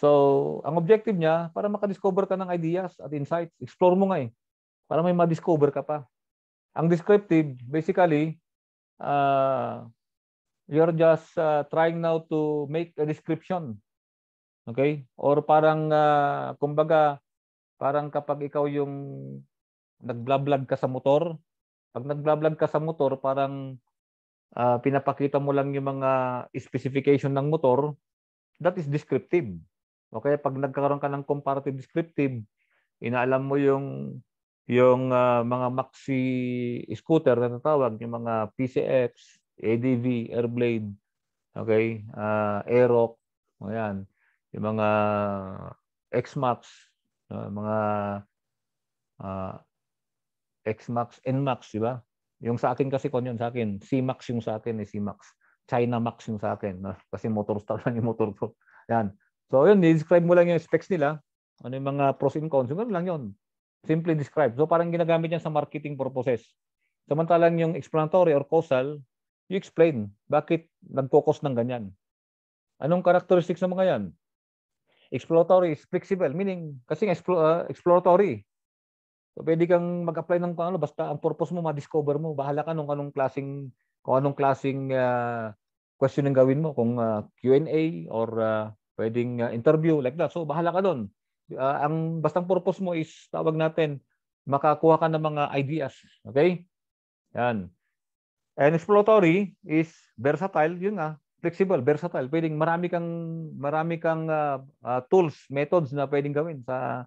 So ang objective niya, para makadiscover ka ng ideas at insights, explore mo nga eh. Para may ma-discover ka pa. Ang descriptive, basically, uh, you're just uh, trying now to make a description Okay? Or parang, uh, kumbaga, parang kapag ikaw yung nagblablag ka sa motor, pag nagblablag ka sa motor, parang uh, pinapakita mo lang yung mga specification ng motor, that is descriptive. Okay, pag nagkakaroon ka ng comparative descriptive, inaalam mo yung yung uh, mga maxi scooter na tatawag, yung mga PCX, ADV, Airblade, okay, uh, Aerox, ayan yung mga XMAX, no? mga uh, XMAX, NMAX, di ba? Yung sa akin kasi kon sa akin, CMAX yung sa akin, eh, CMAX. China Max yung sa akin, no? kasi motor star lang yung motor ko. Yan. So yun, describe mo lang yung specs nila, ano yung mga pros and cons, yun lang yun. Simply describe. So parang ginagamit yan sa marketing purposes. Samantalang yung explanatory or causal, you explain bakit nag-focus ng ganyan. Anong characteristics ng mga yan? Exploratory is flexible, meaning kasi ah, exploratory. So pwede kang mag-apply ng kung ano basta ang purpose mo ma-discover mo. Bahala ka nung anong klaseng, kung anong klaseng uh, question ang gawin mo kung uh, ah, Q&A or uh, pwedeng uh, interview like that. So bahala ka doon. Uh, ang bastang purpose mo is tawag natin makakuha ka ng mga ideas, okay? Yan. And exploratory is versatile, yun nga, flexible, versatile. Pwedeng marami kang marami kang uh, uh, tools, methods na pwedeng gawin sa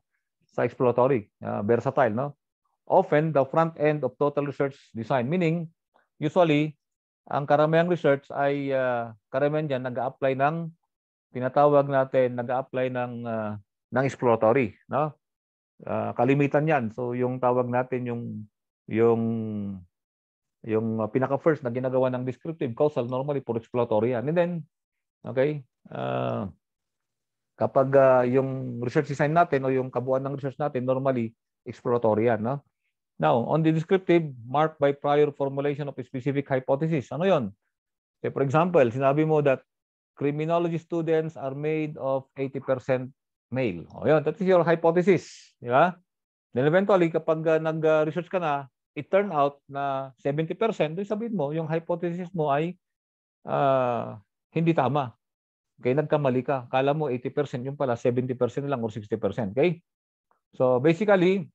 sa exploratory, uh, versatile, no? Often the front end of total research design meaning usually ang karamihang research ay uh, karamihan diyan nag apply ng tinatawag natin nag apply ng uh, ng exploratory, no? Uh, kalimitan 'yan. So yung tawag natin yung yung yung uh, pinaka-first na ginagawa ng descriptive causal, normally for exploratory yan. And then, okay, uh, kapag uh, yung research design natin o yung kabuuan ng research natin, normally exploratory yan. No? Now, on the descriptive, marked by prior formulation of a specific hypothesis. Ano yon? Okay, for example, sinabi mo that criminology students are made of 80% male. oh yon that is your hypothesis. Di ba? Then eventually, kapag uh, nag-research uh, ka na, it turned out na 70%, doon sabihin mo, yung hypothesis mo ay uh, hindi tama. Okay, nagkamali ka. Kala mo 80%, yung pala 70% lang or 60%. Okay? So basically,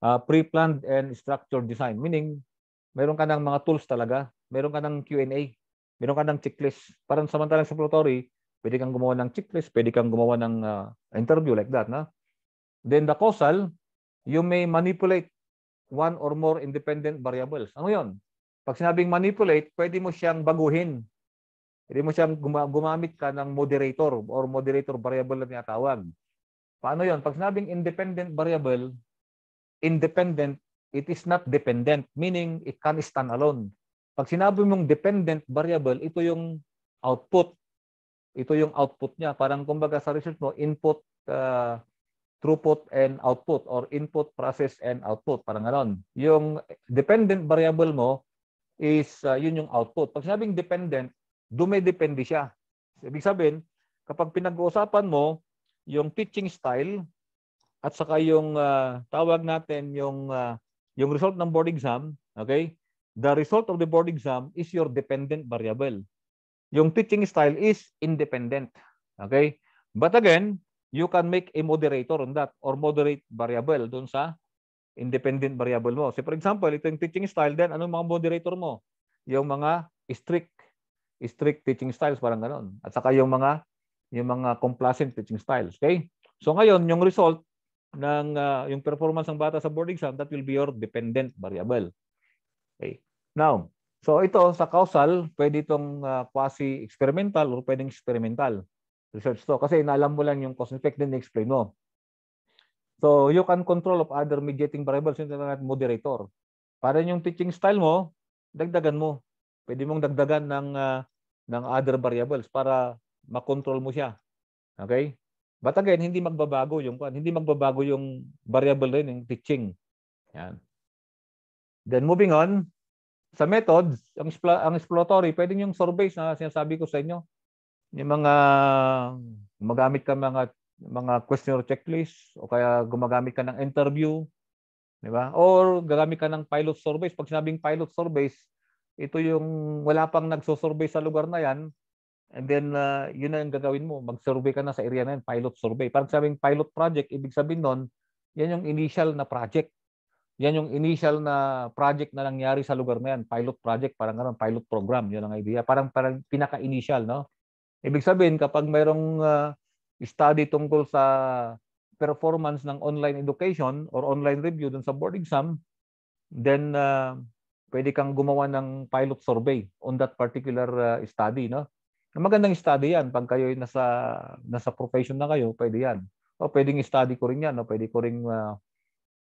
uh, pre-planned and structured design. Meaning, meron ka ng mga tools talaga. Meron ka ng Q&A. Meron ka ng checklist. Parang samantalang sa Plotory, pwede kang gumawa ng checklist, pwede kang gumawa ng uh, interview like that. Na? Then the causal, you may manipulate one or more independent variables. Ano yon? Pag sinabing manipulate, pwede mo siyang baguhin. Pwede mo siyang gumamit ka ng moderator or moderator variable na tinatawag. Paano yon? Pag sinabing independent variable, independent, it is not dependent. Meaning, it can stand alone. Pag sinabi mong dependent variable, ito yung output. Ito yung output niya. Parang kumbaga sa research mo, input uh, throughput and output or input process and output parang ganon yung dependent variable mo is uh, yun yung output pag sinabing dependent dumedepende siya ibig sabihin kapag pinag-uusapan mo yung teaching style at saka yung uh, tawag natin yung uh, yung result ng board exam okay the result of the board exam is your dependent variable yung teaching style is independent okay but again you can make a moderator on that or moderate variable doon sa independent variable mo. So for example, ito yung teaching style, then anong mga moderator mo? Yung mga strict strict teaching styles parang ganoon. At saka yung mga yung mga complacent teaching styles, okay? So ngayon, yung result ng uh, yung performance ng bata sa board exam, that will be your dependent variable. Okay. Now, so ito sa causal, pwede itong uh, quasi-experimental or pwedeng experimental research to. Kasi naalam mo lang yung cause and effect, then explain mo. So, you can control of other mediating variables yung tinatawag moderator. Para yung teaching style mo, dagdagan mo. Pwede mong dagdagan ng uh, ng other variables para makontrol mo siya. Okay? But again, hindi magbabago yung hindi magbabago yung variable rin yung teaching. Yan. Then moving on, sa methods, ang, ang exploratory, pwedeng yung surveys na sinasabi ko sa inyo yung mga gumagamit ka mga mga questionnaire checklist o kaya gumagamit ka ng interview, di ba? Or gagamit ka ng pilot surveys. Pag sinabing pilot surveys, ito yung wala pang nagso-survey sa lugar na 'yan. And then uh, yun na yung gagawin mo, mag-survey ka na sa area na 'yan, pilot survey. Parang sabing pilot project, ibig sabihin noon, 'yan yung initial na project. Yan yung initial na project na nangyari sa lugar na 'yan, pilot project, parang ganun, pilot program, 'yun ang idea. Parang parang pinaka-initial, no? Ibig sabihin, kapag mayroong uh, study tungkol sa performance ng online education or online review dun sa board exam, then uh, pwede kang gumawa ng pilot survey on that particular uh, study. No? Magandang study yan. Pag kayo nasa, nasa profession na kayo, pwede yan. O pwedeng study ko rin yan. No? Pwede ko rin uh,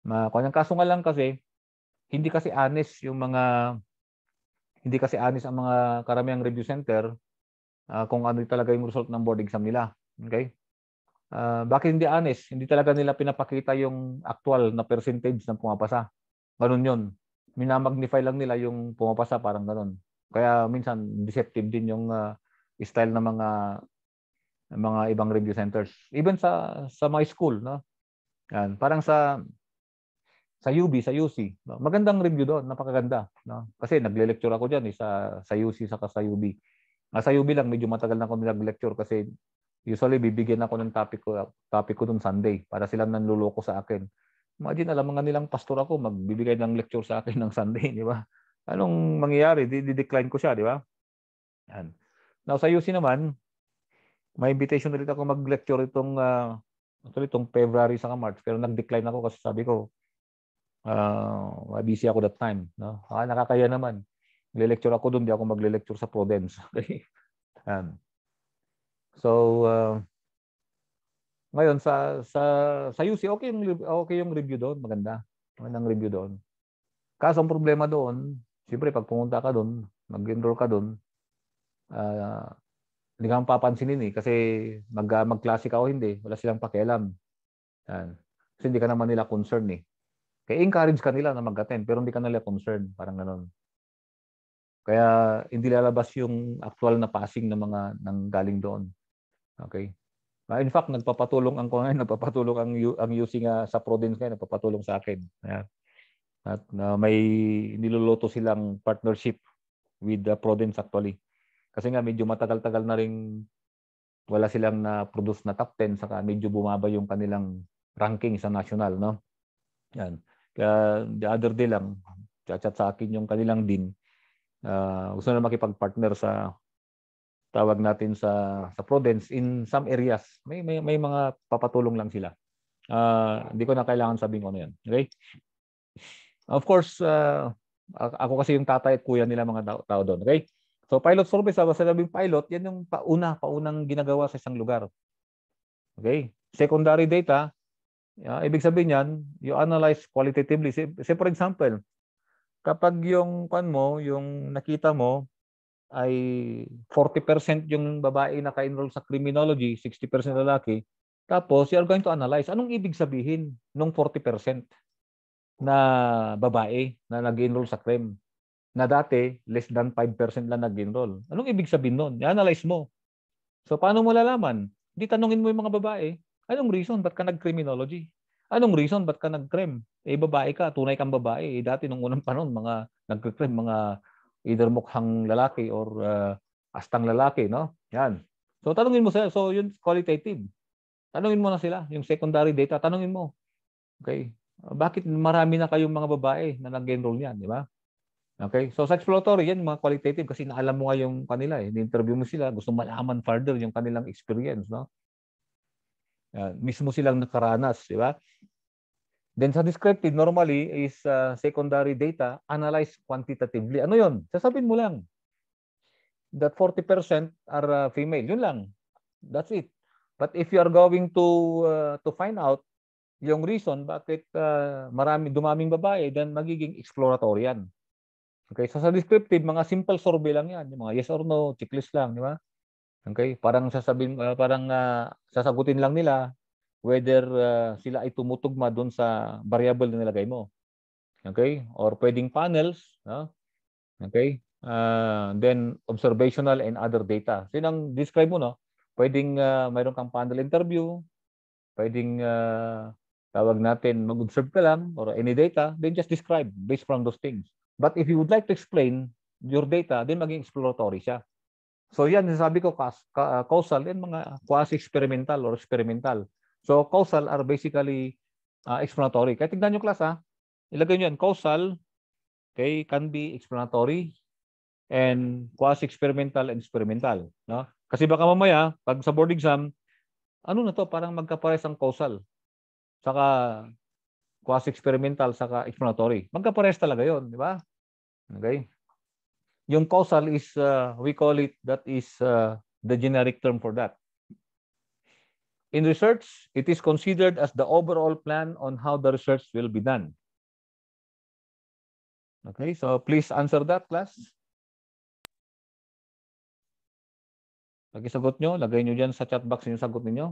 makuha. Kaso nga lang kasi, hindi kasi honest yung mga hindi kasi honest ang mga karamihang review center uh, kung ano talaga yung result ng board exam nila. Okay? Uh, bakit hindi honest? Hindi talaga nila pinapakita yung actual na percentage ng pumapasa. Ganun yun. Minamagnify lang nila yung pumapasa, parang ganun. Kaya minsan deceptive din yung uh, style ng mga mga ibang review centers. Even sa sa mga school, no? Yan, parang sa sa UB, sa UC. No? Magandang review doon, napakaganda, no? Kasi nagle-lecture ako diyan eh, sa sa UC saka sa UB. Nasa UB lang, medyo matagal na ako nag-lecture kasi usually bibigyan ako ng topic ko, topic ko nung Sunday para sila nanluloko sa akin. Imagine, alam mga nilang pastor ako, magbibigay ng lecture sa akin <laughs> ng Sunday, di ba? Anong mangyayari? Di-decline ko siya, di ba? Yan. Now, sa UC naman, may invitation ulit ako mag-lecture itong uh, actually itong February sa March pero nag-decline ako kasi sabi ko uh, busy ako that time no ah, nakakaya naman Nile-lecture ako doon, di ako magle-lecture sa Prudence. <laughs> Okay? um, so, uh, ngayon sa sa sa UC okay yung okay yung review doon, maganda. Magandang review doon. Kaso ang problema doon, siyempre pag pumunta ka doon, mag-enroll ka doon, uh, hindi ka papansinin eh kasi mag magklase ka o hindi, wala silang pakialam. Yan. Kasi hindi ka naman nila concern eh. Kaya encourage ka nila na mag-attend pero hindi ka nila concerned, parang ganoon. Kaya hindi lalabas yung actual na passing ng mga nang galing doon. Okay? Ah, in fact, nagpapatulong ang ngayon, <laughs> nagpapatulong ang ang using nga sa Prodens ngayon, nagpapatulong sa akin. Yeah. At uh, may niluluto silang partnership with the uh, actually. Kasi nga medyo matagal-tagal na rin wala silang na-produce na top 10 saka medyo bumaba yung kanilang ranking sa national, no? Yan. Kaya the other day lang, chat-chat sa akin yung kanilang din uh, gusto na makipag-partner sa tawag natin sa sa Prudence in some areas may may, may mga papatulong lang sila. Uh, hindi ko na kailangan sabihin ko ano 'yan. Okay? Of course, uh, ako kasi yung tatay at kuya nila mga tao, doon. Okay? So pilot survey, sa sinabing pilot, yan yung pauna, paunang ginagawa sa isang lugar. Okay? Secondary data, uh, ibig sabihin yan, you analyze qualitatively. Say, say for example, Kapag yung kan mo, yung nakita mo ay 40% yung babae na ka-enroll sa criminology, 60% lalaki, tapos you are going to analyze anong ibig sabihin nung 40% na babae na nag-enroll sa crime na dati less than 5% lang nag-enroll. Anong ibig sabihin noon? I-analyze mo. So paano mo lalaman? Di tanungin mo yung mga babae, anong reason ba't ka nag-criminology? Anong reason ba't ka nag-creme? Eh babae ka, tunay kang babae. Eh, dati nung unang panahon, mga nag creme mga either mukhang lalaki or uh, astang lalaki, no? Yan. So tanungin mo sila, so yun qualitative. Tanungin mo na sila, yung secondary data, tanungin mo. Okay? Bakit marami na kayong mga babae na nag-enroll niyan, di ba? Okay? So sa exploratory, yan mga qualitative kasi naalam mo nga yung kanila eh. Ni-interview mo sila, gusto malaman further yung kanilang experience, no? Uh, mismo silang nakaranas, di ba? Then sa descriptive, normally is uh, secondary data analyzed quantitatively. Ano yon? Sasabihin mo lang that 40% are uh, female. Yun lang. That's it. But if you are going to uh, to find out yung reason bakit uh, marami dumaming babae, then magiging exploratory yan. Okay, so sa descriptive, mga simple survey lang yan, yung mga yes or no, checklist lang, di ba? Okay? Parang sasabihin uh, parang uh, sasagutin lang nila whether uh, sila ay tumutugma doon sa variable na nilagay mo. Okay? Or pwedeng panels, no? Okay? Uh, then observational and other data. So yun describe mo, no? Pwedeng uh, mayroon kang panel interview, pwedeng uh, tawag natin mag-observe ka lang or any data, then just describe based from those things. But if you would like to explain your data, then maging exploratory siya. So yan, sabi ko, ah, causal and mga quasi-experimental or experimental. So causal are basically uh, explanatory. Kaya tignan nyo class ha. Ilagay nyo yan, causal okay, can be explanatory and quasi-experimental and experimental. No? Kasi baka mamaya, pag sa board exam, ano na to, parang magkapares ang causal. Saka quasi-experimental, saka explanatory. Magkapares talaga yon di ba? Okay yung causal is, uh, we call it, that is uh, the generic term for that. In research, it is considered as the overall plan on how the research will be done. Okay, so please answer that, class. Pag isagot nyo, lagay nyo dyan sa chat box yung sagot ninyo.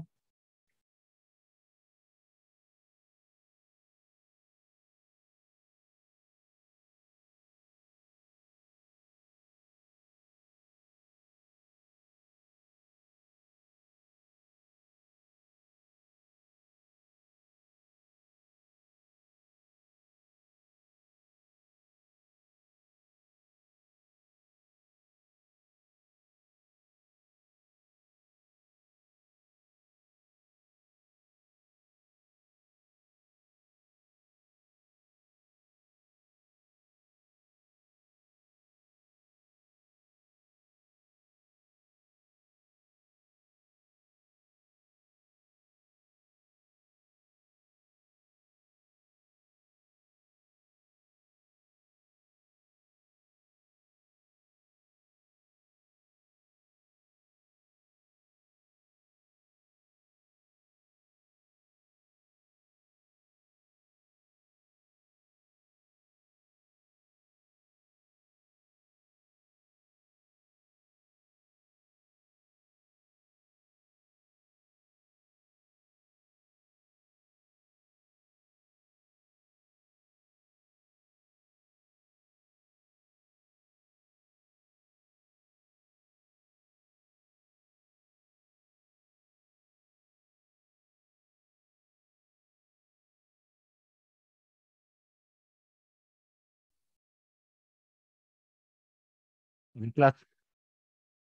in class.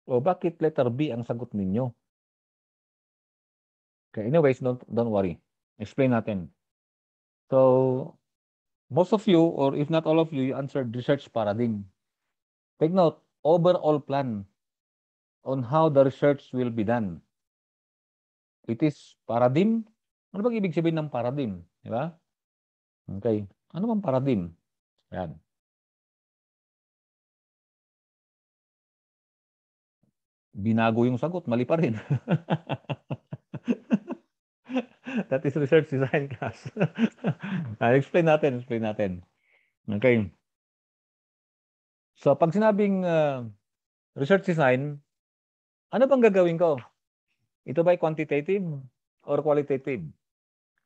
O bakit letter B ang sagot ninyo? Okay, anyways, don't, don't worry. Explain natin. So, most of you, or if not all of you, you answered research paradigm. Take note, overall plan on how the research will be done. It is paradigm. Ano bang ibig sabihin ng paradigm? Di ba? Okay. Ano bang paradigm? Yan. binago yung sagot, mali pa rin. <laughs> That is research design class. uh, <laughs> explain natin, explain natin. Okay. So pag sinabing uh, research design, ano bang gagawin ko? Ito ba quantitative or qualitative?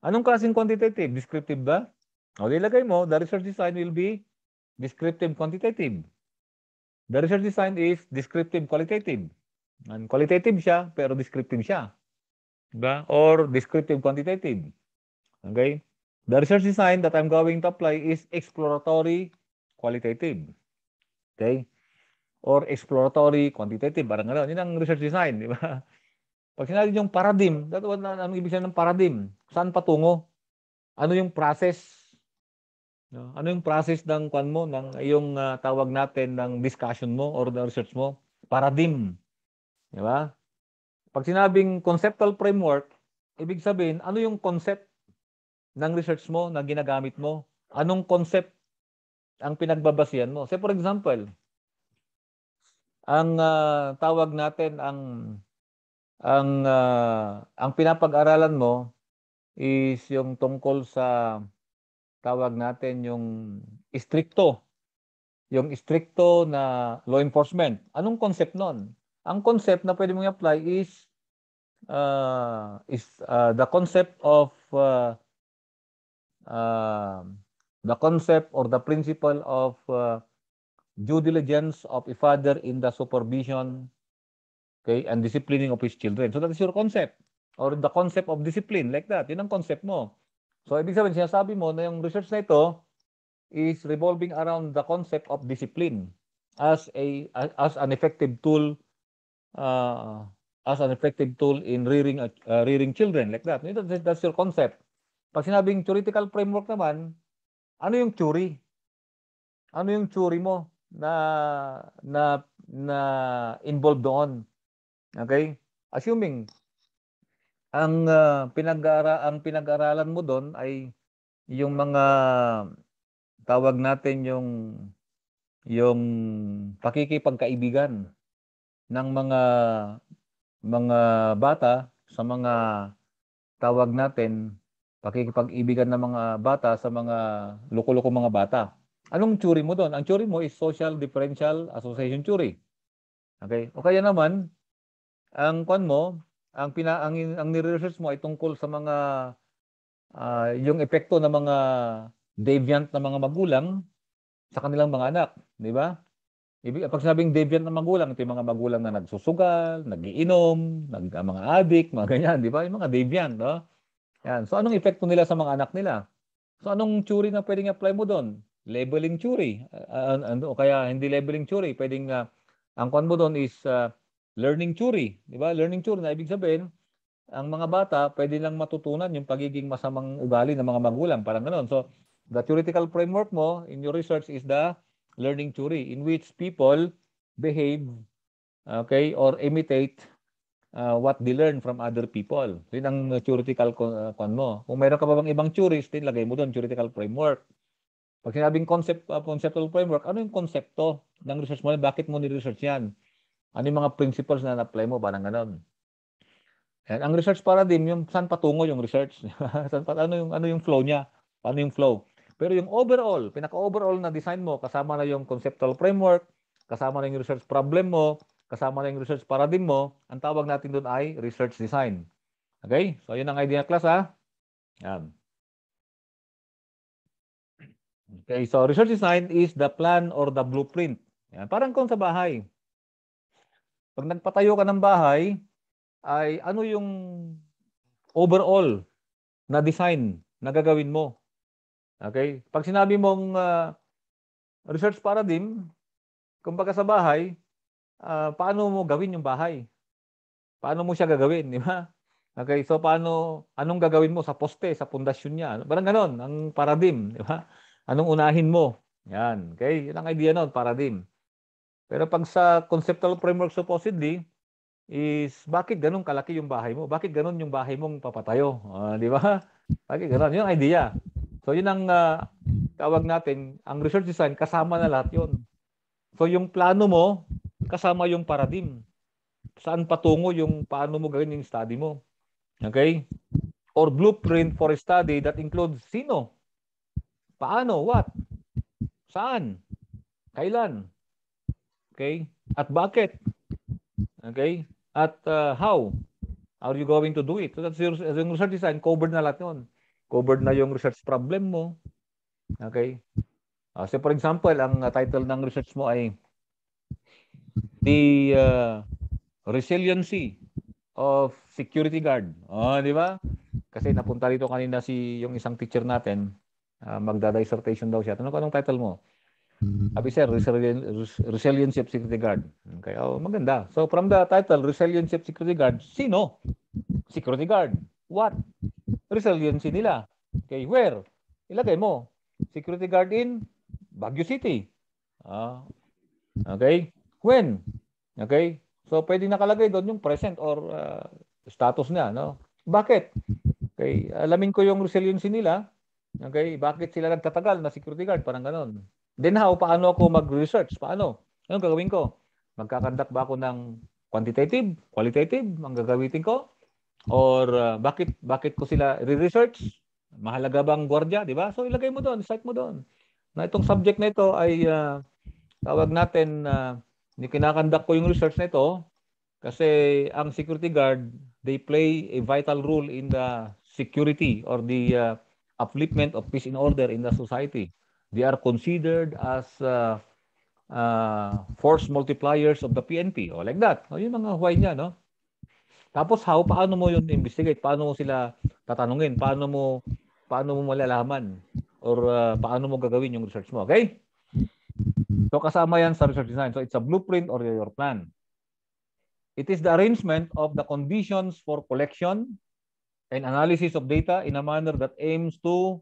Anong klaseng quantitative? Descriptive ba? O ilagay mo, the research design will be descriptive quantitative. The research design is descriptive qualitative. Non-qualitative siya, pero descriptive siya. Diba? Or descriptive quantitative. Okay? The research design that I'm going to apply is exploratory qualitative. Okay? Or exploratory quantitative. Parang gano'n. Yun ang research design. Di ba? <laughs> Pag sinabi yung paradigm, that, what, anong ibig sabihin ng paradigm? Saan patungo? Ano yung process Ano yung process ng kwan mo, ng yung uh, tawag natin ng discussion mo or the research mo? Paradigm. Di ba? Pag sinabing conceptual framework, ibig sabihin, ano yung concept ng research mo na ginagamit mo? Anong concept ang pinagbabasihan mo? Say for example, ang uh, tawag natin ang ang uh, ang pinapag-aralan mo is yung tungkol sa tawag natin yung stricto yung stricto na law enforcement. Anong concept nun? Ang concept na pwede mong apply is uh, is uh, the concept of uh, uh, the concept or the principle of uh, due diligence of a father in the supervision okay and disciplining of his children so that is your concept or the concept of discipline like that yun ang concept mo so ibig sabihin sinasabi mo na yung research na ito is revolving around the concept of discipline as a as an effective tool uh, as an effective tool in rearing uh, rearing children like that. That's, that's your concept. Pag sinabing theoretical framework naman, ano yung theory? Ano yung theory mo na na na involved doon? Okay? Assuming ang uh, pinag-aara ang pinag-aralan mo doon ay yung mga tawag natin yung yung pakikipagkaibigan ng mga mga bata sa mga tawag natin pakikipag-ibigan ng mga bata sa mga loko-loko mga bata. Anong theory mo doon? Ang theory mo is social differential association theory. Okay? O kaya naman ang kwan mo, ang pina ang, ang ni-research mo ay tungkol sa mga uh, yung epekto ng mga deviant na mga magulang sa kanilang mga anak, di ba? Ibig, pag sabing deviant ng magulang, ito yung mga magulang na nagsusugal, nagiinom, nag, mga adik, mga ganyan, di ba? Yung mga deviant, no? Yan. So, anong epekto nila sa mga anak nila? So, anong theory na pwedeng apply mo doon? Labeling theory. Uh, ano, kaya hindi labeling theory. Pwedeng, uh, ang kwan mo doon is uh, learning theory. Di ba? Learning theory na ibig sabihin, ang mga bata pwede lang matutunan yung pagiging masamang ugali ng mga magulang. Parang ganoon. So, the theoretical framework mo in your research is the learning theory in which people behave okay or imitate uh, what they learn from other people. So, yun ang theoretical con, uh, mo. Kung meron ka pa bang ibang theories, din lagay mo doon theoretical framework. Pag sinabing concept, uh, conceptual framework, ano yung konsepto ng research mo? Bakit mo ni-research yan? Ano yung mga principles na na-apply mo? Parang ganun. And ang research paradigm, yung saan patungo yung research? <laughs> saan pa, ano, yung, ano yung flow niya? Paano yung flow? Pero yung overall, pinaka-overall na design mo, kasama na yung conceptual framework, kasama na yung research problem mo, kasama na yung research paradigm mo, ang tawag natin doon ay research design. Okay? So, yun ang idea ng class ha. Yan. Okay, so research design is the plan or the blueprint. Yan, parang kung sa bahay. Pag nagpatayo ka ng bahay, ay ano yung overall na design na gagawin mo? Okay? Pag sinabi mong uh, research paradigm, kumbaga sa bahay, uh, paano mo gawin yung bahay? Paano mo siya gagawin, di ba? Okay, so paano, anong gagawin mo sa poste, sa pundasyon niya? Ano, parang ganon, ang paradigm, di ba? Anong unahin mo? Yan, okay? Yan ang idea nun, paradigm. Pero pag sa conceptual framework supposedly, is bakit ganun kalaki yung bahay mo? Bakit ganun yung bahay mong papatayo? Uh, di ba? Bakit ganun? Yung idea. So yun ang uh, tawag natin, ang research design kasama na lahat yun. So yung plano mo, kasama yung paradigm. Saan patungo yung paano mo gawin yung study mo. Okay? Or blueprint for a study that includes sino? Paano? What? Saan? Kailan? Okay? At bakit? Okay? At uh, how? Are you going to do it? So that's your, yung research design, covered na lahat yun covered na yung research problem mo. Okay? Uh, so for example, ang uh, title ng research mo ay The uh, Resiliency of Security Guard. Oh, di ba? Kasi napunta dito kanina si yung isang teacher natin, uh, magda-dissertation daw siya. Ano ko anong title mo? Mm-hmm. Sabi sir, Resiliency of Security Guard. Okay, oh, maganda. So from the title, Resiliency of Security Guard, sino? Security Guard. What? resiliency nila. Okay, where? Ilagay mo. Security guard in Baguio City. Uh, okay? When? Okay? So, pwede nakalagay doon yung present or uh, status niya. No? Bakit? Okay, alamin ko yung resiliency nila. Okay, bakit sila nagtatagal na security guard? Parang ganon. Then how, paano ako mag-research? Paano? Anong gagawin ko? Magkakandak ba ako ng quantitative, qualitative? Ang gagawin ko? Or uh, bakit bakit ko sila re-research? Mahalaga bang gwardiya, di ba? So ilagay mo doon, cite mo doon. Na itong subject na ito ay uh, tawag natin na uh, kinakandak ko yung research na ito kasi ang security guard they play a vital role in the security or the uh, upliftment of peace and order in the society. They are considered as uh, uh, force multipliers of the PNP or oh, like that. O, oh, yung mga huway niya, no? Tapos how paano mo yun investigate? Paano mo sila tatanungin? Paano mo paano mo malalaman or uh, paano mo gagawin yung research mo, okay? So kasama yan sa research design. So it's a blueprint or your plan. It is the arrangement of the conditions for collection and analysis of data in a manner that aims to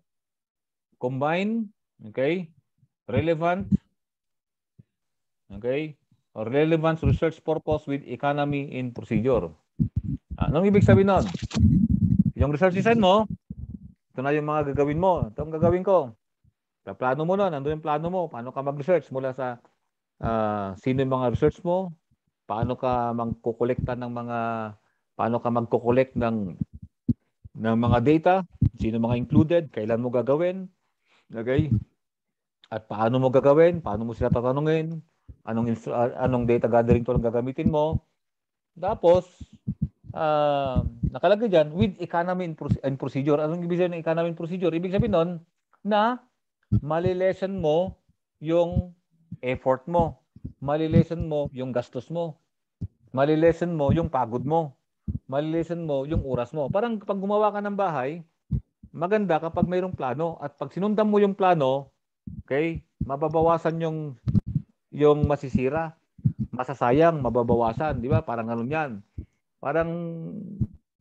combine, okay, relevant, okay, or relevant research purpose with economy in procedure. Ah, anong ibig sabihin nun? Yung research design mo, ito na yung mga gagawin mo. Ito ang gagawin ko. Plano mo na, nandun yung plano mo. Paano ka mag-research mula sa uh, sino yung mga research mo, paano ka magkukolekta ng mga paano ka magkukolekt ng ng mga data, sino mga included, kailan mo gagawin, okay? At paano mo gagawin, paano mo sila tatanungin, anong anong data gathering tool ang gagamitin mo. Tapos uh, nakalagay dyan, with economy and, proce- and procedure. Anong ibig sabihin ng economy and procedure? Ibig sabihin nun, na malilesen mo yung effort mo. Malilesen mo yung gastos mo. Malilesen mo yung pagod mo. Malilesen mo yung oras mo. Parang pag gumawa ka ng bahay, maganda kapag mayroong plano. At pag sinundan mo yung plano, okay, mababawasan yung yung masisira. Masasayang, mababawasan. Di ba? Parang ganun yan. Parang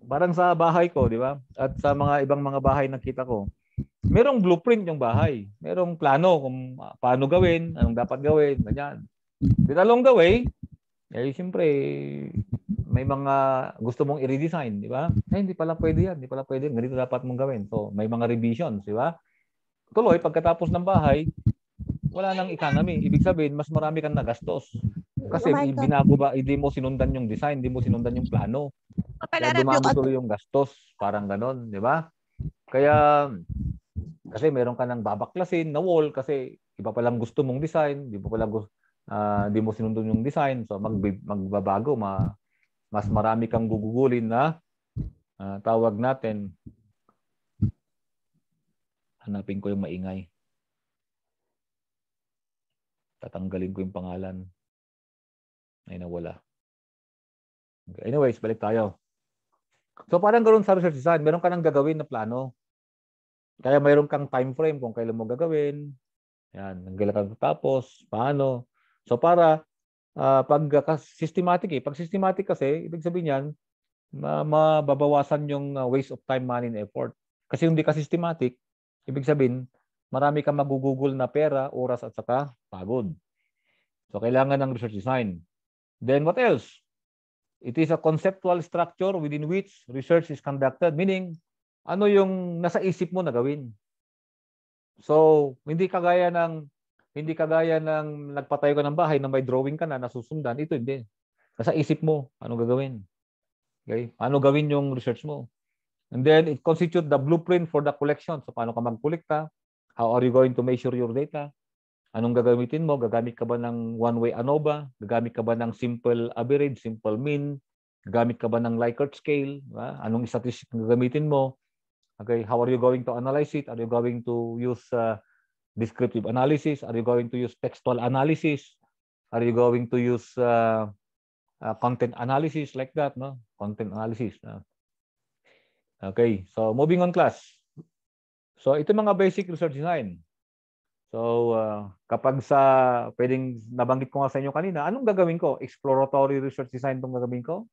parang sa bahay ko, di ba? At sa mga ibang mga bahay na kita ko, merong blueprint yung bahay. Merong plano kung ah, paano gawin, anong dapat gawin, ganyan. Then along the way, eh, siyempre, may mga gusto mong i-redesign, di ba? Eh, hindi pala pwede yan, hindi pala pwede yan. Ganito dapat mong gawin. So, may mga revisions, di ba? Tuloy, pagkatapos ng bahay, wala nang economy. Ibig sabihin, mas marami kang nagastos. Kasi oh binago ba, hindi mo sinundan yung design, hindi mo sinundan yung plano. Kaya dumami tuloy yung gastos. Parang ganon, di ba? Kaya, kasi meron ka ng babaklasin na wall kasi iba palang gusto mong design, di pa pala gusto, uh, ah, di mo sinundan yung design. So, mag, magbabago, ma, mas marami kang gugugulin na uh, tawag natin. Hanapin ko yung maingay. Tatanggalin ko yung pangalan ay nawala. Okay. Anyways, balik tayo. So parang ganoon sa research design, meron ka nang gagawin na plano. Kaya mayroon kang time frame kung kailan mo gagawin. Yan, hanggang ka tapos, paano. So para uh, pag systematic eh. Pag systematic kasi, ibig sabihin niyan, mababawasan yung ah, waste of time, money, and effort. Kasi yung di ka systematic, ibig sabihin, marami kang magugugol na pera, oras at saka pagod. So kailangan ng research design. Then what else? It is a conceptual structure within which research is conducted. Meaning, ano yung nasa isip mo na gawin? So, hindi kagaya ng hindi kagaya ng nagpatayo ka ng bahay na may drawing ka na nasusundan. Ito hindi. Nasa isip mo, ano gagawin? Okay? Ano gawin yung research mo? And then, it constitute the blueprint for the collection. So, paano ka magkolekta? How are you going to measure your data? Anong gagamitin mo? Gagamit ka ba ng one-way ANOVA? Gagamit ka ba ng simple average, simple mean? Gagamit ka ba ng Likert scale? Diba? Anong statistic gagamitin mo? Okay, how are you going to analyze it? Are you going to use uh, descriptive analysis? Are you going to use textual analysis? Are you going to use uh, uh, content analysis like that? No, content analysis. No? Okay, so moving on class. So ito mga basic research design. So, uh, kapag sa, pwedeng nabanggit ko nga sa inyo kanina, anong gagawin ko? Exploratory research design itong gagawin ko?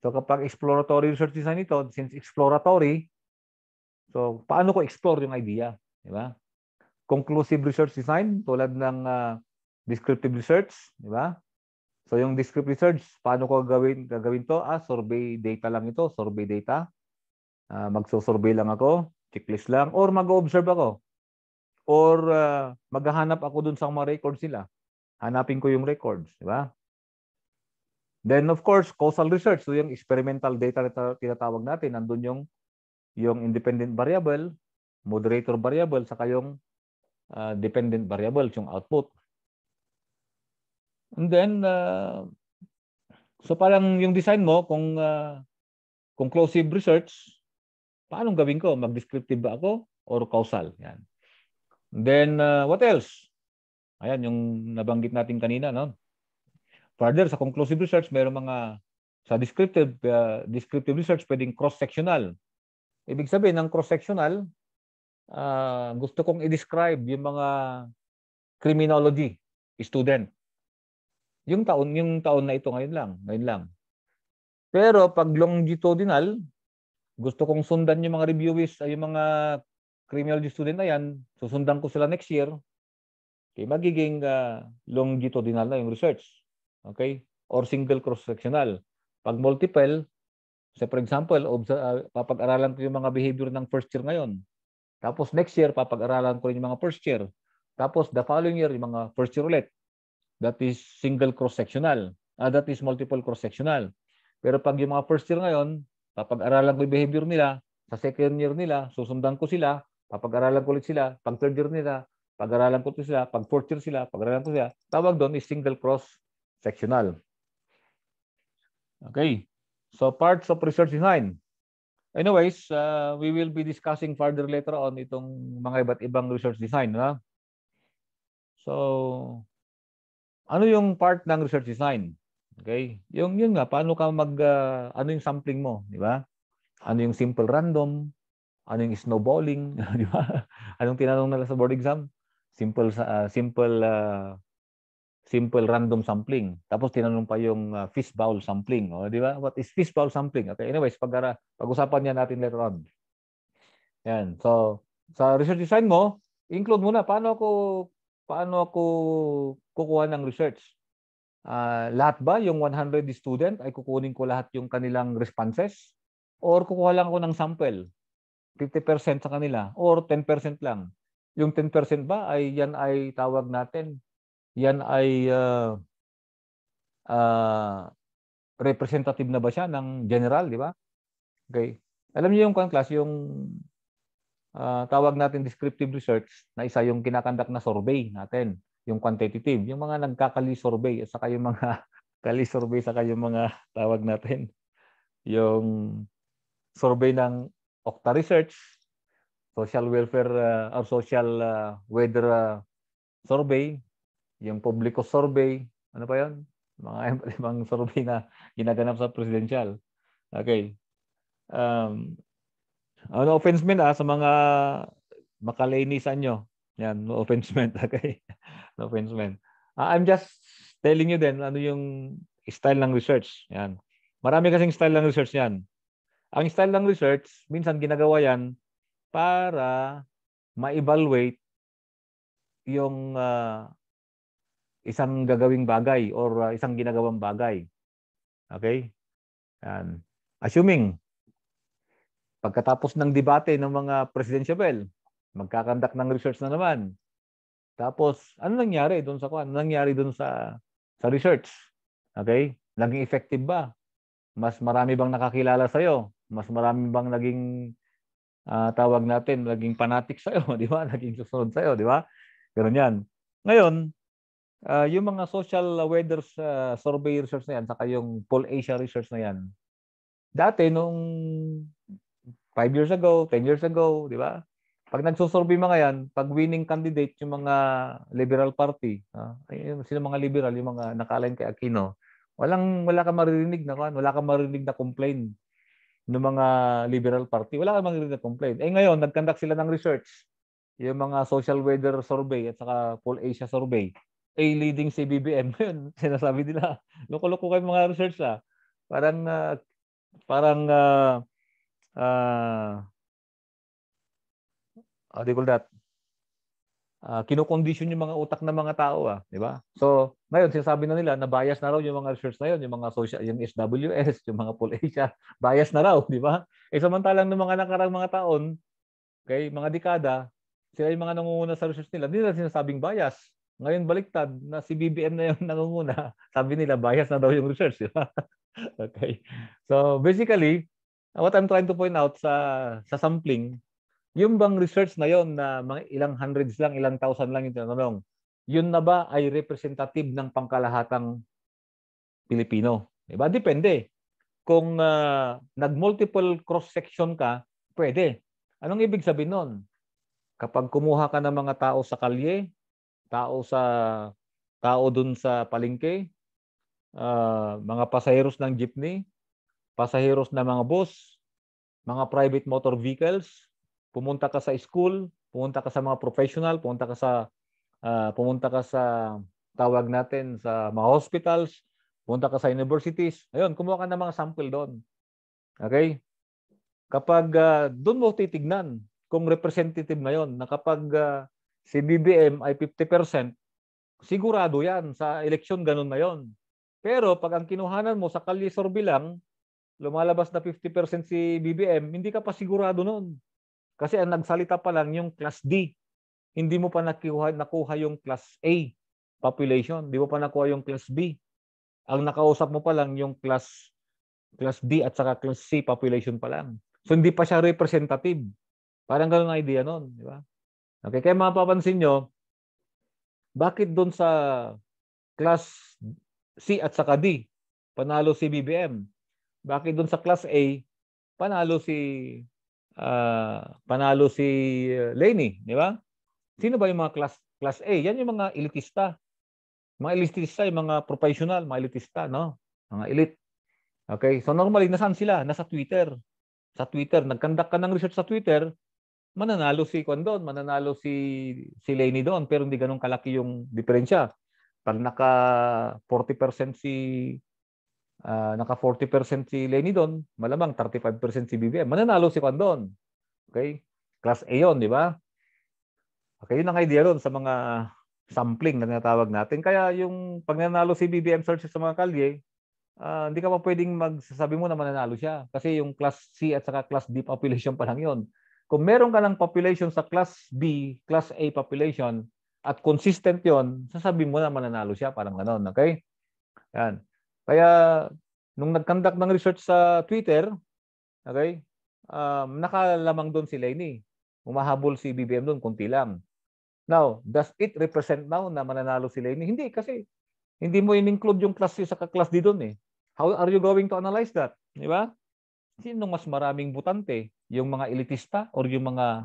So, kapag exploratory research design ito, since exploratory, so, paano ko explore yung idea? Di ba? Conclusive research design, tulad ng uh, descriptive research, di ba? So, yung descriptive research, paano ko gagawin, gagawin to? Ah, survey data lang ito, survey data. Uh, ah, magso-survey lang ako, checklist lang, or mag-observe ako or uh, maghahanap ako dun sa mga records nila. Hanapin ko yung records, di ba? Then of course, causal research, so yung experimental data na tinatawag natin, nandun yung yung independent variable, moderator variable, sa kayong uh, ah, dependent variable, yung output. And then, uh, so parang yung design mo, kung uh, conclusive research, paano gawin ko? Mag-descriptive ba ako or causal? Yan. Then uh, what else? Ayan yung nabanggit natin kanina no. Further sa conclusive research merong mga sa descriptive uh, descriptive research pwedeng cross-sectional. Ibig sabihin ng cross-sectional uh, gusto kong i-describe yung mga criminology student. Yung taon yung taon na ito ngayon lang, ngayon lang. Pero pag longitudinal, gusto kong sundan yung mga reviewers, yung mga criminology student na yan, susundan ko sila next year, okay, magiging uh, longitudinal na yung research. Okay? Or single cross-sectional. Pag multiple, so for example, uh, papag-aralan ko yung mga behavior ng first year ngayon. Tapos next year, papag-aralan ko rin yung mga first year. Tapos the following year, yung mga first year ulit. That is single cross-sectional. Uh, that is multiple cross-sectional. Pero pag yung mga first year ngayon, papag-aralan ko yung behavior nila, sa second year nila, susundan ko sila, Papag-aralan ko ulit sila. Pag third year nila, pag-aralan ko sila. Pag fourth year sila, pag-aralan ko sila. Tawag doon is single cross-sectional. Okay. So parts of research design. Anyways, uh, we will be discussing further later on itong mga iba't ibang research design. Na? So, ano yung part ng research design? Okay? Yung yun nga paano ka mag uh, ano yung sampling mo, di ba? Ano yung simple random? ano yung snowballing, <laughs> di ba? Anong tinanong nila sa board exam? Simple uh, simple uh, simple random sampling. Tapos tinanong pa yung uh, ah, fish bowl sampling, oh, di ba? What is fish bowl sampling? Okay, anyways, pag pag-usapan niya natin later on. Yan. So, sa research design mo, include muna paano ako paano ako kukuha ng research. Uh, lahat ba yung 100 student ay kukunin ko lahat yung kanilang responses or kukuha lang ako ng sample? 50% sa kanila or 10% lang. Yung 10% ba ay yan ay tawag natin, yan ay uh, uh, representative na ba siya ng general, di ba? Okay. Alam niyo yung class, yung uh, tawag natin descriptive research na isa yung kinakandak na survey natin, yung quantitative, yung mga nagkakali survey at saka yung mga <laughs> kali survey saka yung mga tawag natin yung survey ng Octa Research, Social Welfare uh, or Social uh, Weather uh, Survey, yung Publico Survey, ano pa yon? Mga <laughs> ibang survey na ginaganap sa presidential. Okay. Um, ano offense men ah, sa mga makalinisan nyo. Yan, no offense men. <laughs> Okay. no offense men. Uh, ah, I'm just telling you then ano yung style ng research. Yan. Marami kasing style ng research yan. Ang style ng research, minsan ginagawa yan para ma-evaluate yung uh, isang gagawing bagay or uh, isang ginagawang bagay. Okay? And assuming pagkatapos ng debate ng mga presidential, magkakandak ng research na naman. Tapos, ano nangyari doon sa kwan? Ano nangyari doon sa sa research? Okay? Naging effective ba? Mas marami bang nakakilala sa iyo? mas marami bang naging uh, tawag natin, naging fanatic sa'yo, <laughs> di ba? Naging susunod sa'yo, di ba? Ganun yan. Ngayon, uh, yung mga social weather uh, survey research na yan, saka yung Paul Asia research na yan, dati nung 5 years ago, 10 years ago, di ba? Pag nagsusurvey mga yan, pag winning candidate yung mga liberal party, uh, sino mga liberal, yung mga nakalain kay Aquino, walang wala kang maririnig na kan, wala kang maririnig na complain ng mga liberal party, wala kang magiging complain. Eh ngayon, nagkandak sila ng research. Yung mga social weather survey at saka Poll Asia survey. A eh, leading si BBM. <laughs> Yun, sinasabi nila. Loko-loko kayo mga research ah. Parang, uh, parang, uh, ah, uh, ah, how do you call that? uh, kinokondisyon yung mga utak ng mga tao ah, di ba? So, ngayon sinasabi na nila na bias na raw yung mga research na yun, yung mga social, yung SWS, yung mga Paul Asia, <laughs> bias na raw, di ba? Eh samantalang ng mga nakarang mga taon, okay, mga dekada, sila yung mga nangunguna sa research nila, hindi nila sinasabing bias. Ngayon baliktad na si BBM na yung <laughs> nangunguna, sabi nila bias na daw yung research, di ba? <laughs> okay. So, basically, what I'm trying to point out sa sa sampling yung bang research na yon na mga ilang hundreds lang, ilang thousand lang yung tinanong, yun na ba ay representative ng pangkalahatang Pilipino? Diba? Depende. Kung uh, nag-multiple cross-section ka, pwede. Anong ibig sabihin nun? Kapag kumuha ka ng mga tao sa kalye, tao sa tao dun sa palengke, uh, mga pasaheros ng jeepney, pasaheros ng mga bus, mga private motor vehicles, pumunta ka sa school, pumunta ka sa mga professional, pumunta ka sa uh, pumunta ka sa tawag natin sa mga hospitals, pumunta ka sa universities. Ayun, kumuha ka ng mga sample doon. Okay? Kapag uh, doon mo titignan kung representative na 'yon na kapag uh, si BBM ay 50%, sigurado 'yan sa eleksyon ganun na 'yon. Pero pag ang kinuhanan mo sa kalye bilang, lumalabas na 50% si BBM, hindi ka pa sigurado noon. Kasi ang nagsalita pa lang yung class D. Hindi mo pa nakuha, nakuha yung class A population. Hindi mo pa nakuha yung class B. Ang nakausap mo pa lang yung class class D at saka class C population pa lang. So hindi pa siya representative. Parang ganun ang idea noon, di ba? Okay, kaya mapapansin nyo, bakit doon sa class C at saka D, panalo si BBM? Bakit doon sa class A, panalo si uh, ah, panalo si ah, Lenny, di ba? Sino ba yung mga class class A? Yan yung mga elitista. Mga elitista, yung mga professional, mga elitista, no? Mga elite. Okay, so normally nasaan sila? Nasa Twitter. Sa Twitter, nagkandak ka ng research sa Twitter, mananalo si Kwan doon, mananalo si si Lenny doon, pero hindi ganun kalaki yung diferensya. Pag naka 40% si uh, naka 40% si Lenny doon, malamang 35% si BBM. Mananalo si Juan doon. Okay? Class A yon, di ba? Okay, yun ang idea doon sa mga sampling na tinatawag natin. Kaya yung pag nanalo si BBM search sa mga kalye, uh, hindi ka pa pwedeng magsasabi mo na mananalo siya. Kasi yung class C at saka class D population pa lang yon. Kung meron ka ng population sa class B, class A population, at consistent yon, sasabi mo na mananalo siya, parang ganon. Okay? Yan. Kaya nung nag ng research sa Twitter, okay? Um, nakalamang doon si Lenny. Umahabol si BBM doon kunti lang. Now, does it represent now na mananalo si Lenny? Hindi kasi hindi mo in-include yung class sa class di doon eh. How are you going to analyze that? Di ba? Sino mas maraming butante? Yung mga elitista or yung mga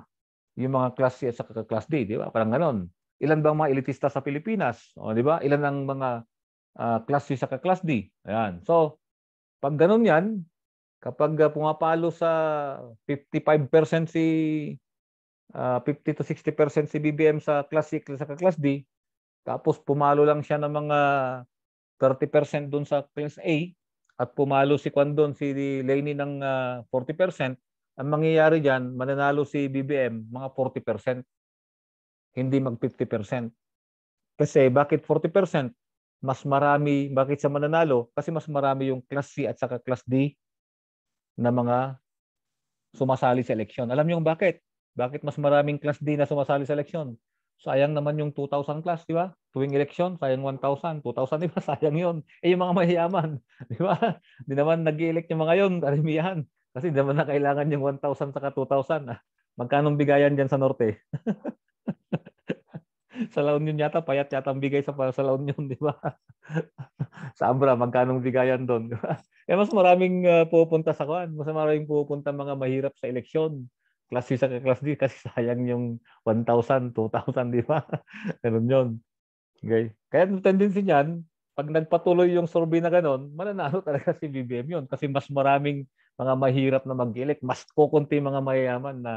yung mga class C at saka class D, di ba? Parang ganoon. Ilan bang mga elitista sa Pilipinas? O, di ba? Ilan ang mga uh, class C sa class D. Ayan. So, pag ganun yan, kapag ah, pumapalo sa 55% si uh, ah, 50 to 60% si BBM sa class C sa class D, tapos pumalo lang siya ng mga 30% doon sa class A at pumalo si Kwan doon si Lenny ng uh, 40%, ang mangyayari diyan, mananalo si BBM mga 40%, hindi mag 50%. Kasi bakit 40%? mas marami, bakit siya mananalo? Kasi mas marami yung class C at saka class D na mga sumasali sa eleksyon. Alam niyo kung bakit? Bakit mas maraming class D na sumasali sa eleksyon? Sayang naman yung 2,000 class, di ba? Tuwing eleksyon, sayang 1,000. 2,000, di ba? <laughs> Sayang yon. Eh, yung mga mayayaman, <laughs> di ba? Di naman nag elect yung mga yon, karamihan. Kasi di naman na kailangan yung 1,000 saka 2,000. Ah, Magkanong bigayan dyan sa norte? <laughs> sa La Union yata, payat yata ang bigay sa, sa La Union, di ba? <laughs> sa Abra, magkanong bigayan doon, di ba? Eh, mas maraming uh, pupunta sa kuan, mas maraming pupunta mga mahirap sa eleksyon. Class C sa class D kasi sayang yung 1,000, 2,000, di ba? <laughs> Ganun yun. Okay. Kaya yung tendency niyan, pag nagpatuloy yung survey na ganun, mananalo talaga si BBM yun. Kasi mas maraming mga mahirap na mag-elect, mas kukunti mga mayayaman na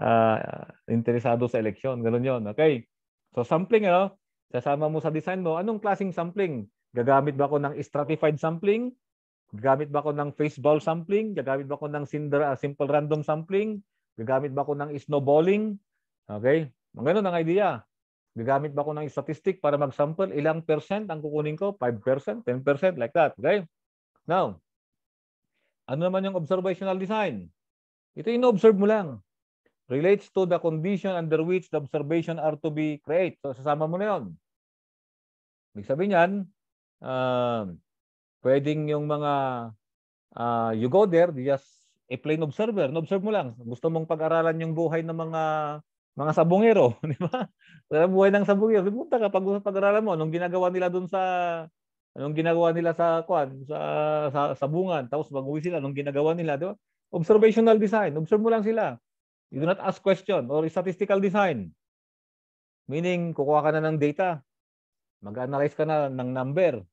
uh, interesado sa eleksyon. Ganun yun. Okay. So sampling, ano? Sasama mo sa design mo, anong klasing sampling? Gagamit ba ako ng stratified sampling? Gagamit ba ako ng face sampling? Gagamit ba ako ng cinder, uh, simple random sampling? Gagamit ba ako ng snowballing? Okay? Ganun ang idea. Gagamit ba ako ng statistic para mag-sample? Ilang percent ang kukunin ko? 5%? 10%? Like that. Okay? Now, ano naman yung observational design? Ito, in-observe mo lang relates to the condition under which the observation are to be created. So, sasama mo na yun. Ibig sabihin niyan, uh, um, pwedeng yung mga uh, ah, you go there, just a plain observer. No-observe mo lang. Gusto mong pag-aralan yung buhay ng mga mga sabungero, <laughs> di ba? Sa buhay ng sabungero, pumunta ka pag pag-aralan mo anong ginagawa nila doon sa anong ginagawa nila sa kwan, sa sa sabungan, tapos baguhin sila anong ginagawa nila, di ba? Observational design. Observe mo lang sila. You do not ask question or statistical design. Meaning, kukuha ka na ng data. Mag-analyze ka na ng number.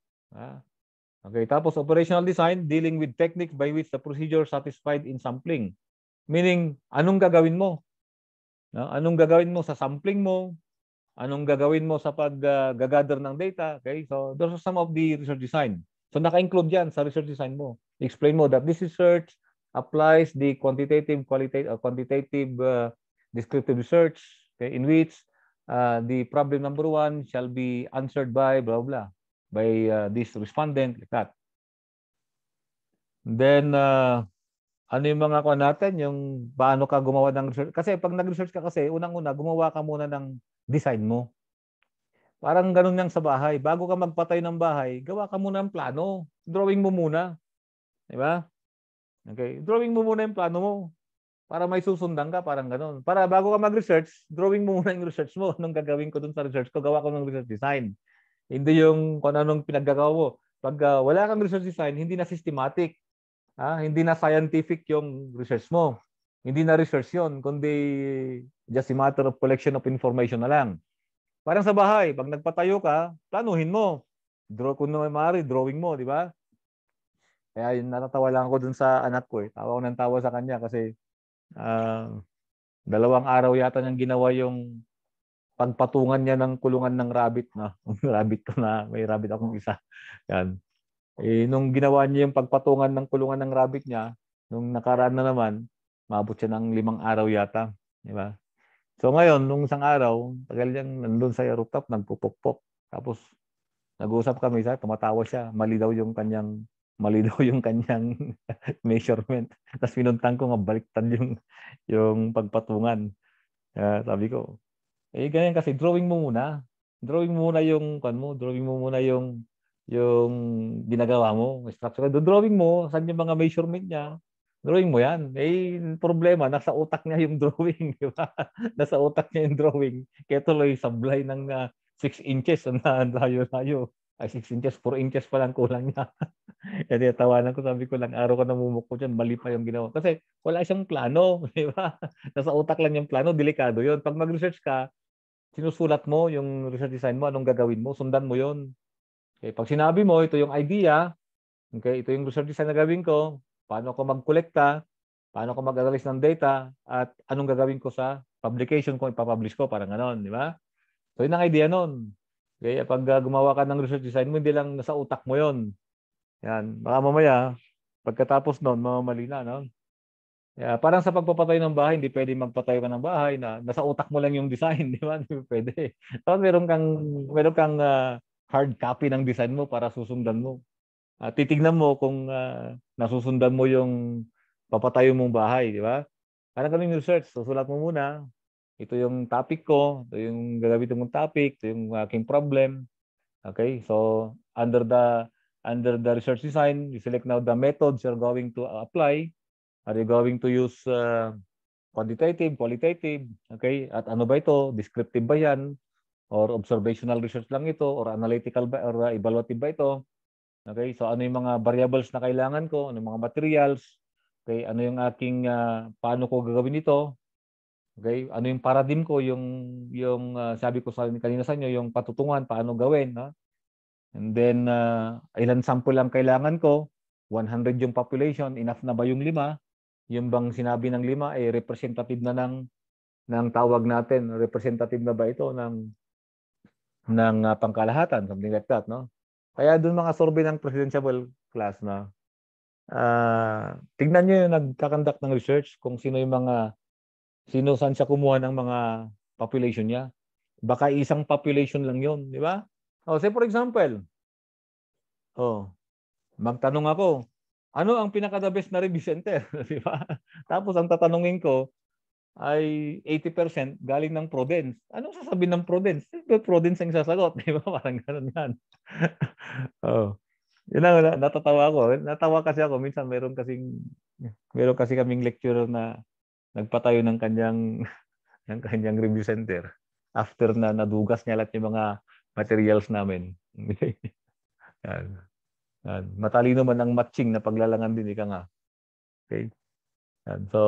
Okay, tapos operational design, dealing with techniques by which the procedure satisfied in sampling. Meaning, anong gagawin mo? Anong gagawin mo sa sampling mo? Anong gagawin mo sa pag-gather ng data? Okay, so those are some of the research design. So naka-include yan sa research design mo. Explain mo that this research applies the quantitative, qualitative, or uh, quantitative uh, descriptive research okay, in which uh, the problem number one shall be answered by blah, blah, by uh, this respondent, like that. Then, uh, ano yung mga kuha natin, yung paano ka gumawa ng research. Kasi pag nag-research ka kasi, unang-una, gumawa ka muna ng design mo. Parang ganun yang sa bahay. Bago ka magpatay ng bahay, gawa ka muna ng plano. Drawing mo muna. Di ba? Okay? Drawing mo muna yung plano mo para may susundan ka, parang ganun. Para bago ka mag-research, drawing mo muna yung research mo. <laughs> Anong gagawin ko dun sa research ko? Gawa ko ng research design. Hindi yung kung anong pinaggagawa mo. Pag uh, wala kang research design, hindi na systematic. Ha? Ah, hindi na scientific yung research mo. Hindi na research yon kundi just a matter of collection of information na lang. Parang sa bahay, pag nagpatayo ka, planuhin mo. Draw, kung may maaari, drawing mo, di ba? Kaya yun, natatawa lang ako dun sa anak ko eh. Tawa ko ng tawa sa kanya kasi uh, dalawang araw yata niyang ginawa yung pagpatungan niya ng kulungan ng rabbit na no? <laughs> rabbit ko na may rabbit akong isa yan eh nung ginawa niya yung pagpatungan ng kulungan ng rabbit niya nung nakaraan na naman maabot siya ng limang araw yata di ba so ngayon nung isang araw tagal niyang nandun sa rooftop nagpupokpok tapos nag-uusap kami sa tumatawa siya mali daw yung kanyang mali <laughs> daw yung kanyang <laughs> measurement. Tapos pinuntang ko nga baliktad yung, yung pagpatungan. Uh, sabi ko, eh ganyan kasi drawing mo muna. Drawing mo muna yung, kan mo, drawing mo muna yung, yung ginagawa mo, structure. Do drawing mo, saan yung mga measurement niya. Drawing mo yan. Eh, problema, nasa utak niya yung <laughs> drawing, di ba? nasa utak niya yung drawing. Kaya tuloy sablay ng uh, ah, 6 inches na layo-layo. Ay, 6 inches, 4 inches pa lang kulang niya. <laughs> Kaya tinatawanan ko, sabi ko, lang araw ko namumuko dyan, mali pa yung ginawa. Kasi wala siyang plano, <laughs> di ba? Nasa utak lang yung plano, delikado yon Pag mag-research ka, sinusulat mo yung research design mo, anong gagawin mo, sundan mo yon Okay, pag sinabi mo, ito yung idea, okay, ito yung research design na gagawin ko, paano ako mag-collecta, paano ako mag-analyze ng data, at anong gagawin ko sa publication ko, ipapublish ko, parang ganon, di ba? So, yun ang idea nun. Okay, pag uh, gumawa ka ng research design mo, hindi lang nasa utak mo 'yon. Yan, baka mamaya pagkatapos noon mamamali na, no? Yeah, parang sa pagpapatay ng bahay, hindi pwede magpatayo ka ng bahay na nasa utak mo lang yung design, <laughs> di ba? Hindi pwede. Dapat so, meron kang meron kang uh, hard copy ng design mo para susundan mo. Uh, titignan mo kung uh, nasusundan mo yung papatayo mong bahay, di ba? Parang kaming research, susulat mo muna, ito yung topic ko, ito yung gagamitin mong topic, ito yung aking problem. Okay, so under the under the research design, you select now the methods you're going to apply. Are you going to use uh, quantitative, qualitative? Okay, at ano ba ito? Descriptive ba yan? Or observational research lang ito? Or analytical ba? Or uh, evaluative ba ito? Okay, so ano yung mga variables na kailangan ko? Ano yung mga materials? Okay, ano yung aking, uh, paano ko gagawin ito? Okay? Ano yung paradigm ko, yung yung uh, sabi ko sa kanina sa inyo, yung patutungan paano gawin, no? And then uh, ilan sample lang kailangan ko? 100 yung population, enough na ba yung lima? Yung bang sinabi ng lima ay eh, representative na ng ng tawag natin, representative na ba ito ng ng uh, pangkalahatan, something like that, no? Kaya doon mga survey ng presidential class na uh, tignan niyo yung nagkakandak ng research kung sino yung mga Sino saan siya kumuha ng mga population niya? Baka isang population lang yon, di ba? Oh, say for example, oh, magtanong ako, ano ang pinaka-the best na review center, <laughs> di ba? Tapos ang tatanungin ko ay 80% galing ng Providence. Anong sasabihin ng Providence? Siyempre Providence ang sasagot, <laughs> di ba? Parang ganun yan. <laughs> oh. Yun lang, natatawa ako. Natawa kasi ako. Minsan meron kasing, meron kasi kaming lecturer na nagpatayo ng kanyang <laughs> ng kanyang review center after na nadugas niya lahat yung mga materials namin. <laughs> Yan. Yan. Matalino man ang matching na paglalangan din, ika nga. Okay? Yan. So,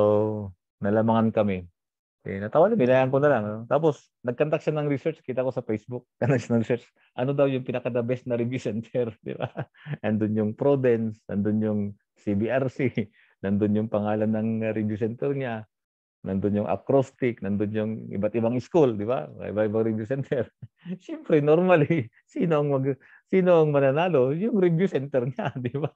nalamangan kami. Okay, natawa na, binayaan ko na lang. Tapos, nag siya ng research. Kita ko sa Facebook, conduct <laughs> ng research. Ano daw yung pinaka-the best na review center, di ba? Andun yung Prodence, andun yung CBRC, nandun yung pangalan ng review center niya nandun yung acrostic, nandun yung iba't ibang school, di ba? Iba-ibang review center. <laughs> Siyempre, normally, sino ang, mag, sino ang mananalo? Yung review center niya, <laughs> di ba?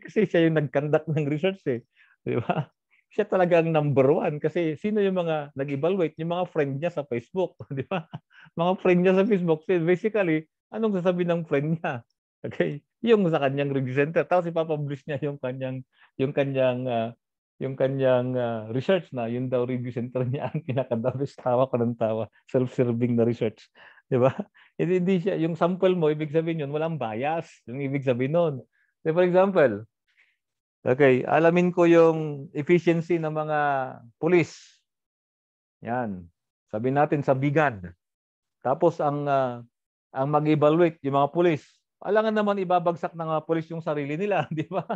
kasi siya yung nag ng research eh, di ba? Siya talaga ang number one kasi sino yung mga nag-evaluate? Yung mga friend niya sa Facebook, <laughs> di ba? Mga friend niya sa Facebook. So basically, anong sasabi ng friend niya? Okay? Yung sa kanyang review center. Tapos ipapublish niya yung kanyang, yung kanyang uh, yung kanyang uh, research na yun daw review center niya <laughs> ang pinakadabis tawa ko ng tawa self-serving na research di ba <laughs> hindi, hindi siya yung sample mo ibig sabihin yun walang bias yung ibig sabihin nun so, for example okay alamin ko yung efficiency ng mga pulis yan sabi natin sa bigan tapos ang uh, ang mag-evaluate yung mga pulis alangan naman ibabagsak ng mga pulis yung sarili nila <laughs> di ba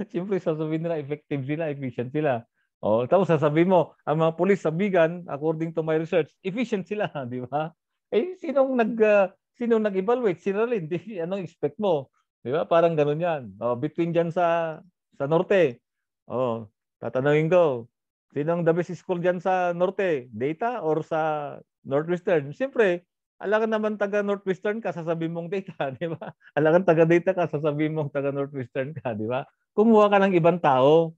<laughs> Siyempre, sasabihin nila, effective sila, efficient sila. Oh, tapos sasabihin mo, ang mga pulis sa Bigan, according to my research, efficient sila, <laughs> di ba? Eh, sinong nag, uh, sinong nag-evaluate? Sila rin, <laughs> di, anong expect mo? Di ba? Parang ganun yan. Oh, between dyan sa, sa norte. Oh, tatanungin ko, sinong the best school dyan sa norte? Data or sa Northwestern? Siyempre, alam naman taga Northwestern ka, sasabihin mong data, <laughs> di ba? Alam taga data ka, sasabihin mong taga Northwestern ka, di ba? Kumuha ka ng ibang tao.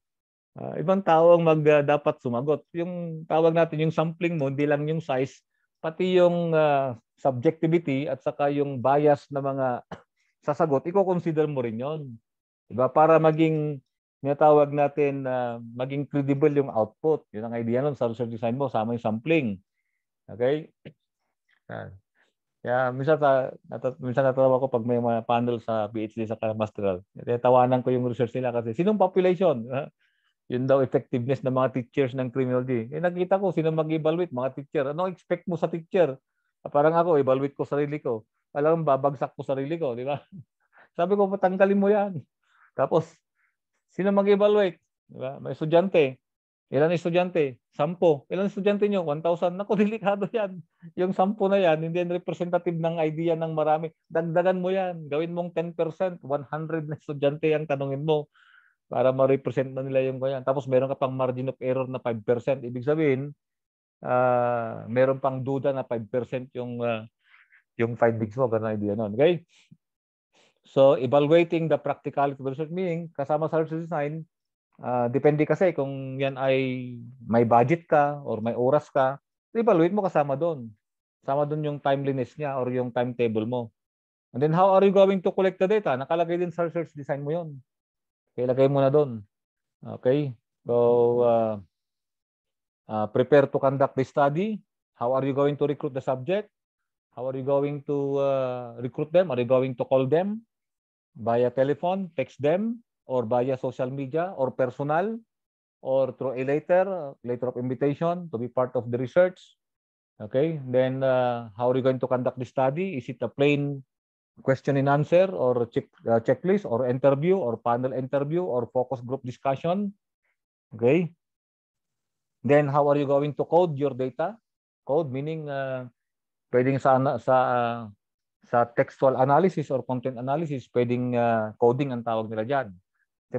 Uh, ibang tao ang mag, uh, dapat sumagot. Yung tawag natin yung sampling mo, hindi lang yung size, pati yung uh, subjectivity at saka yung bias na mga <clears throat> sasagot, i-consider mo rin yon. Diba? Para maging tinatawag natin na uh, maging credible yung output. Yun ang idea nun sa research design mo, sama yung sampling. Okay? Yeah, minsan, ta, nata, minsan natatawa ko pag may mga panel sa PhD sa Masteral. Tawanan ko yung research nila kasi sinong population? Yun daw effectiveness ng mga teachers ng criminology. Eh, nakita ko sino mag-evaluate mga teacher. Ano expect mo sa teacher? Ah, parang ako, evaluate ko sarili ko. Alam, babagsak ko sarili ko, di ba? <laughs> Sabi ko, patanggalin mo yan. Tapos, sino mag-evaluate? Di May estudyante. Ilan estudyante? Sampo. Ilan estudyante nyo? 1,000. Naku, <laughs> delikado yan. Yung sampo na yan, hindi yan representative ng idea ng marami. Dagdagan mo yan. Gawin mong 10%, 100 na estudyante ang tanungin mo para ma-represent na nila yung ganyan. Tapos meron ka pang margin of error na 5%. Ibig sabihin, uh, meron pang duda na 5% yung uh, yung findings mo. Ganun idea nun. Okay? So, evaluating the practicality of research meaning, kasama sa research design, Uh, depende kasi kung yan ay may budget ka or may oras ka, evaluate mo kasama doon. Kasama doon yung timeliness niya or yung timetable mo. And then how are you going to collect the data? Nakalagay din sa research design mo yon. Okay, lagay mo na doon. Okay. So, uh, uh, prepare to conduct the study. How are you going to recruit the subject? How are you going to uh, recruit them? Are you going to call them via telephone, text them? or via social media or personal or through a letter, letter of invitation to be part of the research. Okay, then uh, how are you going to conduct the study? Is it a plain question and answer or check, uh, checklist or interview or panel interview or focus group discussion? Okay. Then how are you going to code your data? Code meaning uh, pwedeng sa, sa uh, sa textual analysis or content analysis, pwedeng uh, coding ang tawag nila dyan.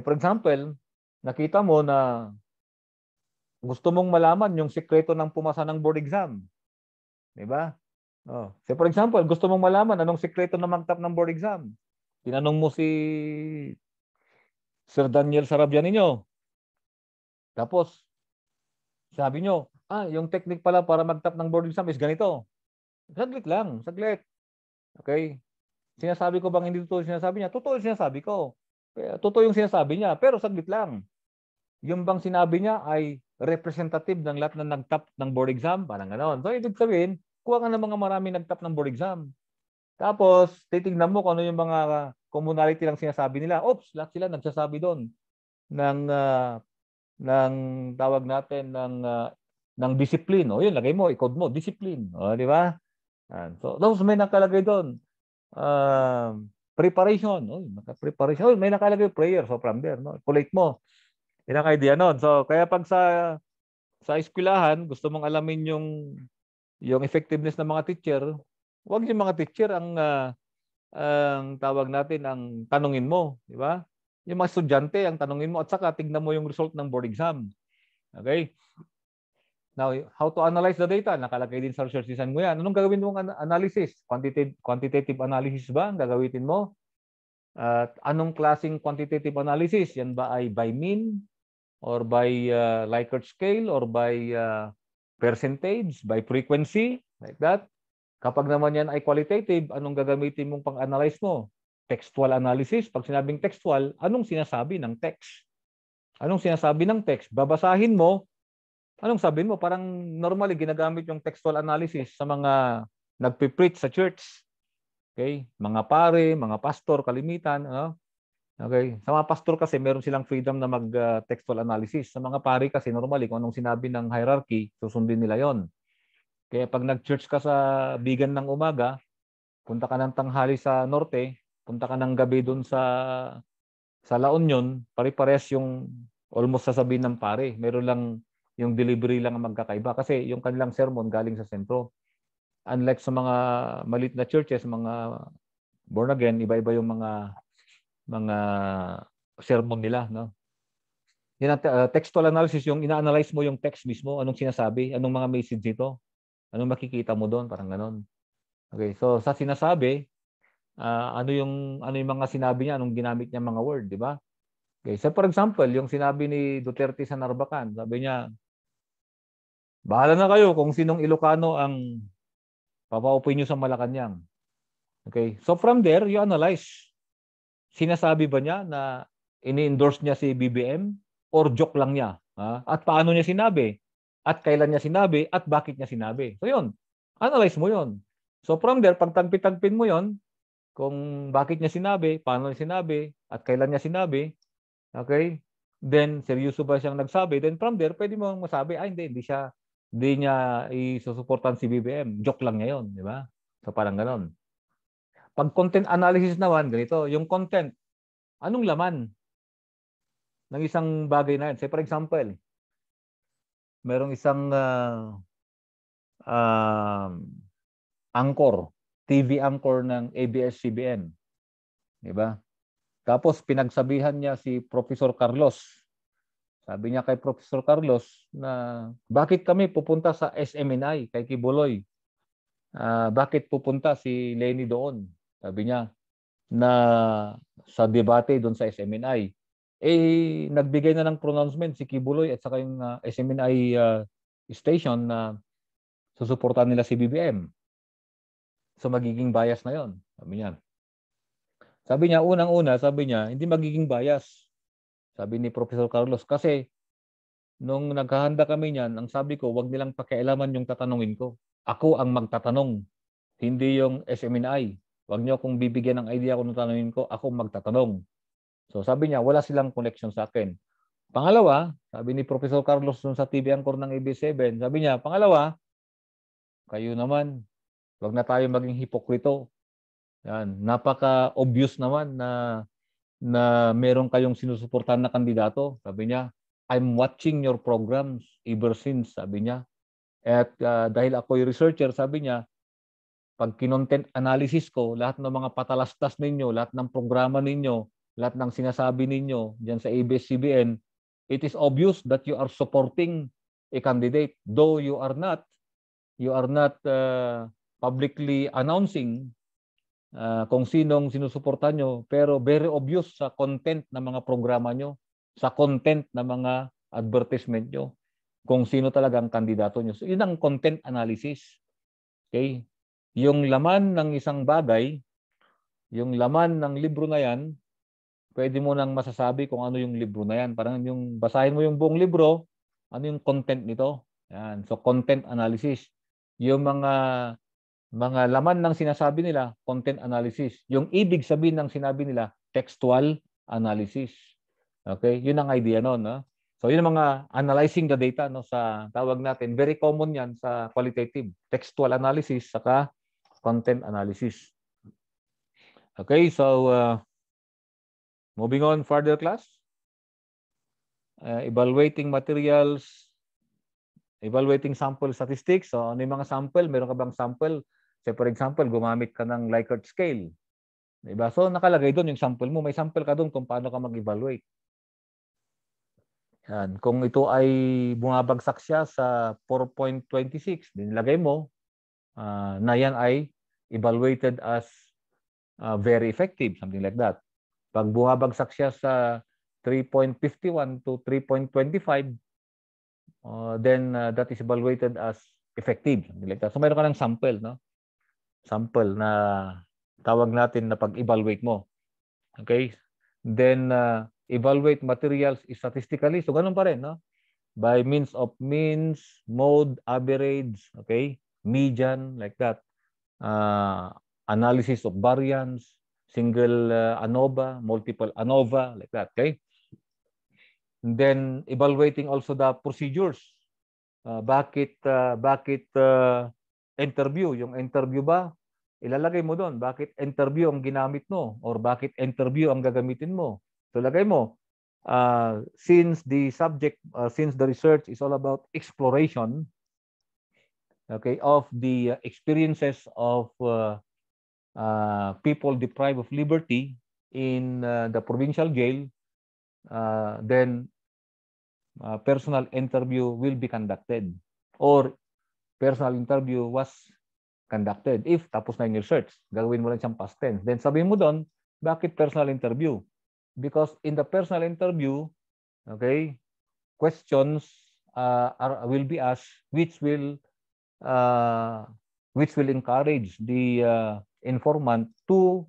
For example, nakita mo na gusto mong malaman yung sikreto ng pumasa ng board exam. 'Di ba? Oh. So for example, gusto mong malaman anong sikreto ng magtap ng board exam. Tinanong mo si Sir Daniel Sarabia ninyo. Tapos sabi nyo, ah, yung technique pala para magtap ng board exam is ganito. Saglit lang, saglit. Okay? Sinasabi ko bang hindi totoo sinasabi niya? Totoo sinasabi ko. Eh, totoo yung sinasabi niya, pero saglit lang. Yung bang sinabi niya ay representative ng lahat na nagtap ng board exam, parang ganoon. So, ibig sabihin, kuha ka ng mga marami nagtap ng board exam. Tapos, titignan mo kung ano yung mga commonality lang sinasabi nila. Oops, lahat sila nagsasabi doon ng uh, ng tawag natin ng uh, ng discipline. O, yun, lagay mo, i-code mo, discipline. O, di ba? so, tapos may nakalagay doon. Um, preparation, no? Naka-preparation. may nakalagay prayer so from there, no? Kulate mo. Yan ang idea noon. So, kaya pag sa sa eskwelahan, gusto mong alamin yung yung effectiveness ng mga teacher, wag yung mga teacher ang uh, ang tawag natin ang tanungin mo, di ba? Yung mga estudyante ang tanungin mo at saka tingnan mo yung result ng board exam. Okay? Now, how to analyze the data? Nakalagay din sa research design mo yan. Anong gagawin mong analysis? Quantitative, quantitative analysis ba ang gagawin mo? At anong klaseng quantitative analysis? Yan ba ay by mean or by uh, Likert scale or by uh, percentage, by frequency, like that? Kapag naman yan ay qualitative, anong gagamitin mong pang-analyze mo? Textual analysis. Pag sinabing textual, anong sinasabi ng text? Anong sinasabi ng text? Babasahin mo Anong sabihin mo? Parang normally ginagamit yung textual analysis sa mga nagpe-preach sa church. Okay? Mga pare, mga pastor, kalimitan. Ano? Okay? Sa mga pastor kasi, meron silang freedom na mag-textual ah, analysis. Sa mga pare kasi, normally, kung anong sinabi ng hierarchy, susundin nila yon. Kaya pag nag-church ka sa bigan ng umaga, punta ka ng tanghali sa norte, punta ka ng gabi doon sa sa La Union, pare-pares yung almost sasabihin ng pare. Meron lang yung delivery lang ang magkakaiba kasi yung kanilang sermon galing sa sentro. Unlike sa mga malit na churches, mga born again, iba-iba yung mga mga sermon nila, no? Yan ang uh, textual analysis, yung ina-analyze mo yung text mismo, anong sinasabi, anong mga message dito, anong makikita mo doon, parang ganon. Okay, so sa sinasabi, uh, ano yung ano yung mga sinabi niya, anong ginamit niya mga word, di ba? Okay, so for example, yung sinabi ni Duterte sa Narbacan, sabi niya Bahala na kayo kung sinong Ilocano ang papaupuin nyo sa Malacanang. Okay? So from there, you analyze. Sinasabi ba niya na ini-endorse niya si BBM or joke lang niya? Ha? At paano niya sinabi? At kailan niya sinabi? At bakit niya sinabi? So yun, analyze mo yun. So from there, pagtagpitagpin mo yun, kung bakit niya sinabi, paano niya sinabi, at kailan niya sinabi, okay? Then, seryoso ba siyang nagsabi? Then from there, pwede mo masabi, ay hindi, hindi siya di niya isusuportan si BBM. Joke lang niya yun, di ba? So parang ganon. Pag content analysis naman, ganito, yung content, anong laman ng isang bagay na yun? Say for example, merong isang uh, uh, anchor, TV anchor ng ABS-CBN. Di ba? Tapos pinagsabihan niya si Professor Carlos sabi niya kay Professor Carlos na bakit kami pupunta sa SMNI kay Kibuloy? Uh, bakit pupunta si Lenny doon? Sabi niya na sa debate doon sa SMNI. Eh, nagbigay na ng pronouncement si Kibuloy at saka yung uh, ah, SMNI uh, ah, station na uh, susuportahan nila si BBM. So magiging bias na yon, sabi niya. Sabi niya, unang-una, sabi niya, hindi magiging bias sabi ni Professor Carlos, kasi nung naghahanda kami niyan, ang sabi ko, wag nilang pakialaman yung tatanungin ko. Ako ang magtatanong, hindi yung SMNI. Wag niyo akong bibigyan ng idea kung tatanungin ko, ako magtatanong. So sabi niya, wala silang connection sa akin. Pangalawa, sabi ni Professor Carlos dun sa TV Anchor ng AB7, sabi niya, pangalawa, kayo naman, wag na tayo maging hipokrito. Yan, napaka-obvious naman na na meron kayong sinusuportahan na kandidato. Sabi niya, I'm watching your programs ever since, sabi niya. At uh, dahil ako'y researcher, sabi niya, pag kinontent analysis ko, lahat ng mga patalastas ninyo, lahat ng programa ninyo, lahat ng sinasabi ninyo diyan sa ABS-CBN, it is obvious that you are supporting a candidate though you are not you are not uh, publicly announcing uh, kung sinong sinusuporta nyo, pero very obvious sa content ng mga programa nyo, sa content ng mga advertisement nyo, kung sino talaga ang kandidato nyo. So, yun ang content analysis. Okay? Yung laman ng isang bagay, yung laman ng libro na yan, pwede mo nang masasabi kung ano yung libro na yan. Parang yung basahin mo yung buong libro, ano yung content nito. Yan. So, content analysis. Yung mga mga laman ng sinasabi nila, content analysis. Yung ibig sabihin ng sinabi nila, textual analysis. Okay? Yun ang idea noon. No? So yun ang mga analyzing the data no sa tawag natin. Very common yan sa qualitative. Textual analysis saka content analysis. Okay, so uh, moving on further class. Uh, evaluating materials, evaluating sample statistics. So ano yung mga sample? Meron ka bang sample? So for example, gumamit ka ng Likert scale. Diba? So nakalagay doon yung sample mo. May sample ka doon kung paano ka mag-evaluate. Yan. Kung ito ay bumabagsak siya sa 4.26, dinilagay mo uh, na yan ay evaluated as uh, very effective, something like that. Pag bumabagsak siya sa 3.51 to 3.25, uh, ah, then uh, that is evaluated as effective, something like that. So meron ka ng sample, no? sample na tawag natin na pag-evaluate mo. Okay? Then, uh, evaluate materials is statistically. So, ganun pa rin, no? By means of means, mode, average, okay? Median, like that. Uh, analysis of variance, single uh, ANOVA, multiple ANOVA, like that, okay? And then, evaluating also the procedures. Uh, bakit, uh, bakit, uh, interview. Yung interview ba, ilalagay mo doon. Bakit interview ang ginamit mo? Or bakit interview ang gagamitin mo? So lagay mo, uh, since the subject, uh, since the research is all about exploration, okay, of the experiences of uh, uh, people deprived of liberty in uh, the provincial jail, uh, then uh, personal interview will be conducted. Or personal interview was conducted. If tapos na yung research, gagawin mo lang siyang past tense. Then sabihin mo doon, bakit personal interview? Because in the personal interview, okay, questions uh, are, will be asked which will uh, which will encourage the uh, informant to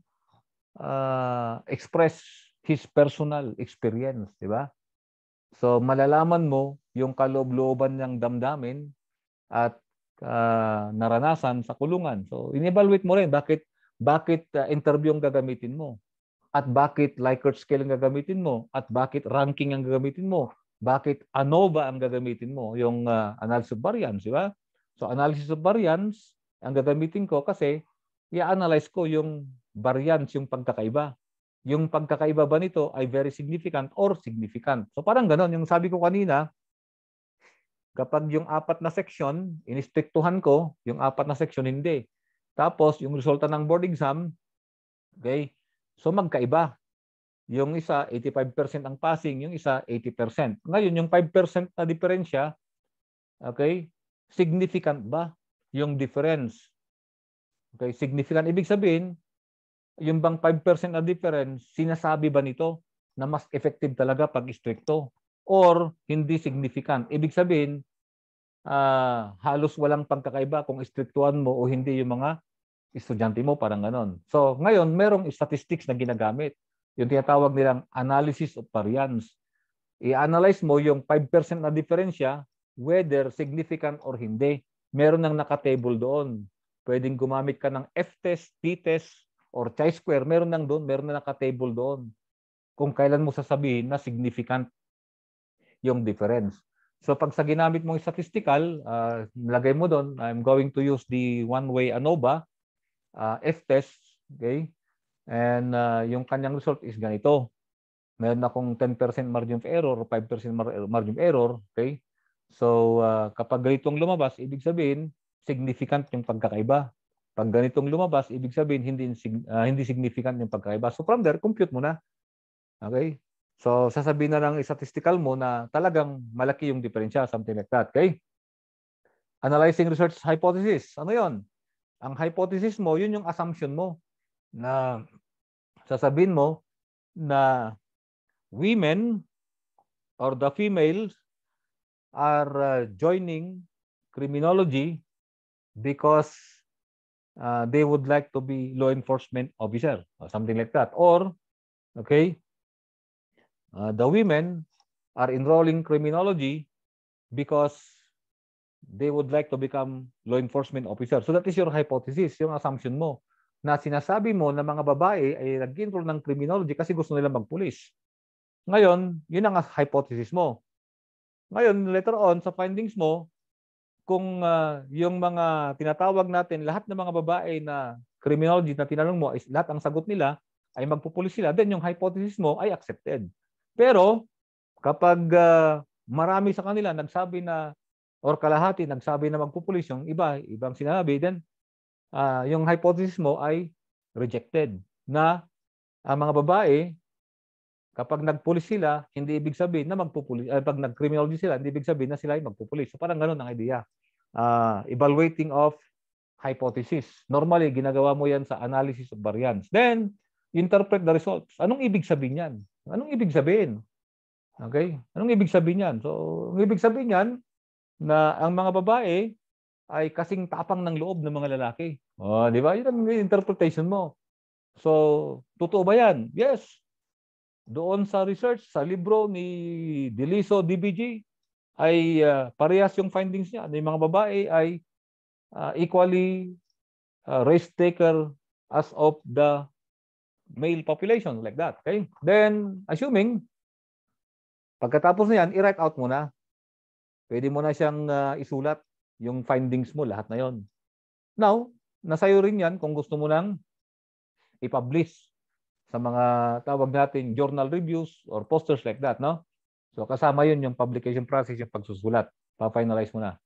uh, express his personal experience, di ba? So malalaman mo yung kaloob ng damdamin at uh, naranasan sa kulungan. So, in-evaluate mo rin bakit bakit uh, interview ang gagamitin mo at bakit Likert scale ang gagamitin mo at bakit ranking ang gagamitin mo. Bakit ANOVA ang gagamitin mo? Yung uh, analysis of variance, di ba? So analysis of variance ang gagamitin ko kasi i-analyze ko yung variance, yung pagkakaiba. Yung pagkakaiba ba nito ay very significant or significant? So parang ganon. Yung sabi ko kanina, Kapag yung apat na section, inistriktuhan ko, yung apat na section hindi. Tapos yung resulta ng board exam, okay? So magkaiba. Yung isa 85% ang passing, yung isa 80%. Ngayon yung 5% na diferensya, okay? Significant ba yung difference? Okay, significant ibig sabihin, yung bang 5% na difference, sinasabi ba nito na mas effective talaga pag istrikto? or hindi significant. Ibig sabihin, uh, halos walang pagkakaiba kung istriktuhan mo o hindi yung mga estudyante mo, parang ganon. So ngayon, merong statistics na ginagamit. Yung tinatawag nilang analysis of variance. I-analyze mo yung 5% na diferensya, whether significant or hindi. Meron ng nakatable doon. Pwedeng gumamit ka ng F-test, T-test, or chi-square. Meron nang doon, meron na nakatable doon. Kung kailan mo sasabihin na significant yung difference. So pag sa ginamit mong statistical, uh, nilagay mo doon, I'm going to use the one-way ANOVA uh, F-test, okay? And uh, yung kanyang result is ganito. Meron akong 10% margin of error, 5% margin of error, okay? So uh, kapag ganitong lumabas, ibig sabihin, significant yung pagkakaiba. Pag ganitong lumabas, ibig sabihin, hindi, uh, hindi significant yung pagkakaiba. So from there, compute mo na. Okay? So, sasabihin na ng statistical mo na talagang malaki yung diferensya, something like that. Okay? Analyzing research hypothesis. Ano yon? Ang hypothesis mo, yun yung assumption mo na sasabihin mo na women or the females are uh, joining criminology because uh, they would like to be law enforcement officer or something like that. Or, okay, uh, the women are enrolling criminology because they would like to become law enforcement officer. So that is your hypothesis, yung assumption mo na sinasabi mo na mga babae ay nag-enroll ng criminology kasi gusto nila magpulis. Ngayon, yun ang hypothesis mo. Ngayon, later on sa findings mo, kung uh, yung mga tinatawag natin, lahat ng mga babae na criminology na tinanong mo, is lahat ang sagot nila ay magpupulis sila, then yung hypothesis mo ay accepted. Pero kapag uh, marami sa kanila nagsabi na or kalahati nagsabi na magpupulis yung iba, ibang sinabi, din, uh, ah, yung hypothesis mo ay rejected na ang mga babae kapag nagpulis sila, hindi ibig sabihin na magpupulis. Uh, pag nagcriminology sila, hindi ibig sabihin na sila ay magpupulis. So parang ganun ang idea. Uh, evaluating of hypothesis. Normally, ginagawa mo yan sa analysis of variance. Then, interpret the results. Anong ibig sabihin yan? Anong ibig sabihin? Okay? Anong ibig sabihin yan? So, ang ibig sabihin yan, na ang mga babae ay kasing tapang ng loob ng mga lalaki. Oh, di ba? Yun ang interpretation mo. So, totoo ba yan? Yes. Doon sa research, sa libro ni Deliso DBG, ay uh, parehas yung findings niya. Na Yung mga babae ay uh, equally uh, ah, race taker as of the male population like that. Okay? Then, assuming, pagkatapos na yan, i-write out mo na. Pwede mo na siyang uh, isulat yung findings mo, lahat na yon. Now, nasa'yo rin yan kung gusto mo nang i-publish sa mga tawag natin journal reviews or posters like that, no? So kasama yun yung publication process, yung pagsusulat. Pa-finalize mo na.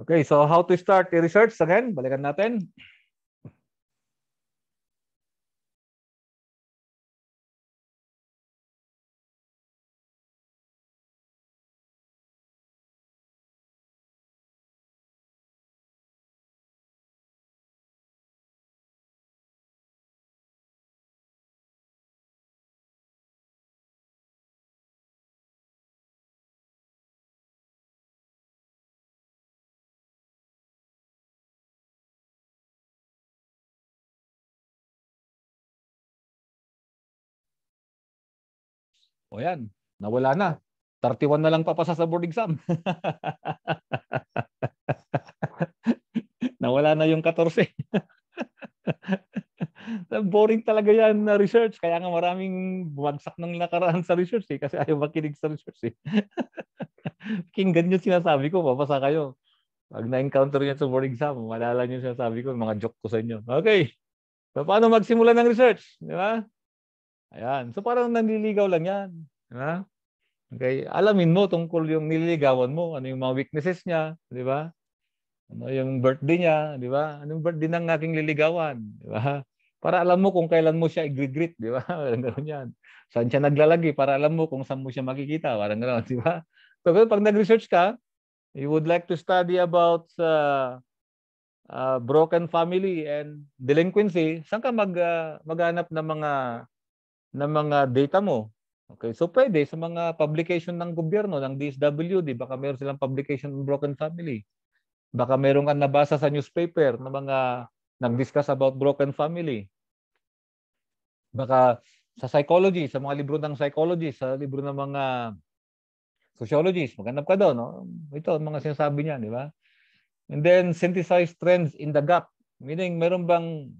Okay, so how to start the research? Again, balikan natin. O yan, nawala na. 31 na lang papasa sa board exam. <laughs> nawala na yung 14. <laughs> Boring talaga yan na research. Kaya nga maraming bumagsak ng nakaraan sa research eh, kasi ayaw makinig sa research eh. <laughs> Pakinggan nyo sinasabi ko, papasa kayo. Pag na-encounter yan sa board exam, malala nyo sinasabi ko, mga joke ko sa inyo. Okay, so, paano magsimula ng research? Di ba? Ayan. So parang nanliligaw lang yan. Di ba? Okay? Alamin mo tungkol yung nililigawan mo. Ano yung mga weaknesses niya. Di ba? Ano yung birthday niya. Di ba? Ano yung birthday ng aking liligawan. Di ba? Para alam mo kung kailan mo siya i-greet. Di ba? <laughs> Parang gano'n yan. Saan siya naglalagi para alam mo kung saan mo siya makikita. Parang gano'n. Di ba? So pag nag-research ka, you would like to study about uh, uh, broken family and delinquency, saan ka mag, uh, maghanap ng mga ng mga data mo. Okay, so pwede sa mga publication ng gobyerno, ng DSW, DSWD, baka meron silang publication on broken family. Baka meron kang nabasa sa newspaper ng mga nag-discuss about broken family. Baka sa psychology, sa mga libro ng psychology, sa libro ng mga sociologists, maghanap ka doon. No? Ito ang mga sinasabi niya, di ba? And then synthesize trends in the gap. Meaning, meron bang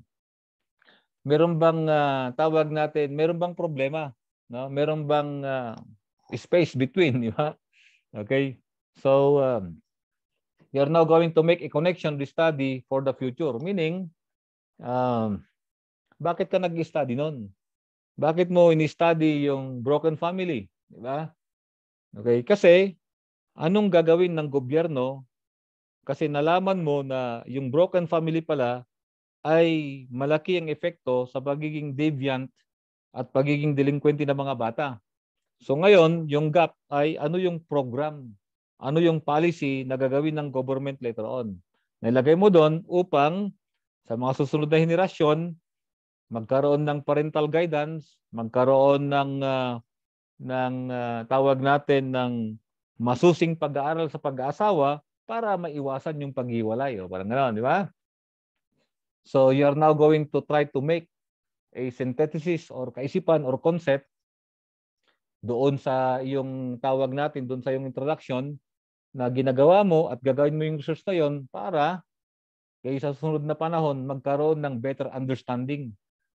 meron bang uh, tawag natin, meron bang problema, no? Meron bang uh, space between, <laughs> di ba? Okay? So um, we are now going to make a connection to study for the future, meaning um, bakit ka nag-study noon? Bakit mo ini-study yung broken family, di ba? Okay? Kasi anong gagawin ng gobyerno kasi nalaman mo na yung broken family pala ay malaki ang epekto sa pagiging deviant at pagiging delinquente ng mga bata. So ngayon, yung gap ay ano yung program, ano yung policy na gagawin ng government later on. Nilagay mo doon upang sa mga susunod na henerasyon, magkaroon ng parental guidance, magkaroon ng uh, ng uh, tawag natin ng masusing pag-aaral sa pag-aasawa para maiwasan yung paghiwalay o parang ganoon, di ba? So you are now going to try to make a synthesis or kaisipan or concept doon sa yung tawag natin, doon sa yung introduction na ginagawa mo at gagawin mo yung research na yon para kaya sa susunod na panahon magkaroon ng better understanding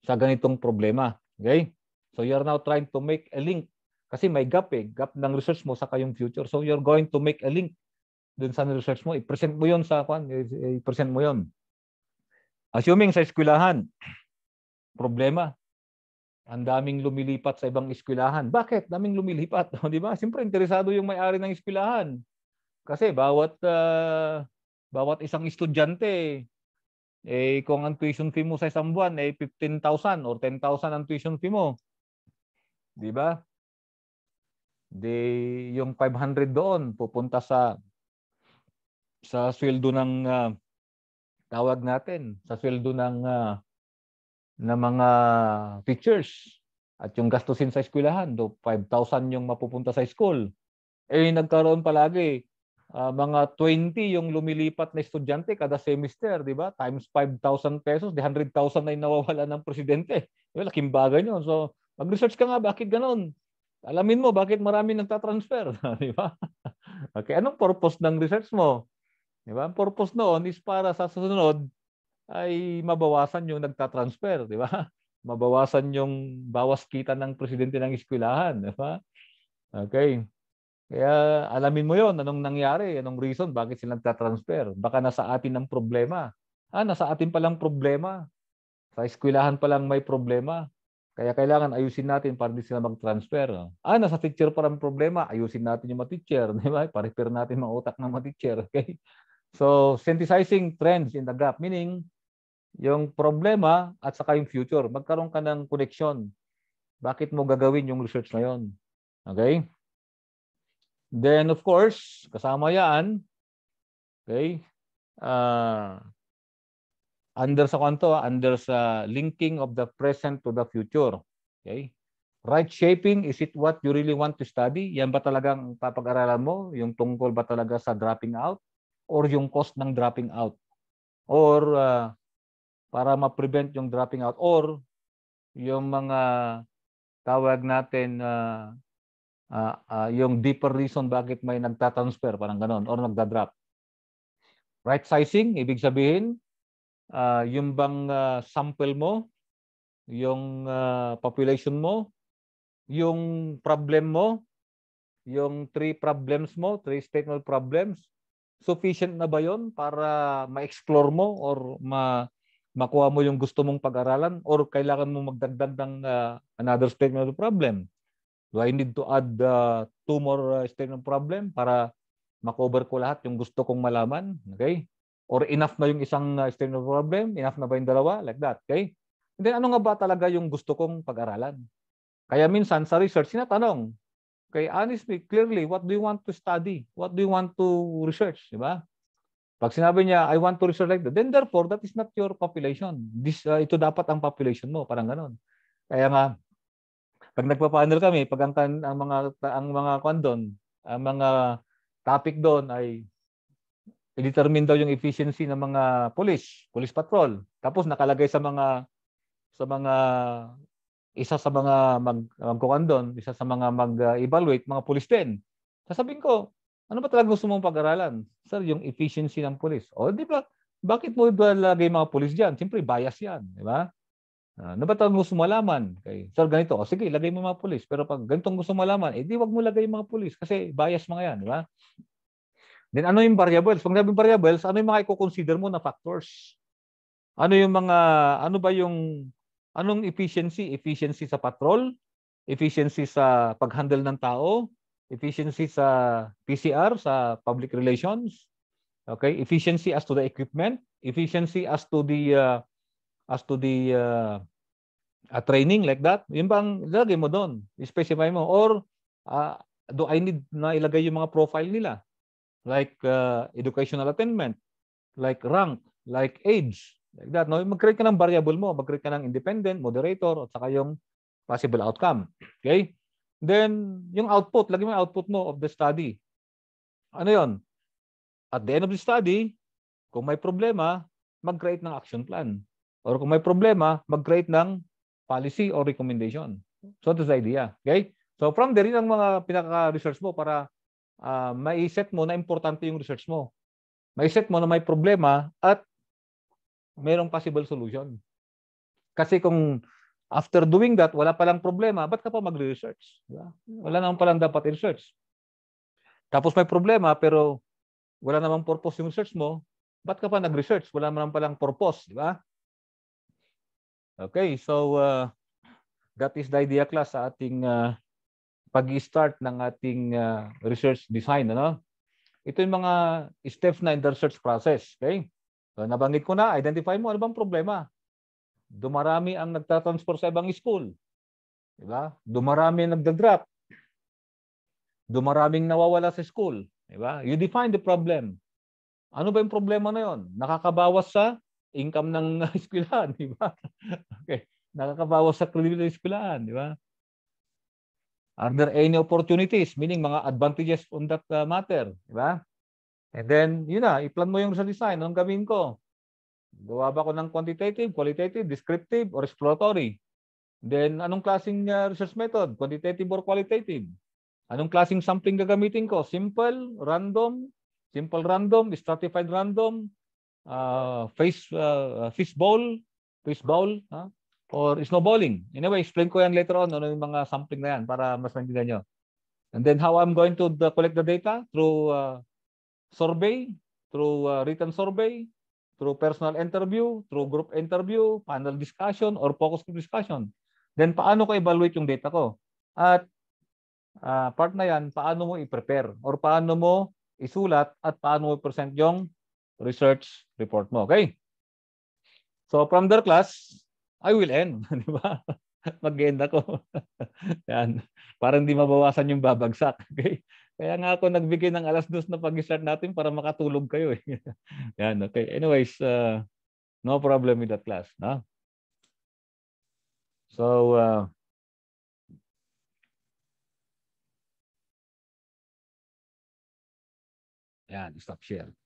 sa ganitong problema. Okay? So you are now trying to make a link kasi may gap eh, gap ng research mo sa kayong future. So you're going to make a link dun sa research mo. I-present mo yon sa kwan, i-present mo yon Assuming sa eskwelahan, problema. Ang daming lumilipat sa ibang eskwelahan. Bakit? Daming lumilipat, no? <laughs> 'di ba? Siyempre interesado yung may-ari ng eskwelahan. Kasi bawat uh, bawat isang estudyante eh kung ang tuition fee mo sa isang buwan eh 15,000 or 10,000 ang tuition fee mo. 'Di ba? Di yung 500 doon pupunta sa sa sweldo ng uh, tawag natin sa sweldo ng uh, ng mga teachers at yung gastusin sa eskwelahan do 5,000 yung mapupunta sa school eh nagkaroon palagi uh, mga 20 yung lumilipat na estudyante kada semester di ba times 5,000 pesos di 100,000 na nawawala ng presidente well, laking bagay yun so mag-research ka nga bakit ganoon alamin mo bakit marami nagta-transfer <laughs> di ba okay anong purpose ng research mo Di ba? Ang purpose noon is para sa susunod ay mabawasan yung nagtatransfer, di ba? <laughs> Mabawasan yung bawas kita ng presidente ng eskwelahan, di ba? Okay. Kaya alamin mo yon anong nangyari, anong reason, bakit sila nagtatransfer. Baka nasa atin ang problema. Ah, nasa atin palang problema. Sa eskwelahan palang may problema. Kaya kailangan ayusin natin para hindi sila mag-transfer. Ah, nasa teacher pa ang problema, ayusin natin yung mga teacher. Di ba? Paripir natin mga utak ng mga teacher. Okay? So, synthesizing trends in the graph, meaning yung problema at saka yung future. Magkaroon ka ng connection. Bakit mo gagawin yung research na yon? Okay? Then, of course, kasama yan. Okay? Uh, under sa kwanto, ah, under sa linking of the present to the future. Okay? Right shaping, is it what you really want to study? Yan ba talagang papag-aralan mo? Yung tungkol ba talaga sa dropping out? or yung cost ng dropping out or uh, para ma-prevent yung dropping out or yung mga tawag natin uh, uh, uh, yung deeper reason bakit may nagta-transfer parang ganun or nagda-drop. Right sizing ibig sabihin uh, yung bang uh, sample mo, yung uh, population mo, yung problem mo, yung three problems mo, three statement problems, sufficient na ba yon para ma-explore mo or ma makuha mo yung gusto mong pag-aralan or kailangan mo magdagdag ng uh, another statement of problem? Do I need to add uh, two more uh, ah, statement of problem para makover ko lahat yung gusto kong malaman? Okay? Or enough na yung isang uh, statement of problem? Enough na ba yung dalawa? Like that. Okay? And then ano nga ba talaga yung gusto kong pag-aralan? Kaya minsan sa research, sinatanong, Okay, honestly, clearly, what do you want to study? What do you want to research? Diba? Pag sinabi niya, I want to research like that, then therefore, that is not your population. This, uh, ito dapat ang population mo, parang ganon. Kaya nga, pag nagpa-panel kami, pag ang, ang mga ang mga kwan ang mga topic doon ay i-determine daw yung efficiency ng mga police, police patrol. Tapos nakalagay sa mga sa mga isa sa mga mag magkukan doon, isa sa mga mag-evaluate, mga pulis din. Sasabihin ko, ano ba talaga gusto mong pag-aralan? Sir, yung efficiency ng pulis. O, di ba? Bakit mo ilalagay mga pulis diyan? Siyempre, bias yan. Di ba? Ah, ano ba talaga gusto malaman? Okay. Sir, ganito. O, sige, ilagay mo mga pulis. Pero pag ganitong gusto malaman, eh, di wag mo lagay mga pulis kasi bias mga yan. Di ba? Then, ano yung variables? Pag nabing variables, ano yung mga i-consider mo na factors? Ano yung mga, ano ba yung Anong efficiency? Efficiency sa patrol, efficiency sa paghandle ng tao, efficiency sa PCR, sa public relations, okay? Efficiency as to the equipment, efficiency as to the uh, as to the uh, a training like that. Yung bang ilagay mo doon? Specify mo or uh, do I need na ilagay yung mga profile nila? Like uh, educational attainment, like rank, like age, Like that, no? Mag-create ka ng variable mo. Mag-create ka ng independent, moderator, at saka yung possible outcome. Okay? Then, yung output, lagi mo yung output mo of the study. Ano yon? At the end of the study, kung may problema, mag-create ng action plan. Or kung may problema, mag-create ng policy or recommendation. So, that's the idea. Okay? So, from there, yun ang mga pinaka-research mo para uh, ah, set mo na importante yung research mo. set mo na may problema at merong possible solution. Kasi kung after doing that, wala palang problema, ba't ka pa mag-research? Wala naman palang dapat research. Tapos may problema, pero wala namang purpose yung research mo, ba't ka pa nag-research? Wala naman palang purpose, di ba? Okay, so uh, that is the idea class sa ating uh, pag-start ng ating uh, research design. Ano? Ito yung mga steps na in the research process. Okay? So, nabanggit ko na, identify mo ano bang problema. Dumarami ang nagtatransfer sa ibang school. Di ba? Dumarami ang nagda-drop. Dumaraming nawawala sa school. Di ba? You define the problem. Ano ba yung problema na yon? Nakakabawas sa income ng <laughs> eskwelahan, di ba? Okay. Nakakabawas sa credibility ng eskwelahan, di ba? Are there any opportunities? Meaning mga advantages on that uh, matter, di ba? And then, yun na, i-plan mo yung sa design. Anong gawin ko? Gawa ba ko ng quantitative, qualitative, descriptive, or exploratory? Then, anong klaseng uh, research method? Quantitative or qualitative? Anong klaseng sampling gagamitin ko? Simple, random, simple random, stratified random, uh, face, uh, ah, fishbowl, fishbowl, huh? or snowballing. Anyway, explain ko yan later on, ano yung mga sampling na yan para mas maintindihan nyo. And then how I'm going to the, uh, collect the data? Through uh, survey, through uh, written survey, through personal interview, through group interview, panel discussion, or focus group discussion. Then paano ko evaluate yung data ko? At uh, part na yan, paano mo i-prepare or paano mo isulat at paano mo present yung research report mo. Okay? So from their class, I will end. <laughs> Di ba? Mag-end ako. <laughs> yan. Para hindi mabawasan yung babagsak. <laughs> Okay? Kaya nga ako nagbigay ng alas dos na pag-start natin para makatulog kayo. Eh. <laughs> Yan, okay. Anyways, uh, no problem with that class. No? So, uh, yan, stop share.